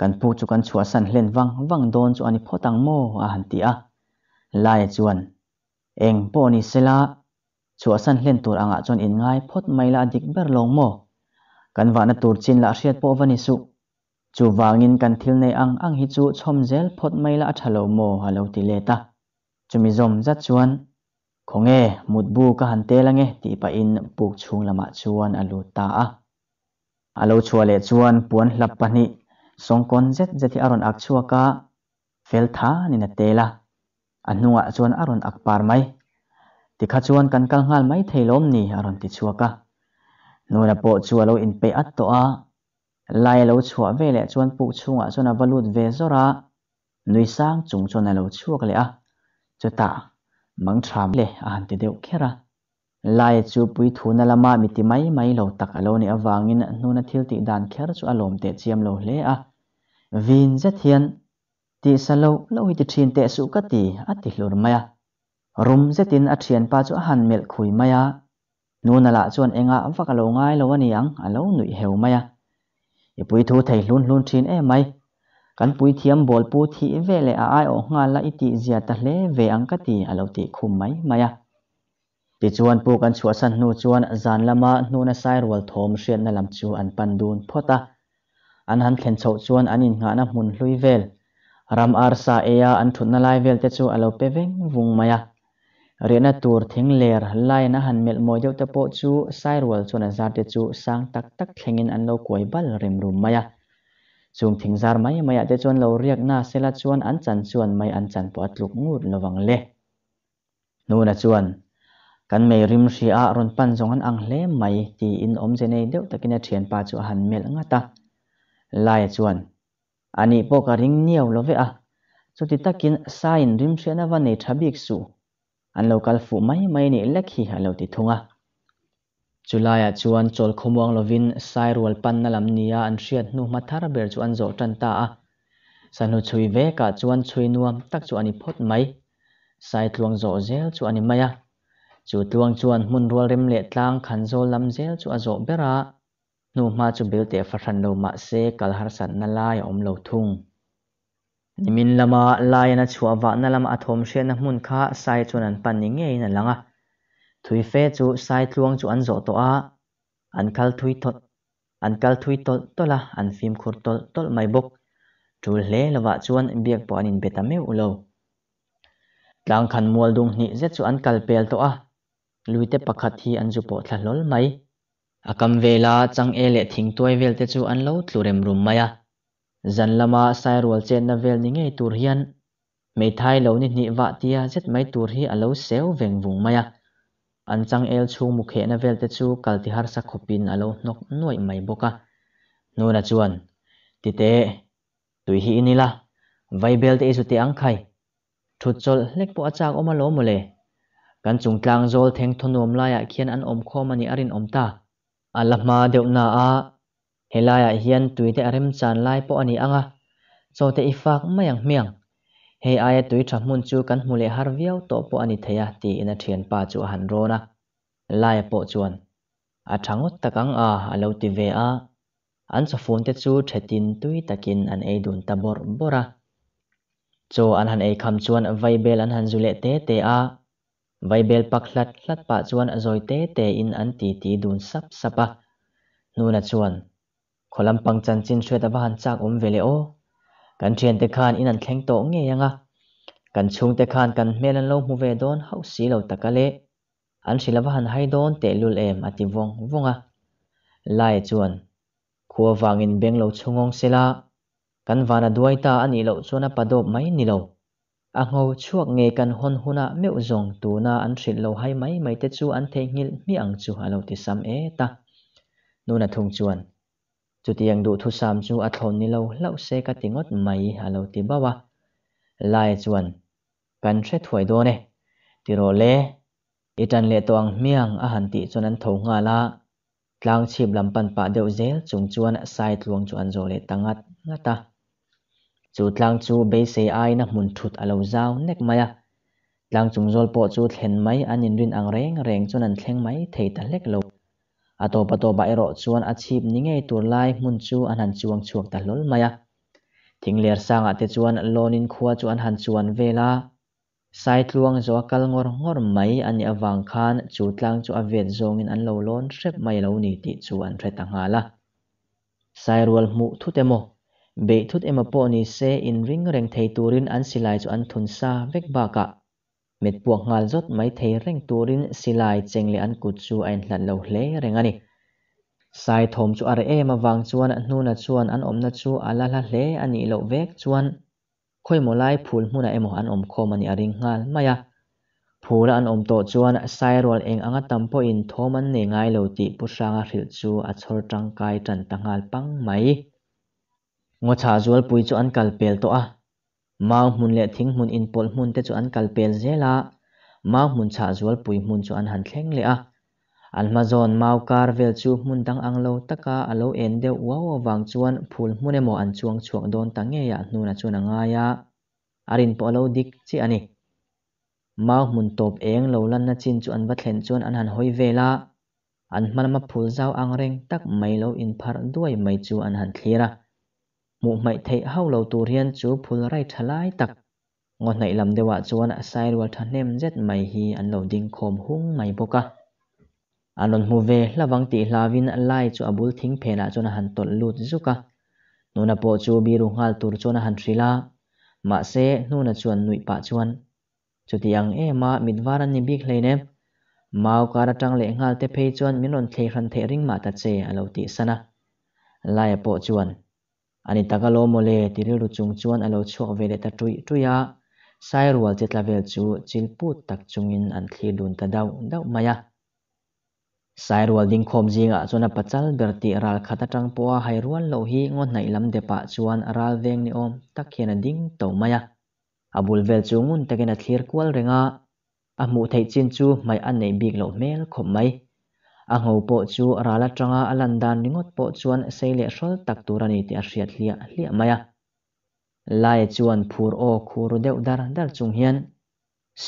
kan pu chu kan chua san hlen wang wang don chu ani photang mo a han ti a lai chuan eng po ni sela chua san hlen tur anga ah chuan in ngai phot maila dik ber long mo กันว่านตัวจินละเชียดปอวันิสุจู่ว่างินกันทิลในอังอังฮิจูชมเซลพดไม่ละอัฉลโมฮาโลติเลตาจุมิจอมจัดชวนคงเอมุดบูกหันเตลังเอตีปะอินปุกชุงละมาชวนอลูตาอัลูชัวเลชวนป่วนหลับปนิสงคอนเจตเจติอารอนอักชัวกาเฟลทานี่นัดเตละอันนัวชวนอารอนอักปาร์ไมติขัชวนกันกลางหัลไม่เทลมนี่อารอนติชัวกานู่นัะปุ๊ชัวเราอินไปอัดตัวไล่เราชัวเวลชวนปุ๊ชัวชวนอาวุธเวซระนุยสร้างจุงชวนเราชัวกันเลยอ่ะจุดตามังทรามเลยอ่านเดียวแค่ละไล่จูปุยทูนละมามิติไม่ไม่ลูกตักเลาเนี่อวางินนู่นนเที่ยวติดดันแค่ละชัวรมเตะเชียมเราเลยอ่ะวินเจียนที่สลูกลูกอิจฉินเตะสุกตีอัดติลูกมาอ่รุมเจตินอัดเชียนป้าจูอ่านเมลคุยมาอ่ nu na la chuan enga am vak lo ngai lo ani ang alo nui heu mai a i pui thu thei hlun hlun thin em mai cắn pui thiêm bồi pu thi về le a à, ai o nga la iti giờ ta về ăn ang ka ti alo à ti khum mai mai a à. ti chuan pu kan chua san nu chuan zan lama nu na sai rol thom xuyên na lam chu an pan dun phota an han thlen chho chuan an in nga na hmun hlui vel ram ar sa eya an thut na lai vel te chu alo pe veng vung maya เรียนตัวทิ้งเลรไล่นะหันเมลโมเจียวตะโปจูายรัวชวนอาเดจูสร้างตักตักเ่งินอันโลกวยบัลริมรุมมายะซูมทิ้งจาร์ไม่มายาเดชวนเราเรียกหน้าเซลชวนอันจันชวนไม่อันจันปวดลุกงูดระวังเละนู่นชวนกันไม่ริมชีอารอนปันสงันอังเล่ไม่ตีอินอมเจเนเดียวตะกินเทียนปาจูหันเมลงตาไล่ชวนอันนี้พวกกระริงเนียวเราเวอะสุดที่ตะกินสายริมเชนวันนี้ทับิกสู an local fu mai mai ni lek hi ha lo ti thunga chulaya chuan chol khumuang lovin sai rual pan na lam nia an hriat nu mathar ber chu an zo tan ta a sanu chui ve ka chuan chui nuam tak chu ani phot mai sai tluang zo zel chu ani maya chu tluang chuan mun rual rem le tlang khan zo lam zel chu a zo bera nu ma chu bel te fa ran lo ma se kal har san na lai om lo thung nimin lama laina chuawa na lam athom hre na hmun kha sai chon an panni ngei na langa thui fe chu sai tluang chu an zo to a an kal thui tot an kal thui tol tola an phim khur tol tol mai bok tul hle lawa chuan biak po anin beta meu ulo tlang khan mual dung hnih ze chu an kal pel to a luite pakhat hi an zu po thlalol mai akam vela chang ele thing tuai velte chu an lo tlurem rum maya zan lama sai rol chen na vel ni ngei tur hian mei thai lo ni hnih wa tia zet mai tur hi alo seu veng vung maya an chang el chu mukhe na vel te chu kalti har sa khopin alo nok noi mai boka nona chuan ti te tui hi inila vaibel te isu te ang khai thut chol lek po achak oma lo mole kan chung tlang zol theng thonom laya khian an om khom ani arin omta alama deuh na a he laiah hian tuite a rem chan lai pawh ani anga chawte i fak mai ang miang he aia ah tui tha hmun chu kan hmu le har viau tawh pawh ani theia ah ti in a thian pa chu a han rona lai pawh chuan a thangot takang a alo ti ve a an phone te chu thetin tui takin an ei dun tabor bora cho an han ei kham chuan vaibel an han zule te te a vaibel pakhlat hlat pa chuan azoi te te in an ti ti dun sap sapa nuna chuan ขลัมปังจันจินช่วยตะบ้านจากอมเวเลโอกันเทียนเตคานอินันแข็งโตงเงยังอ่ะกันชุงเตคานกันเมลันโลมูเวดอนเฮาสีเหล่าตะกะเลอันศิลปะหันให้ดอนเตลุลเอมอติวงวงอ่ะไล่จวนขัววางินเบงเหล่าชงงเสลากันวานาด้วยตาอันนี้เหล่าชวนปะดบไม่นี่เหล่าอังโหชวกเงกันฮอนฮุนาเมวจงตูนาอันศิลเหล่าให้ไม่ไม่เตจูอันเทงิลมีอังจูฮาเหล่าติซ้ำเอตานูนะทงจวน tiếng du thu sam chu a thon ni lo xe cái tiếng tingot mày a lo ti bawa lai chuan kan thre thuai do ne tiro le itan le tong miang à han ti cho nên tho nga la lang chìm lam pan pa đều zel chúng chuan sai luồng tluang chu lệ zo le tangat ta chu lang chu be xe ai na mun thut a lo zau nek maya tlang chung zol po chu thlen mai an in rin ang reng reng cho nên thleng mày thấy ta lek lo ato pato ba ero chuan achip ni ngei tur lai hmun chu an han chuang chuak ta lol maya thing ler sanga te chuan lonin khua chu an han chuan vela sai tluang zo kal ngor ngor mai ani awang khan chu tlang chu avet zongin an lo lon rep mai lo ni ti chu an re ta ngala sai rual mu thu te mo be thut ema po ni se in ring reng thei turin an silai chu an thun sa vek ba ka mệt buộc mit puak ngal rèn mai rin reng lại chèn chengle an kut chu ain hlan lo hle reng ani sai thom chu ar em awang chuan hnuna chuan an omna chu ala la hle ani lo vek chuan khoimolai phul hmuna emo an om khom ani aring ngal maya phura an om to chuan sai rol eng anga tampo in thom an ne ngai lo ti pusanga hril chu a chhor tangkai tan tangal pang mai ngo cha zual pui chu an kalpel to a mau hmun le thing hmun in pol hmun te chu an kal pel zela mau hmun cha zual pui hmun chu an han thleng le a almazon mau kar vel chu hmun dang ang lo taka alo en deu wa wa wang chuan phul hmun emo an chuang chuang don tange ya hnuna chu na nga ya arin polo lo dik chi ani mau hmun top eng lo lan na chin chu an va thlen chuan an han hoi vela an hmanama phul zau ang reng tak mai lo in phar duai mai chu an han thlira mu mai thei hau lâu tu rian chú phul rai thalai tak ngon nei lam dewa chuan a sai rual thanem zet mai hi an lâu ding khom hung mai boka anon à, mu ve lawang ti hlawin lai chu abul thing phena chuna han tol lut zuka nuna po chu bi ru ngal tur chuna han thrila ma se nuna chuan nui pa chuan chuti ang e ma midwaran ni bik hleine mau kara tang le ngal te phei chuan minon thei ran the ring ma ta à, lâu alo ti sana lai po chuẩn ani takalo mole tiriru chung chuan alo chuak vele ta tui tuya sai rual chetla vel chu chilput tak chungin an thli dun ta dau dau maya sai rual ding khom jinga chona pachal berti ral khata tang poa hai rual lo hi ngon nai lam de pa chuan ral veng ni om tak hian ding to maya abul vel chungun takena thlir kwal renga a mu thei chin chu mai an nei big lo mel khom mai a ngo po chu rala tanga alandan ningot po chuan seile hrol tak turani ti a hriat hlia hlia maya lai chuan phur o khur deuh dar dar chung hian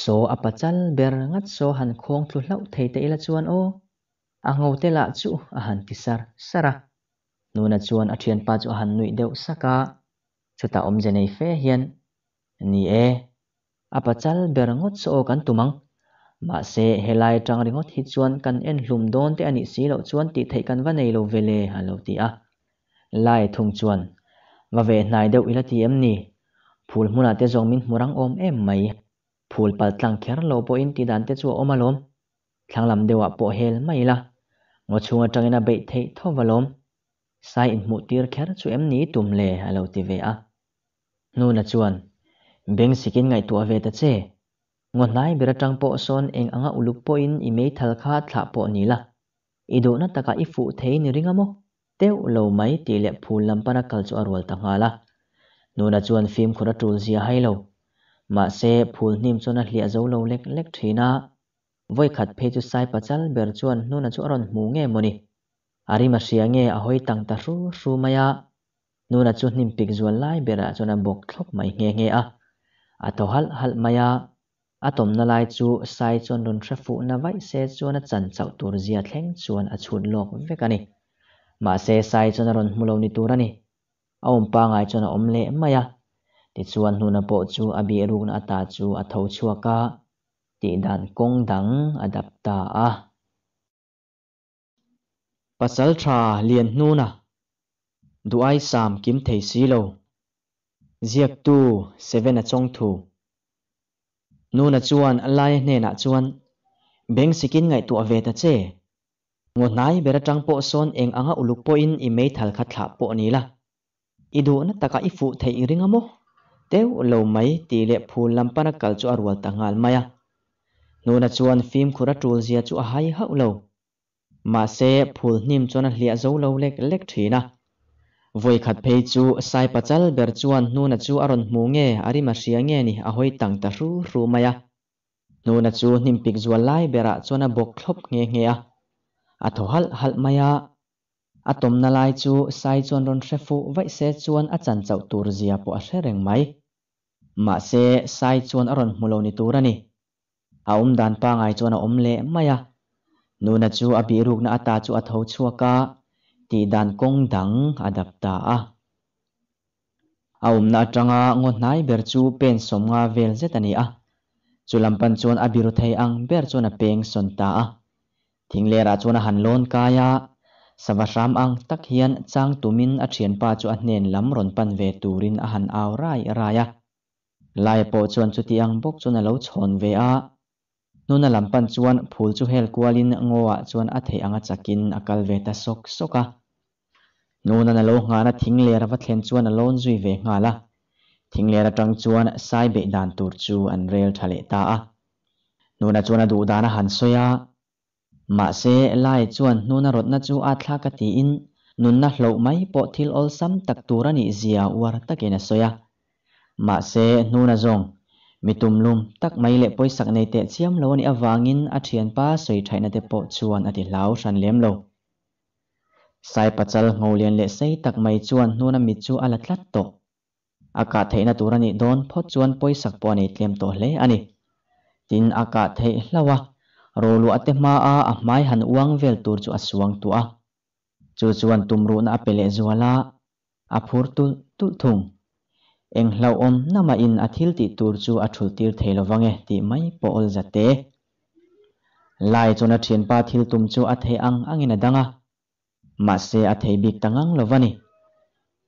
so apachal ber ngat so han khong thlu hlau thei te ila chuan o a ngo te la chu a han kisar sara nuna chuan a thian pa chu a han nui deuh saka chuta om jenei fe hian ni e apachal ber ngot so kan tumang มาเซเฮไลจังริงอทิจวนกันเอ็นหลุมโดนแต่อันอิ้สีเหล่าจวนติดไทยกันวันในโลเวเลฮัลโลตีอะไล่ทงจวนมาเวนายเดวอิลทีเอ็มนี่พูลมุนาเตจงมินมุรังอมเอ็มไม่พูลปัลตังเคีร์โลโปอินติดันเตจัวอมาลมทางลำเดวะโปเฮลไม่ละงอชัวจังอนาเบทเททวาลมไซอินมุตีร์เคีร์จูเอ็มนี่ตุมเลฮัลโลตีเวอะนู่นจวนเบงสิกินไงตัวเวตเจ ngon lai bera tang po son eng anga uluk po in i mei thal kha thla po ni la i do na taka i fu thei ni ringa mo teu lo mai ti le phul lam para kal chu arwal ta nga la nu na chuan film khura tul zia hai lo ma se phul nim chona hlia zo lo lek lek thina voi khat phe chu sai pachal ber chuan nu na chu aron mu nge moni ari ma sia nge a hoi tang ta ru ru maya nu na chu nim pik zual lai bera chona bok thlop mai nge nge a a hal hal maya atom tom na lai chu sai chuan run thra fu na vai se chuan a chan chau tur zia thleng chuan a chhun lok vek ani ma se sai chuan a ron hmulo ni tur ani a um pa ngai chuan a om le mai a ti chuan hnun a pawh chu a bi rung na ata chu a tho chuaka ti dan kong dang a dap ta a pasal tha lian hnu na duai sam kim thei si lo ziak tu seven a chong thu nuna chuan alai hne na chuan beng sikin ngai tu ve ta che ngonai bera po son eng anga ulukpo in i mei thal kha thla po ni la idu na taka i fu thei ringa mo teu lo mai ti le phu lam lampana kal chu arwal tangal maya nuna chuan phim khura tul zia chu a hai hau lo ma se phul hnim chuan a hlia zo lo lek lek thina voi khat phei chu sai pachal ber chuan nu na chu aron hmu nge arima hria nge ni a hoi tang ta hru hru maya nu na chu nim pik zual lai bera chuan bok thlop nghe nghe a a thô hal hal maya a tom na lai chu sai chuan ron hrefu vai se chuan a chan chau tur zia po a hre mai ma se sai chuan aron hmulo ni tur ani a um dan pa ngai chuan a om le maya nu na chu a bi ruk na ata chu a tho chuaka ti dan kong dang adapta. ta a aum na atanga ngon nai ber chu pen som nga vel zet ani a chulam pan chuan abiru thei ang ber chuan a peng son ta a thingle ra chuan a han lon kaya savaram ang tak hian chang tumin a thian pa chu a hnen lam ron pan ve turin a han aw rai raya lai po chuan chuti ang bok chuan a lo chon ve a nuna lampan chuan phul chu hel kualin ngowa chuan a thei anga chakin akal ve ta sok soka nuna na lo nga na thing lera va thlen chuan a lon zui ve nga la thing lera tang chuan sai be dan tur chu an rel thale ta a nuna chuan a du dana han soya ma se lai chuan nuna rot na chu a thla ka ti in nun na hlo mai po thil ol sam tak turani zia war na soya ma se nuna zong mitumlum tak mai le poi sak nei te chiam lo ani awangin a thian pa soi thaina te po chuan ati lau ran lem lo sai pachal ngau lian le sei tak mai chuan nuna mi chu ala tlat to aka theina turani don pho chuan poi sak po nei tlem to hle ani tin aka thei hlawa rolu ate ma a a mai han uang vel tur chu asuang tu a chu chuan tumru na apele zwala aphur tul tul thung englo om nama in athil ti tur chu athul tir thelo wange ti mai pawl jate lai chona thian pa thil tum chu athe ang angina danga ma se athe bik tangang lovani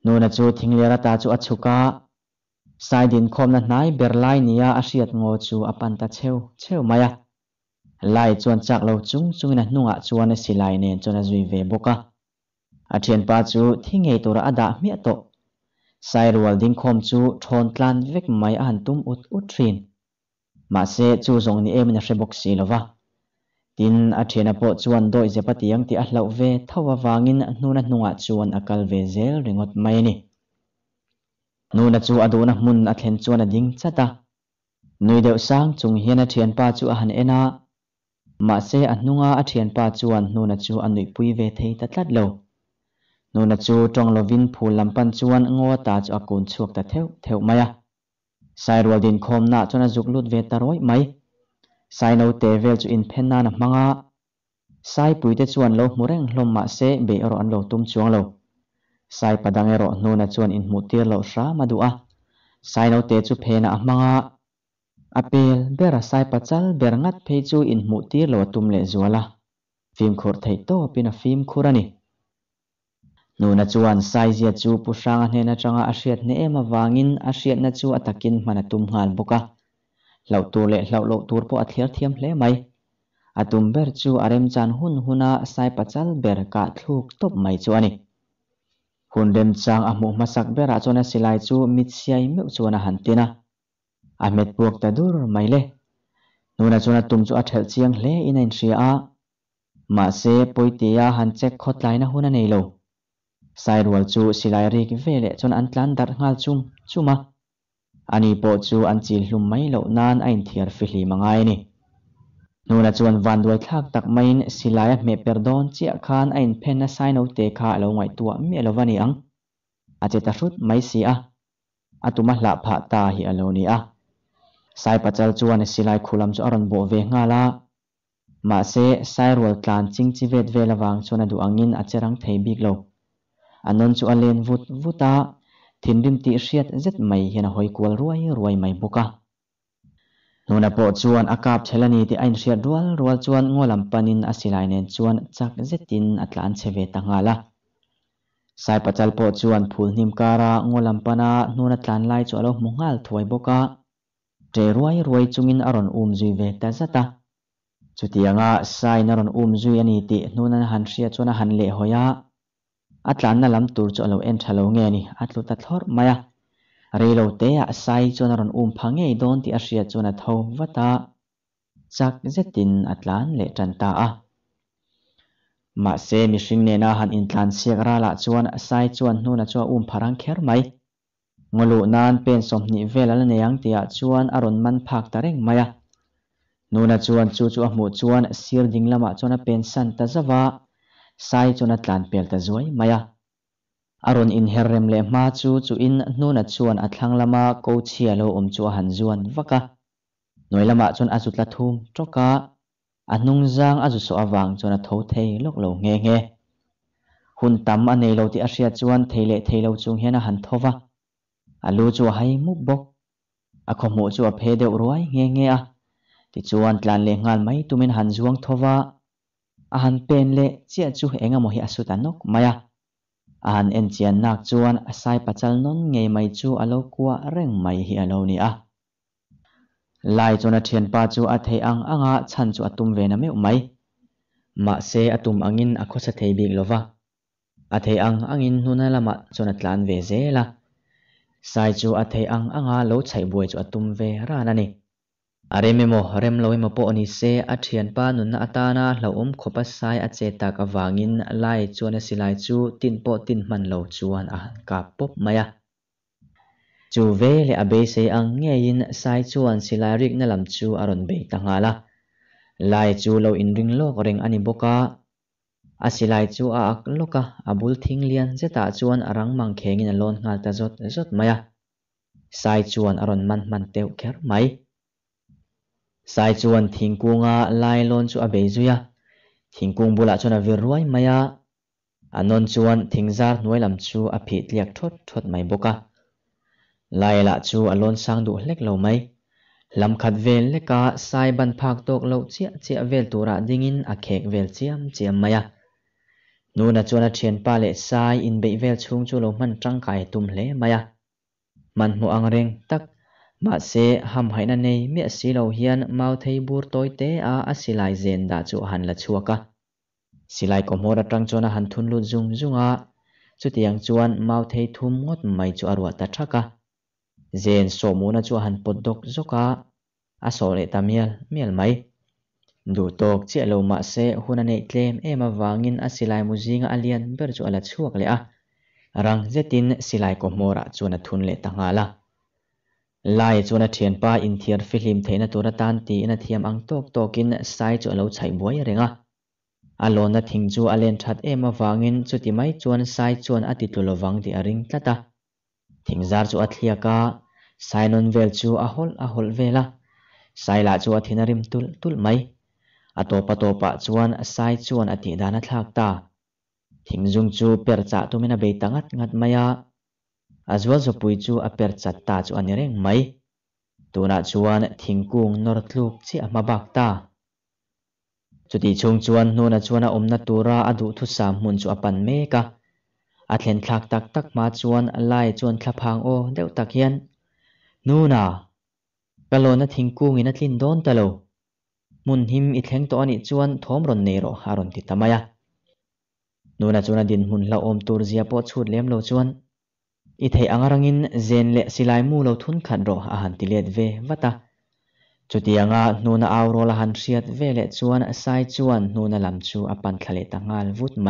nona chu thinglera ta chu achuka saidin khomna hnai berlai nia asiat ngo chu apanta cheu cheu maya lai chuan chak lo chung chungina hnunga chuan silai nen chona zui ve boka athian pa chu thingei tora ada hmia to sai Sairwal ding khom chu thon tlan vek mai an tum ut ut thrin ma se chu zong ni em na hrebok si lova tin a thena po chuan doi je patiang ti a hlau ve thawa wangin hnuna hnunga ah chuan akal ve zel ringot mai ni nuna chu aduna mun a thlen chuan a ding chata nui deuh sang chung hian a thian pa chu a han ena ma se a hnunga a thian pa chuan nuna chu a nui pui ve thei ta tlat lo นูนจูจงลวินผูลำปันชวนงัวตาจอกุนชวกแต่เทวเทวไม่อะไซรวดินคมนาจนจุกลุดเวตารอยไม่ไซโนเตเวลจูอินเพนนานมังอาไซปุยเตชวนโลมุเร่งลมมาเซเบอรอนโลตุมชวงโลไซปดังเอรอนูนจวนอินมุเตียโลสรามาดูอะไซโนเตจูเพนามังอาอเปลเบรไซปัจจัลเบรงัดเพจูอินมุเตียโลตุมเลจัวละฟิล์มขูดไทโตเป็นฟิล์มคูรานี nuna chuan size chu pusanga hnena changa a hriat ne ema wangin a hriat na chu atakin mana tum hal boka lo tu le lo lo tur po a thler thiam hle mai atum ber chu arem chan hun huna sai pachal ber ka thluk top mai chu ani hun rem chang a mu masak bera ah chona silai chu mit siai meu chona hantina met buộc ta dur mai le nuna chona tum chu a thel chiang hle in in ria a ma se poitia han chek khot lai na huna nei lo sai rual chu silai ri ki ve le chon an tlan dar ngal chum chuma ani po chu an chi hlum mai lo nan a in thiar fi hli mangai ni nuna chuan van duai thak tak main silai me perdon chi khan a in phen na sai no te kha lo ngai tua mi lo wani ang a che ta hrut mai si a atuma hla pha ta hi alo ni a sai pachal chuan silai khulam chu aron bo ve ngala ma se sai rual tlan ching chi vet ve lawang à chona du angin a cherang thei bik lo anon à, chu alen vut vuta thinrim ti hriat zet mai hian hoi kual à ruai ruai mai buka nuna po chuan akap thelani ti ain hriat rual rual chuan ngolam panin asilai à nen chuan chak zetin atla an cheve tangala sai pachal po chuan phul hnim kara ngolam pana nuna tlan lai chu alo mungal thuai boka tre ruai ruai chungin aron um zui ve ta zata chutianga sai naron um zui ani ti nuna han hria chuna han le hoya อัตลันนั่นลำตัวจะเอาเอ็นทะลุเงี้ยนี่อัตลุตัดทอร์มาเรืียลเตะสายจนรอนอุ้มพังเงยดอนที่อาเัยจนทาวัตตาจากเจตินอัตลันเลจันตาอมาเสียมิชิงเนนาหันอินทันเซียกราละจวนสายจวนนู่นจวนอุ้มพรังแคร์ไหมงลูนานเป็นสมนิเวลและเนียังเตีาจวนอรอนมันพักตะเร่งมาอะนู่นจวนจูจว่หมู่จวนเซียร์ดิงละมาจวนเป็นสันตะสวา sai nát lan pel ta zuai maya aron in herrem le ma chu chu in nuna chuan athlang lama ko chia lo om um chu han zuan vaka noi lama chun azu tla thum troka nung anung zang azu so awang chuna tho thei lok lo nge nge hun tam anei lo ti asia chuan theile theilo chung hian a han thova alu chu hai mu bok a khomu chu a phe deuh ruai nge nge a ti chuan tlan le ngal mai tumin han zuang thova ahan pen le chia chu enga mo hi asutan nok maya ahan en chian nak chuan asai pachal non ngei mai chu alo kwa reng mai hi alo ni a lai chona thian pa chu a thei ang anga chan chu atum ve na meu mai ma se atum angin akho sa thei bik lova a thei ang angin huna lama chona tlan ve zela sai chu a thei ang anga lo chai buai chu atum ve ra na ni arememo rem loima po ani se a thian pa nun atana lo om khopa sai a che tak awangin lai chuan a silai chu tin po tin man lo chuan a ka pop maya chu ve le abe se ang nge in sai chuan silai rik na lam chu aron be tangala lai chu lo in ring lo reng ani boka a silai chu a ak loka abul thing lian zeta ah chuan arang mang khengin a lon ngal ta zot zot maya sai chuan aron man man teu ker mai sai chuan thingkunga lai lon chu a bei zuya thingkung bula chuan a vir ruai maya anon chuan thingzar hnuai lam chu a phit liak thot thot mai boka lai la chu a lon sang du hlek lo mai lam khat vel leka sai ban phak tok lo chia chia vel tura ah dingin a khek vel chiam chiam maya nu na chuan a thian pa le sai in bei vel chung chu lo man tang kai tum hle maya man mu ang reng tak mà sẽ ham hai na nei mi si lâu hiền mau thấy thei bur toi te a a silai zen da chu han la chuaka silai ko mora tang chona han thun dung dung à chu tiền chuan mau thei thum ngot mai chu arwa ta thaka zen sổ mu na chu han pot dok zoka a so le tamial miel mai du tok che lo ma se huna nei tlem ema wangin a silai muzinga alian ber chu à răng le tin rang zetin silai ko mora chu na thun le là ลายจวนเทียนป้าอินเทียร์ฟิลิมเทนตัวตันตีนเทียมอังโตกโตกินไซจวนเราใช้บวยเรงอ่ะอารมณ์นัทิ้งจูอเลนทัดเอมาวางินจุดที่ไม่จวนไซจวนอติตุลวังที่อริงตัตาทิ้งจารจวนเทียกาไซนนเวลจูอฮอลอฮอลเวละไซละจวนทินาริมตุลตุลไม่อตัวปตัวปะจวนไซจวนอติดานัทลักตาทิ้งจุงจูเปิดจ่าตัวม่นาเบตังัดงัดมายะ as well zo pui chu a per chat ta chu ani reng mai tuna chuan thingkung nor thluk chi ama bak ta chuti chung chuan nuna chuan a omna tura a du thu sam mun chu apan me ka a thlen thlak tak tak ma chuan lai chuan thlaphang o deuh tak hian nuna kalona thingkung in a thlin don talo mun him i thleng to ani chuan thom ron nei ro haron ti tamaya nuna chuan a din hun la om tur zia po chhut lem lo chuan อีเทอังรังินเจนเลสิไลมูเราทุนขันรออาหารติเลดเววัตาจุดยังอาะนูนเอาโรลหันเสียดเวเลดชวนไซชวนนูนลำชูอปันทะเลตังาลวุฒไม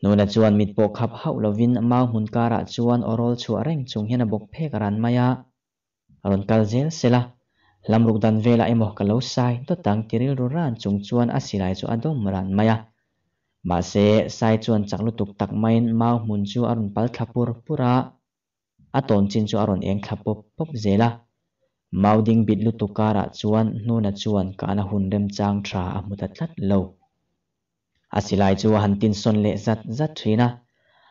มนูนชวนมิดปกขับเฮาลวินมาหุ่นการะชวนอรอลชัวเร่งจงเฮนบกเพกรันมายาอรุณกัลเจลเซลาลำรุกดันเวลาเอมกกเลวไซตัวตังติริลรุรันจงชวนอสิไลจูอดอมรันมายา mà sẽ sai chuan chắc lu tục tắc à mai mau chú mun chu arun pal thapur pura aton chin chu aron eng thapo pop zela mauding bit lu tukara chuan nuna chuan kana hun rem chang tha amuta tlat lo asilai chu hantin son le zat zat thina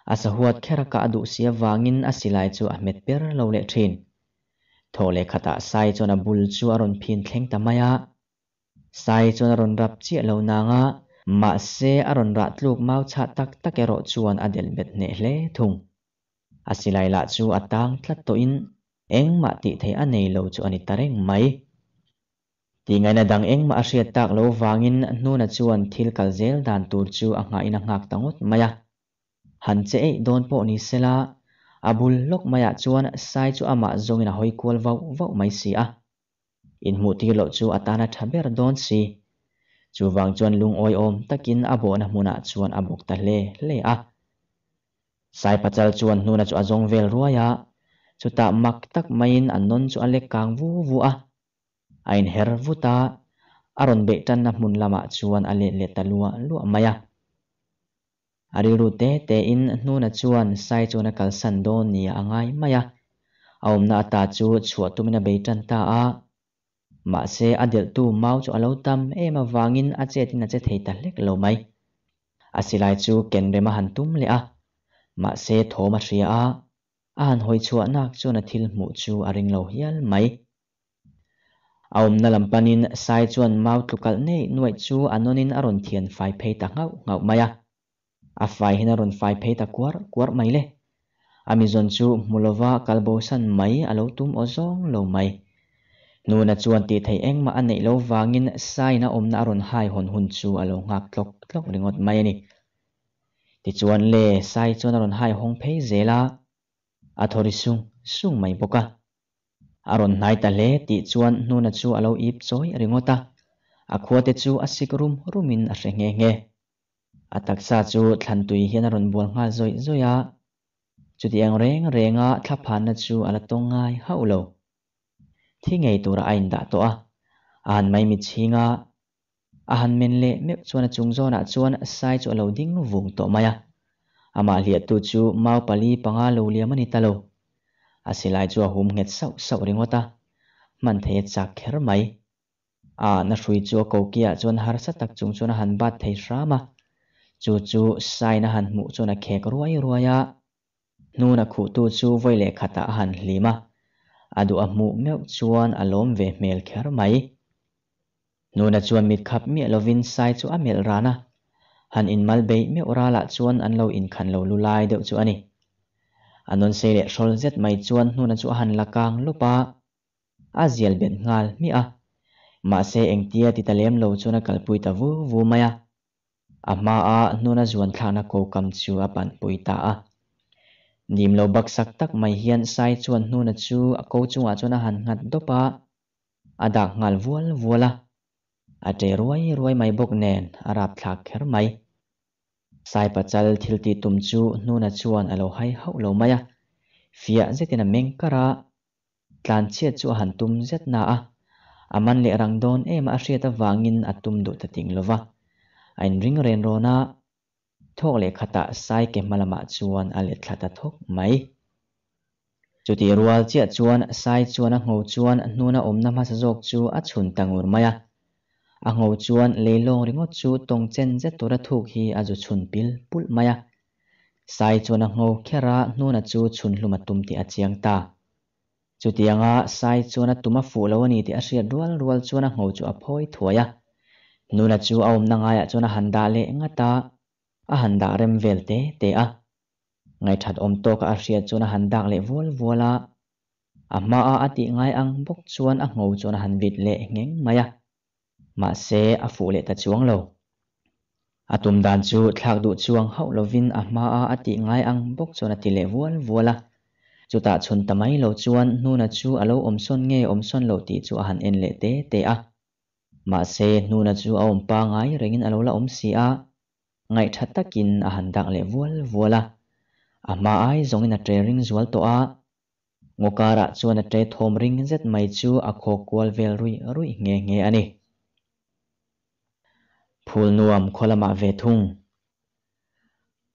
asa huat khera ka adu sia wangin asilai chu ahmed per lo le thin thole khata sai chona bul chu aron phin thleng tamaya sai chona ron rap chi lo nanga mà a rawn rah tluk mau cha chha tak tak erawh chuan a del bet hne hle thung a silai la chu a tang thlat to in engmah tih thei a nei lo chu ani tareng mai ti ngaina dang engmah a hriat tak lo wangin hnuna chuan thil kal zel dan tur chu a nga in a ngak tangot maya han che ei don po ni sela abul lok maya chuan sai chu ama zongin a hoi kual vau vau mai si a in mu ti lo chu atana thaber don si chu wang chuan lung oi om takin abo na muna chuan abuk ta le le a sai pachal chuan nuna chu azong vel ruaya chu ta mak tak main annon chu ale kang vu vu a ain her vuta aron be tan na mun lama chuan ale le talua lu maya ari ru te te in nuna chuan sai chu na kal san don ni angai maya aum na ta chu chhuatumina be tan ta a mà se adel tu mau cho alo tâm em mà in a che tin a thấy tật ta lâu mày, mai a lại chú ken re mà hàn tum le a mà se tho ma thria a an hoi chu anak chu na thil ở chu a ring lo hial mai aum na lampanin sai chuan mau tlukal nei nuai chu anonin aron thian fai phei ta ngau ngau à phải hình hina ron phải phê ta kuar kuar mày le amizon chu mulova kalbosan mày alo tum ozong lâu mày nu na chuan ti thei eng ma anei lo wangin sai na om na ron hai hon hun chu alo ngak tlok tlok ringot mai ani ti chuan le sai chuan ron hai hong phei zela athori sung sung mai boka aron nai ta le ti chuan nu na chu alo ip choi ringota akhuate chu asik rum rumin a renge nge ataksa chu thlantui hian aron bol nga zoi zoya chuti ang reng renga thlaphan na chu ala tongai haulo thi ngay tura ain da to a an mai mít chinga a han men lệ me chuan chung zona chuan sai chu lo ding vung to maya à. à ama hliat tu chu mau pali panga lo liam ani talo a silai chu hum nget sau sau ta man thấy chắc kher mai a na hrui chu ko kia chuan har sa tak chung chuan han bat thei rama chu chu sai na han mu chuan a khek ruai à nu na khu tu chu khát khata han hlima adu amu meu chuan alom ve mel kher mai nuna chuan mit khap mi lovin sai chu amel rana han in mal bei me ora la chuan an lo in khan lo lu lai deuh chu ani anon se le shol zet mai chuan nuna chu han lakang lupa a zial ben ngal mi a ma se engtia ti talem lo chuna kalpui ta vu vu maya ama a nuna zuan thana ko kam chu a pan pui ta a nim lo bak sak tak mai hian sai chuan hnu na chu a ko chunga chuan a han ngat dopa a dak ngal vual vuala a te ruai ruai mai bok nen a rap thlak kher mai sai pachal thilti tum chu hnu na chuan a lo hai hau lo maya fia zetina mengkara tlan chiat chu han tum zet na a aman le rangdon em a hriat awangin atum duh ta ting lova anh ring ren rona ทกเลขตสไซเกมลมาชวนอเลขตาทกไหมจุดีรัวเจียชวนไซชวนงูชวนนูนอมนำมาสจกจูอัชุนตังอุรมายะงูชวนเลลงริงอจูตรงเจนเจตัวทุกฮีอาจุชุนปิลปุลมายะไซชวนงูแคระนูนจูชุนลุมาตุมติอาเจียงตาจุดียังอ่ะไซชวนตุมาฟูลวันี้ที่อาเชียดวลรวลชวนงูจูอภอยถวยะนูนจูอมนางายชวนหันดาเลงตา a han dak rem vel te te a ngai that om to ka a hria chuna han dak le vol vola ama a ati ngai ang bok chuan a ngau chuan han vit le ngeng maya ma se a fu le ta chuang lo atum dan chu thlak du chuang hau lovin ama a ati ngai ang bok chuan ati le vol vola ta chun tamai lo chuan nuna chu alo om omson nge son lo ti chu a han en le te te a ma se nuna chu a ompa ngai rengin alo la om si a ngai that takin a han dak le vual vuala ama à, ai zongin a tre ring zual to a ngokara chuan a tre thom ring zet mai chu a kho kwal vel rui rui nge nge ani phul nuam kholama ve thung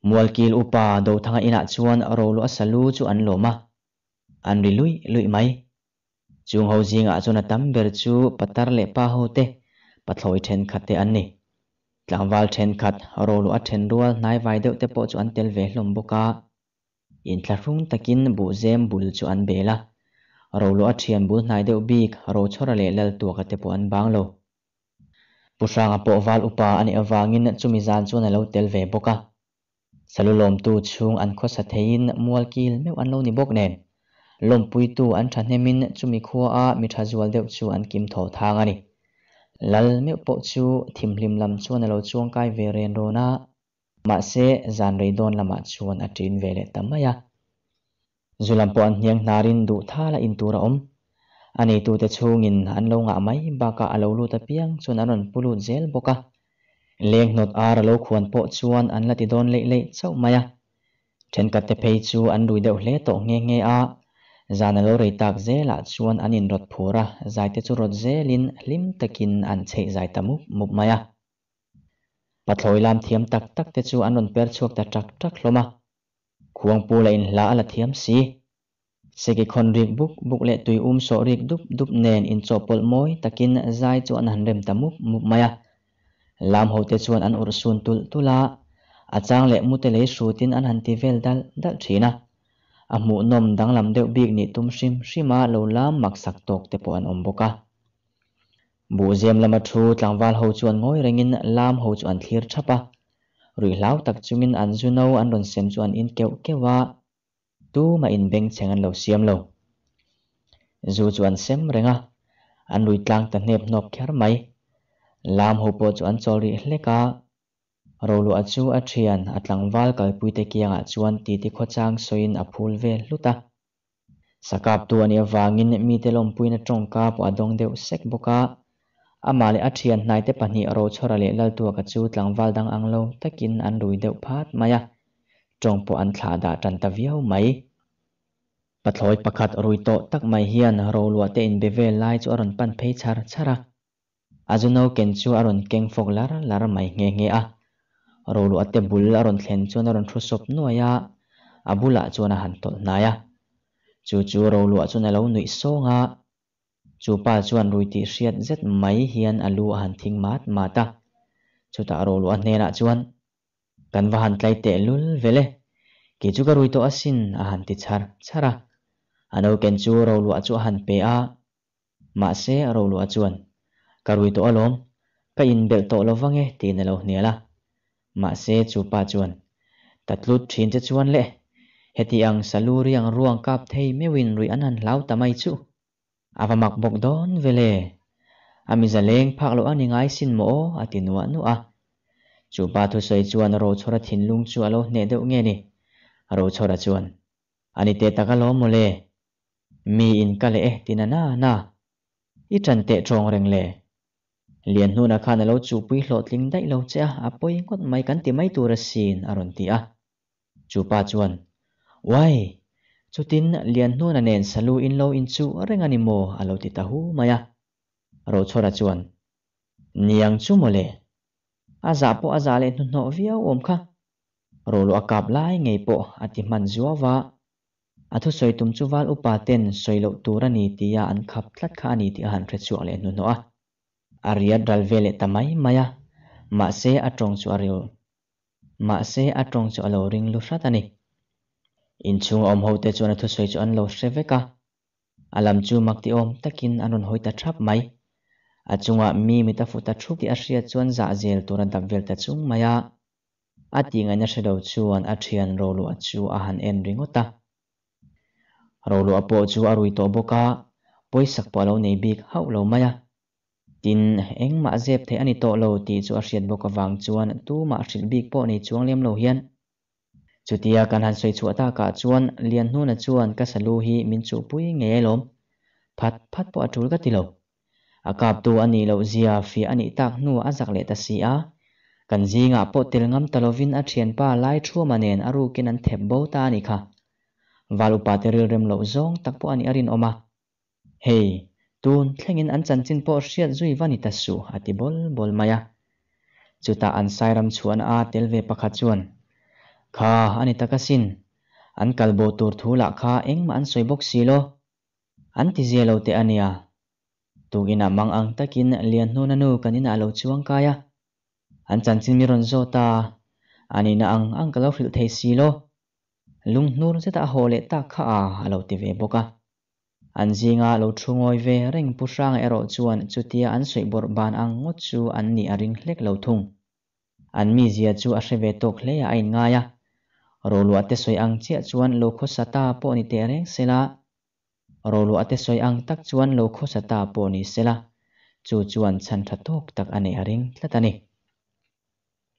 mualkil upa do thanga ina chuan rolu asalu chu an loma an ri lui lui mai chung ho jinga chuna tamber chu patar le pa ho te pathloi khát khate an ni tlangwal then khat rolu a then dual nai vai deuh te pawh chu an tel ve hlawm bawk a in tlarhrung takin buh zem bul chu an bela rolu a thian bul hnai deuh bik ro chhora leh lal tuak a te pawh an bang lo pusanga pawh val upa an ei avangin chumi zan chuan alo tel ve bawk a salulawm tu chhung an khosa theiin mual kil meuh an lo ni bawk nen lawmpui tu an thahnemin chumi khua a mi tha zual deuh chu an kim tho thang ani lal me po chu thim lim lam chuan alo chuang kai ve ren rona ma se zan rei don lama chuan atin vele tamaya zulam po an hiang narin du thala in tura om ani tu te chungin an lo nga mai baka alo lu ta piang chuan aron pulu zel boka leng not ar lo khuan po chuan an lati don lei lei chau maya then kat te phei chu an lui deuh hle to nge nge a zana lo rei tak ze la chuan anin rot phura zaite chu rot zelin hlim takin an chei zai tamu mup maya pathloi lam thiam tak tak te chu anon per chuak ta tak tak hloma khuang pu la in hla ala thiam si segi khon rik buk buk le tui um so rik dup dup nen in chopol moi takin zai chu an hanrem tamu mup maya lam ho te chuan an ursun tul tula achang le mute le su tin an hanti vel dal dal thina amu nom dang lam deuh bik ni tum shim shima lo lam mak sak tok te po an om boka bu zem lama thu tlangwal ho chuan ngoi rengin lam ho chu an thlir thapa rui hlau tak chumin an zu no an ron sem chuan in keu kewa tu ma in beng cheng an lo siam lo zu chuan sem renga an lui tlang ta nep nop kher mai lam ho po chu an chol ri hleka rolu achu athian atlangwal kalpuite kianga chuan ti ti khochang soin aphul ve luta sakap tu ani awangin mi te lompuina tongka po dong deu sek boka amale athian hnai te pahnih ro chhora le lal tu ka chu tlangwal dang anglo takin an rui deu phat maya tong po an thla da tan ta viau mai pathloi pakhat rui to tak mai hian ro lua te in bevel lai chu aron pan phei chhar chhara ajuno ken chu aron keng fok lara lara mai nge nge a ro lu ate bul a ron thlen chuan a ron thu sop nuaia a bula chuan a han tol hnaia chu chu ro lu a chuan a lo nui sawnga chu pa chuan rui tih hriat zet mai hian a lu a han thing mat mata chu ta ro lu a hnenah chuan kan va han tlai te lul vele ki chu ka rui to asin a han ti char chara ano ken chu ro lu a chu han pe a ma se ro lu a chuan ka to alom ka in bel to lo vange tin a lo hnela มาเซจูปาจวนตัดลุดชินจะชวนเละเฮติอังสลูเรียงร่วงกับเทยไม่วินรุยอันนั้นเล่าต่ไม่ชูอาวมักบกดอนเวเลอามิจะเลงพักโลอันยังไงสินโมอตินวนุอะจูปาทุใสยจวนโรชรทินลุงจัวโลเนเดวเงนี่โรชรจวนอันนี้เตตะกะล้อมเลมีอินกะเลตินานานาอีจันเตจงเรงเลเลียนนูนะคะในเราจูบุ้ยหลอดลิงได้เราเจ้าอ่ะยก็ไม่กันที่ไม่ตัวรสินอารมณ์ที่อ่ะจูป้าจวนว้ายจุดินเลียนูนั่นเองสลูอินเราอินจูอะไรเงี้ยโมอ่ะเราติดตาหูมาอ่ะเราชรดจวนนี่ยังจูโมเลอาซาปออาซาเลนหนโนวิอาอมค่ะเราลูกับไล่ไงปออาทิตย์มันจัววะอาทุสอยตุ้มจูวาลอุปาเต็นสอยลูกตัวรนีที่ยาอันขับทัดขานีทียาหันเรจวเลนหนโนอ่ะ aria dalvele tamai maya ma se atong chu ariol ma se atong chu alo ring lu in inchung om hote chu na thu soi chu an lo shreveka alam chu makti om takin anon hoita thap mai achunga mi mita futa thuk ti ashria chuan za zel turan tapvel ta chung maya ati ating anya shadow chuan athian rolu achu ahan en ringota rolu apo chu arui to boka poisak pa lo nei bik hau maya tin eng ma zep the ani to lo ti chu a hriat bawk awang chuan tu ma hrit bik pawh nei chuang lem lo hian chutia kan han soi chu ta ka chuan lian hnun a chuan ka salu hi min chu pui nge lom phat phat po atul ka ti lo a kap tu ani lo zia fi ani tak nu a zak le ta si a kan zinga po tel ngam talovin a thian pa lai thu manen aru kin an thep bo ta ni kha valu pa te rem lo zong tak po ani arin oma hey tun thlengin an chan chin pawh hriat zui vani ta su ati bol bol maya chuta an sairam chuan a telve pakha chuan kha ani takasin an kalbo tur thula kha engma an soibok silo an ti zelo te ania tugina mang ang takin lian nu nanu kanina lo chuang kaya an chan chin mi ron zota anina ang ang kalo fil thei silo lung nur zeta hole ta kha a alo ti ve boka an zinga lo thu ngoi ve reng pu rang ero chuan chutia an sei bor ban ang ngot chu an ni a ring hlek lo thung an mi zia chu a hre tok hle a in ngaya ro lu ate soi ang chia chuan lo kho sata po ni te reng sela ro lu ate soi ang tak chuan lo kho sata po ni sela chu chuan chan tha tok tak ane a ring tlat ani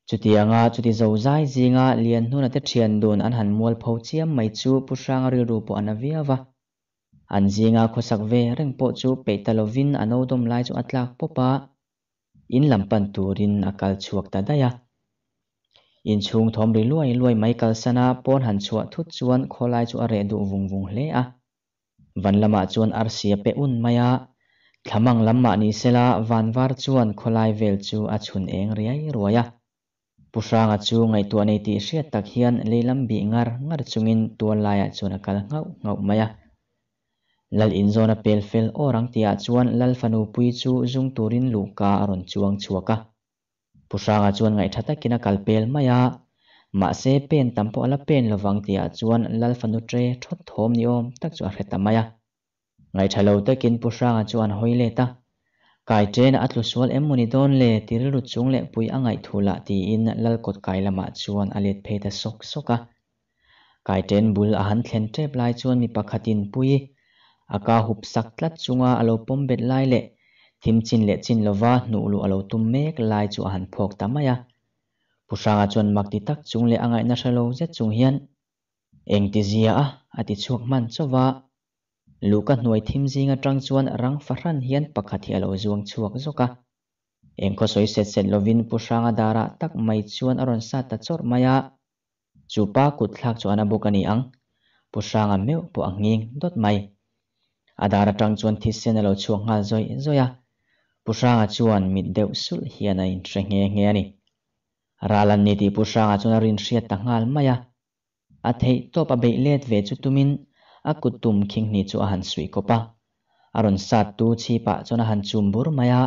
chutia nga chuti zo zai zinga lian hnun ate thian dun an han mual pho chiam mai chu pu rang ri ru po anavia va an zinga sắc ve reng po chu peitalovin ano dom lai chu atlak popa in lampan turin akal chuak ta daya in chung thom ri luai luai mai kal sana pon han chua thut chuan kholai chu are du vung vung hle a van lama chuan ar sia pe un maya thamang lamma ni sela van var chuan kholai vel chu a chhun eng riai roya pusanga chu ngai tu nei ti hriat tak hian leilam bi ngar ngar chungin tuan laia chuan akal ngau ngau maya ลลินโซนเปลเฟลโอรังเตียชวนลลฟานูปุยชูจุงตูรินลูกาอรุนชวงชัวกะผู้ชายจวนไงทัตกินาคาเปลมายามาเซเป็นตัมปอลเป็นระวังเตียชวนลลฟานูเตรทดทมนิอมตักจวารเฮตมายาไงทะเลตะกินผู้ชายจวนหอยเลตะกายเจนอัตลุสวลเอมมูนิดอนเลติรุดชงเลปุยอ่งไงทูละตีอินลลกดกายละมาชวนอเลตเพตสกสกะกายเจนบุลอาหารเทนเทปลายจวนมีปากขัดินปุย aka hup sak tlat chunga alo pom bet lai le thim chin le chin lova nu lu alo tum mek lai chu han phok tamaya pusanga chon makti tak chung le angai na shalo zet chung hian eng ti zia a ati chuak man chowa luka hnuai thim zinga tang chuan rang faran hian pakhathi alo zuang chuak zoka engkho soi set set lovin pusanga dara tak mai chuan aron sa ta chor maya chupa kuthlak chu anabukani ang pusanga meu po anging dot mai adara tang chuan thi sen alo chuang ngal zoi zoya pusanga chuan mit deuh sul hian a in tre nge nge ani ralan ni ti pusanga chuan a rin hriat ta ngal maya a thei top a bei let ve chu tumin a kutum khing ni chu a han sui kopa aron sat tu chi pa chuan a han chum bur maya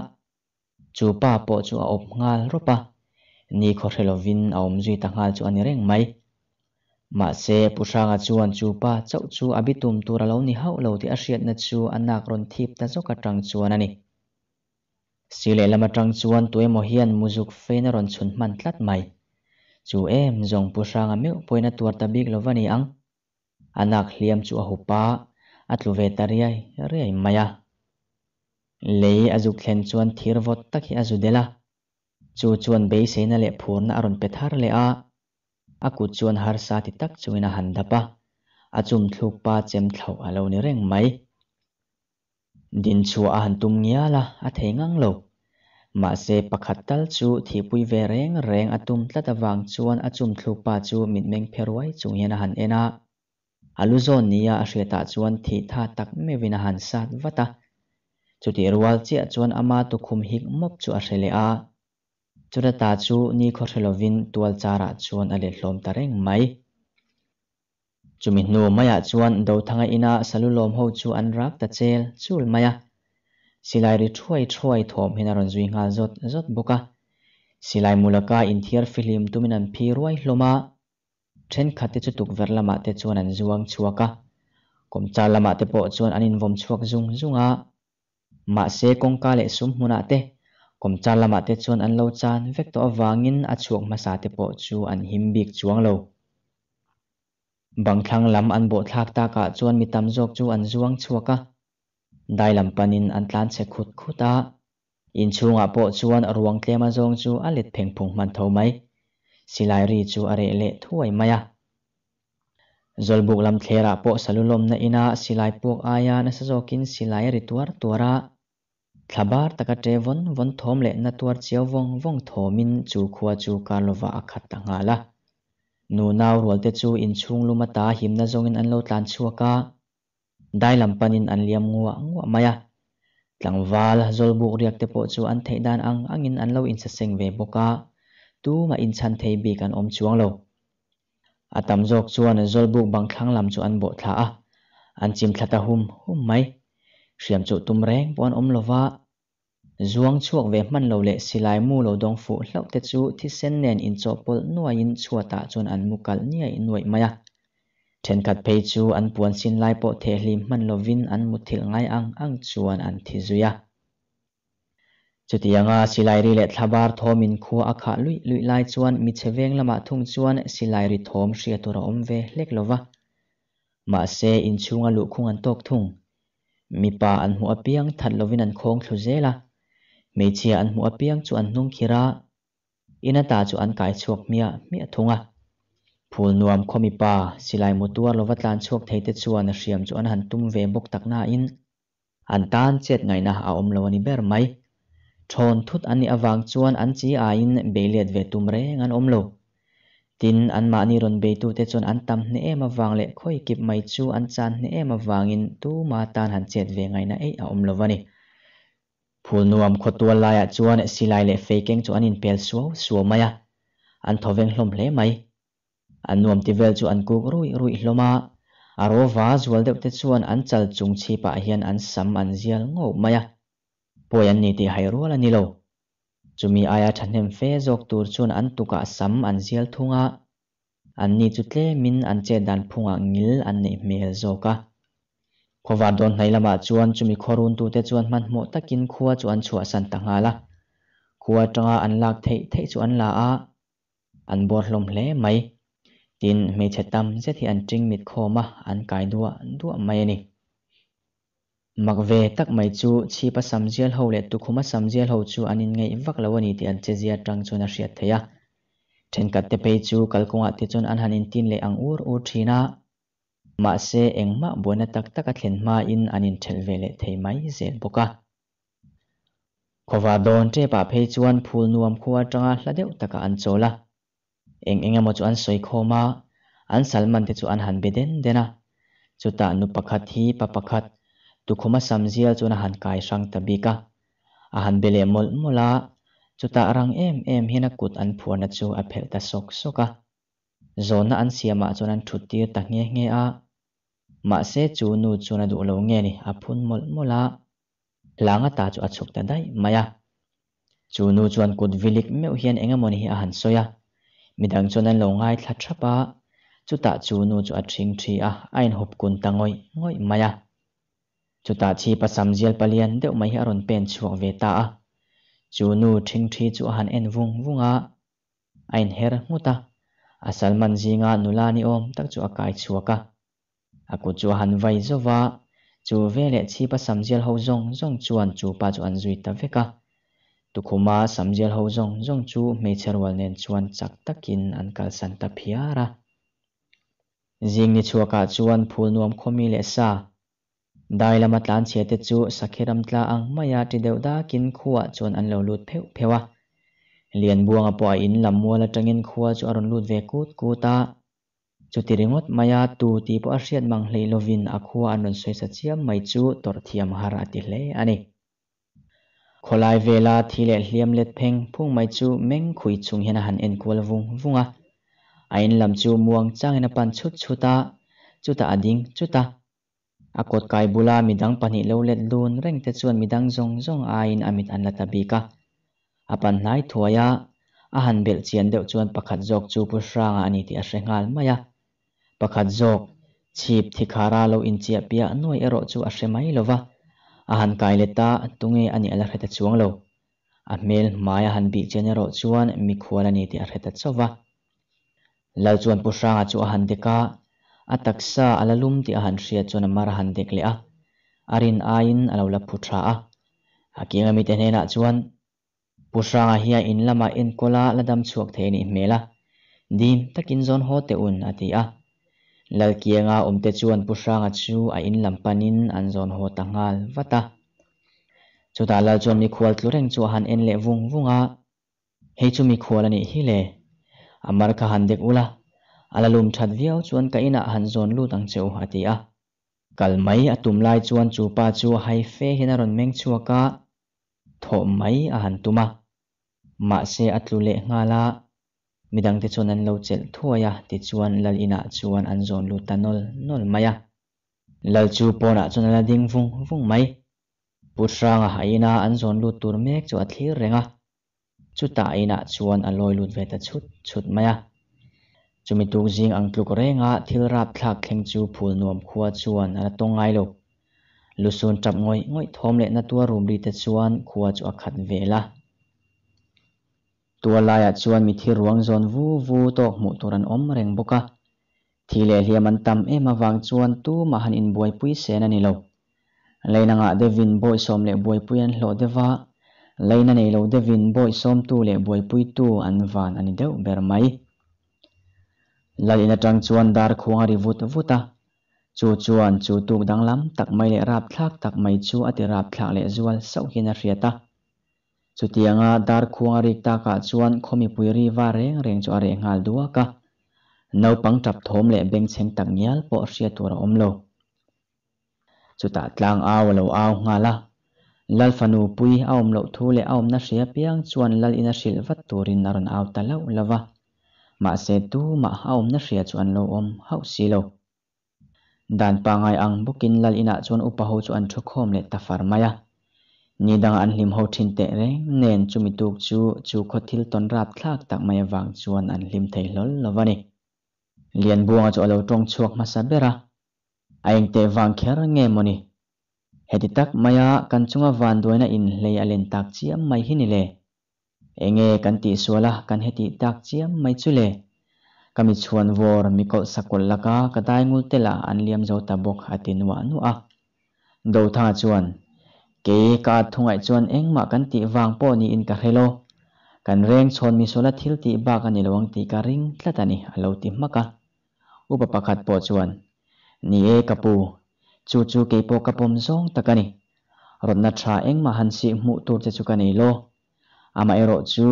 chu pa po chu a op ngal ropa ni khorhelo vin a om zui ta ngal chu ani reng mai mà xe pusanga chuan chu pa chau chu abitum tura lo ni hau lo ti a hriat na chu anak ron thip ta zoka tang chuan ani sile lama tang chuan tu emo hian muzuk fein ron chun man tlat mai chu em zong pusanga meu poina tur ta bik lo vani ang anak hliam chu a hupa atlu ve tariai rei maya lei azuk thlen chuan thir vot tak hi azudela chu chuan be seina le phurna aron pethar le a aku chuan har sa ti tak chuin a pa, dapa achum thluk pa chem thlo alo ni reng mai din chu a han tum ngia la a thei ngang lo ma se pakhat tal chu thi pui ve reng reng atum tlat awang chuan achum thluk pa chu mit meng pherwai chu hian a han ena aluzon nia a hreta ah chuan thi tha tak mewin a han sat vata chuti rual chiah chuan ama tukhum hik mop chu a hrele a จุดตาจูนี่ขอเทลวินตัวจาระชวนอเลลมตาเร่งไหมจุมิหนูไม่ยชวนเดาทางอินาสลุลมหูจูอันรักตะเจลจูลไม่ยสิไลริช่วยช่วยถมเฮนารอนจุยงาจดจดบุกะสิไลมูลกาอินเทียร์ฟิลิมตุมินันพีรวยลมาเช่นขัดจุตุกเวรละมาเตชวนันจวงชัวกะกมจาละมาเตโปชวนอันินวมชวกจุงจุงอามาเซกงกาเลสุมมุนาเต kom cha lama te chuan an lo chan vek to awangin a chuak masa te pawh chu an him bik chuang lo bangthlang lam an bawh thlak taka chuan tam zawk chu an zuang chuaka dai lam panin an tlan che khut khuta in chunga pawh chuan ruang tlema zawng chu a let pheng phung man tho mai silai ri chu a re le thuai maya zolbuk lam thlera pawh salulom na ina silai puk aya na sa zawkin silai ri tuar tuara thabar taka trevon von thom le na tuar chiao vong vong thomin chu khuwa chu karlova akhat tanga la nu nau rolde chu in chung luma ta himna zongin anlo tlan chuaka dai panin an liam ngua ngua maya tlangwal zol buk riak te po chu an thei dan ang angin anlo in sa seng ve boka tu ma in chan thei bi kan om chuang lo atam jok chuan zol buk bang thlang lam chu an bo tha a an chim thlata hum hum mai siam chu tum reng pon om lova zuang chuak ve man lo le silai mu lo dong fu hlau te chu thi sen nen in cho pol nuai in chua ta chon an mukal nia in nuai maya then kat pe chu an puan sin lai po the hlim man lovin an muthil ngai ang ang chuan an thi zuya chutianga silai ri le thabar thomin khu akha lui lui lai chuan mi cheveng lama thung chuan silai ri thom hria tura om ve hlek lova ma se in chunga lu khung an tok thung mipa an mu apiang that lovin an khong thlu zela meichia an mu apiang chu an nung khira ina ta chu an kai chuak mia mi athunga phul nuam khomi pa silai mutua lova tlan chuak theite chuan a hriam chu an han tum ve bok takna in an tan chết ngay na a om lawani ber mai thon thut ani awang chuan an chi a in liệt về tum reng an om lo tin an ma ni ron be tu te chon an tam hne em awang le khoi kip mai chu an chan hne em in, tu ma tan han chet ve ngai na ei a om lovani phul nuam khotua laya chuan e silai le faking chu anin pel suo suo maya an thoveng hlom hle mai an nuam ti vel chu an kuk rui rui hloma aro va zual deuh te chuan an chal chung chi pa hian an sam an zial ngo maya poi an ni ti hai rual ani lo chumi aya thanem fe jok tur chun an tuka sam an zial thunga an ni chu tle min an che dan phunga ngil an nei mel zoka khowa don nai lama chuan chumi khorun tu te chuan man mo takin khuwa chu an chhuwa san tanga la khuwa tanga an lak thei thei chu an la a an bor hlom hle mai tin me che tam je thi an tring mit khoma an kai duwa duwa mai ni mặc makve tak mai chu chi pa samjial ho le tu khuma samjial ho chu anin ngei vak lo ani ti an chezia tang chu na hriat theya then kat te pe chu kalkunga ti chun an hanin tin le ang ur u thina ma se engma buana tak tak a thlen ma in anin thel ve le thei mai zel boka khowa don te pa phe chuan phul nuam khuwa tanga hladeu taka an à? chola eng engemaw chu an soi khoma an salman te chu an han beden dena à. chuta nu pakhat hi pa pakhat tu khoma samzia chuna han kai sang tabika a han bele mol mola chuta rang em em hina kut an phuana chu a phel ta sok soka zona an siama chon an thuti ta nge nge a ma se chu nu chuna du lo nge ni a phun mol mola langa ta chu achuk ta dai maya chu nu chuan kut vilik meu hian engamon hi a han soya midang chon an lo ngai thla thapa chuta chu nu chu a thing thi a ain hop kun ta ngoi ngoi maya จุตาชีปสัมเจียลปเลียนเดี๋ยวไม่อรอนเป็นช่วงเวตาจูนูทิ้งทีจูหันเอ็นวุงวุงอ่ะไอนเฮร์มุตาอาศัลมันจีงานุลานิอมตักจูอากาศชัวกะอากูจูหันไวโซวาจูเวเลชีปสัมเจียลเฮาจงจงจวนจูปาจูอันจุยตะเวกะตุคุมาสมเจียลเฮาจงจงจูไม่เชญวันเนนชวนจักตะกินอันกัลสันตะพิอาระจิงนิชัวกะจวนพูนวมคมีเลซ่า dai lama tlan siate chu sakhiram tla ang maya ti đã kin khuwa chon an lo lut pheu phewa lian buanga po in lamwa la tangin khuwa chu về cút ve ta. kuta chu tiringot maya tu ti po asiat mang hlei lovin akhuwa anon soi sa chiam mai chu tor thiam har ati hle về kholai vela lệ liam let peng phung mai chu meng khui chung hena han en kul vung vunga anh làm chu muang changena pan chút chút ta chuta chuta ading ta. Akot kai bula midang pani lo let lun reng te chuan midang zong zong ain amit an latabi ka. Apan lai thuaya ahan bel chian deuh chuan pakhat zok chu pu hranga ani ti a hrengal maya. Pakhat zok chip thikara lo in chia pia noi ero chu a hremai lova. Ahan kai leta tunge ani ala hreta chuang lo. A mel maya han bi chen ero chuan mi khual ani ti a hreta chova. Lau chuan pu hranga chu ahan deka ataksa alalum ti ahan sia chuan marhan dekle a arin ain alawla phutha a akinga mi te hena chuan pusanga hia in lama in kola ladam chuak the ni mela din takin zon ho te un ati a lalkianga umte chuan pusanga chu a in lampanin an zon ho tangal wata chuta la chuan mi khwal tlureng chu han en le vung vunga he chu mi khwalani hi le amar ka han dek ula alalum chat viau chuan ka ina han zon lu tang cheu hatia kal mai atum lai chuan chu pa chu hai fe hina ron meng chuaka tho mai a han tuma ma se atlu le ngala midang te chuan an lo chel thuaya ti chuan lal ina chuan an zon lu tanol nol maya lal chu pona chuan ala ding vung vung mai putranga haina an zon lu tur mek chu a thlir renga chu ta ina chuan a loi lut ve ta chut chut maya chumi tuk jing ang tluk renga thil rap thlak thleng chu phul nuam khuwa chuan an tongai lo lusun tap ngoi ngoi thom le na tua rum ri te chuan khuwa chu akhat vela tua laia chuan mi thi ruang zon vu vu to mu turan om reng boka thi le hiam an tam em awang chuan tu ma han in buai pui sen ani lo leina nga de vin boi som le buai pui an hlo dewa leina nei lo de vin boi som tu le buai pui tu an van ani deuh ber mai lại là trang chuan dar khuang ri vut vuta chu chuan chu tuk dang lam tak mai le rap thak tak mai chu ati rap thak le zual sau hina riata chu tianga dar khuang ri ta ka chuan khomi pui ri va reng reng chu are ngal duwa ka nau pang tap thom le beng cheng tak nyal po ria om omlo chu ta tlang aw lo aw ngala lal fanu pui awm lo thu le awm na ria piang chuan lal ina sil vat turin naron aw ta lo lava mà se tu ma haom na hria chu an lo om hau si lo dan pangai ang bukin lal ina chuan upaho chu an thu khom le ta far maya ni dang anh hlim ho thin te re nen chu mi tuk chu chu kho thil ton rap thlak tak maya wang chuan anh hlim thei lol lovani lian buanga chu alo tong chuak ma sa bera aing te wang kher nge moni heti tak maya kan chunga van doina in hlei alen tak chi am mai hinile เองกันติสวละกันเหติตักเจียมไม่ชุเลกามิชวนวอร์มิกสกุลละกากระไดงูเตละอันเลียมเจาตบกอาตินวานุอะดูท่าชวนเกยกาทงไอชวนเองมากันติวางป้อนีอินคาเฮโลกันเร่งชวนมิสวละทิลติบากันในระวังติการิงลัตานีอลติมะกะอุปปักขัดปอชวนนี่เอกปูจูจูเกี่ยโปกับปมซองตะกันนีรถนัทราเองมาหันสิมุตูจะจุกันในโล ama ero chu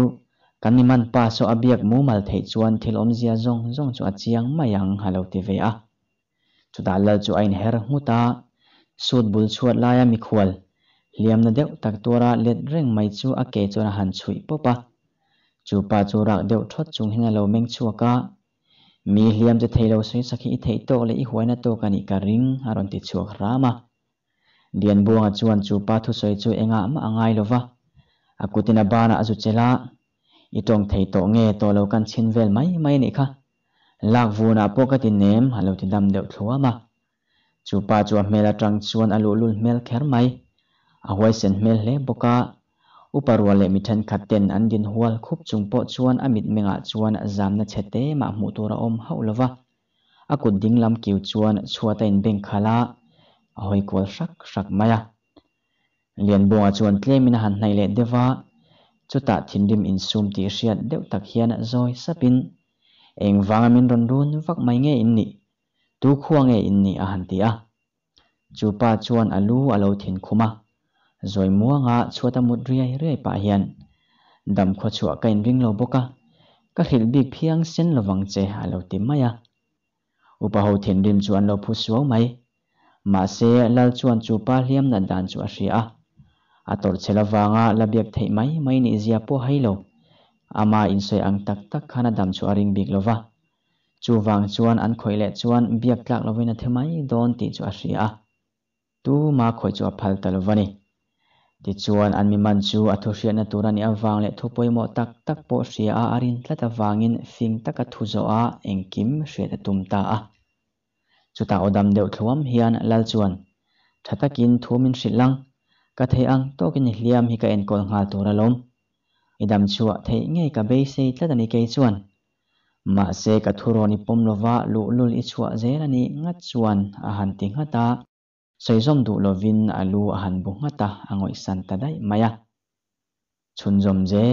kaniman pa so abiak mu mal thei chuan thil om zia zong zong chu achiang mayang halo ti ve a chu dal chu ain her hmuta sut bul chuat laia mi khwal liam na deuh tak tora let reng mai chu a ke chona han chui popa chu pa chu rak deuh thot chung hina lo meng chuaka mi liam je thei lo sui sakhi i thei to le i huaina to kani ka ring aron ti chuak rama dian buanga chuan chu pa thu soi chu enga ma angai lova akutina bana azu chela itong thei to nge to lo kan chinvel mai mai ni kha lak vuna pokatin nem halo ti dam deuh thluwa ma chu pa chu mela tang chuan alu lul mel kher mai a hoi sen mel le boka uparwa le mithan khaten an din hual khup chung po chuan amit menga chuan zamna chete ma mu tura om haulawa akut dinglam kiu chuan chuatain beng khala a hoi kol sak sak maya liền bùa chuan tlemin han nei le dewa chuta thindim in sum ti hriat deuh tak hian zoi sapin eng wangamin ron run vắt máy nghe in ni tu khuwa nghe in ni a han ti a ba chuan alu alo rồi mua ngã muanga ta mutria hi re pa hiền, đầm kho chua kain ring lo boka ka khil bi phiang sen lowang che alo ti maya upa ho thin rim chuan lo phu suau mai ma xe lal chuan chu pa liam na dan chu a hri a ator chela wanga labiak thei mai mai ni zia po hailo ama in insoi ang tak tak khana dam chu aring bik lova chu wang chuan an khoile chuan biak tlak lovina themai don ti chu ahria tu ma khoi chu aphal talwani ti chuan an mi man chu athu hria na turani awang le thupoi mo tak tak po hria a arin tlata wangin fing taka thuzo a engkim hria ta tumta a ta odam deuh thluam hian lal chuan thatakin thumin hrilang ka thei ang to kin hliam hi ka en kol ngal tur alom idam chua thei nge ka be se tladani ke chuan ma se ka thuro ni pom lova lu lul i chua zera ni ngat chuan a à han ti ngata zom du lovin alu à a à han bu ngata angoi san tadai maya zom zel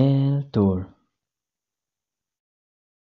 tur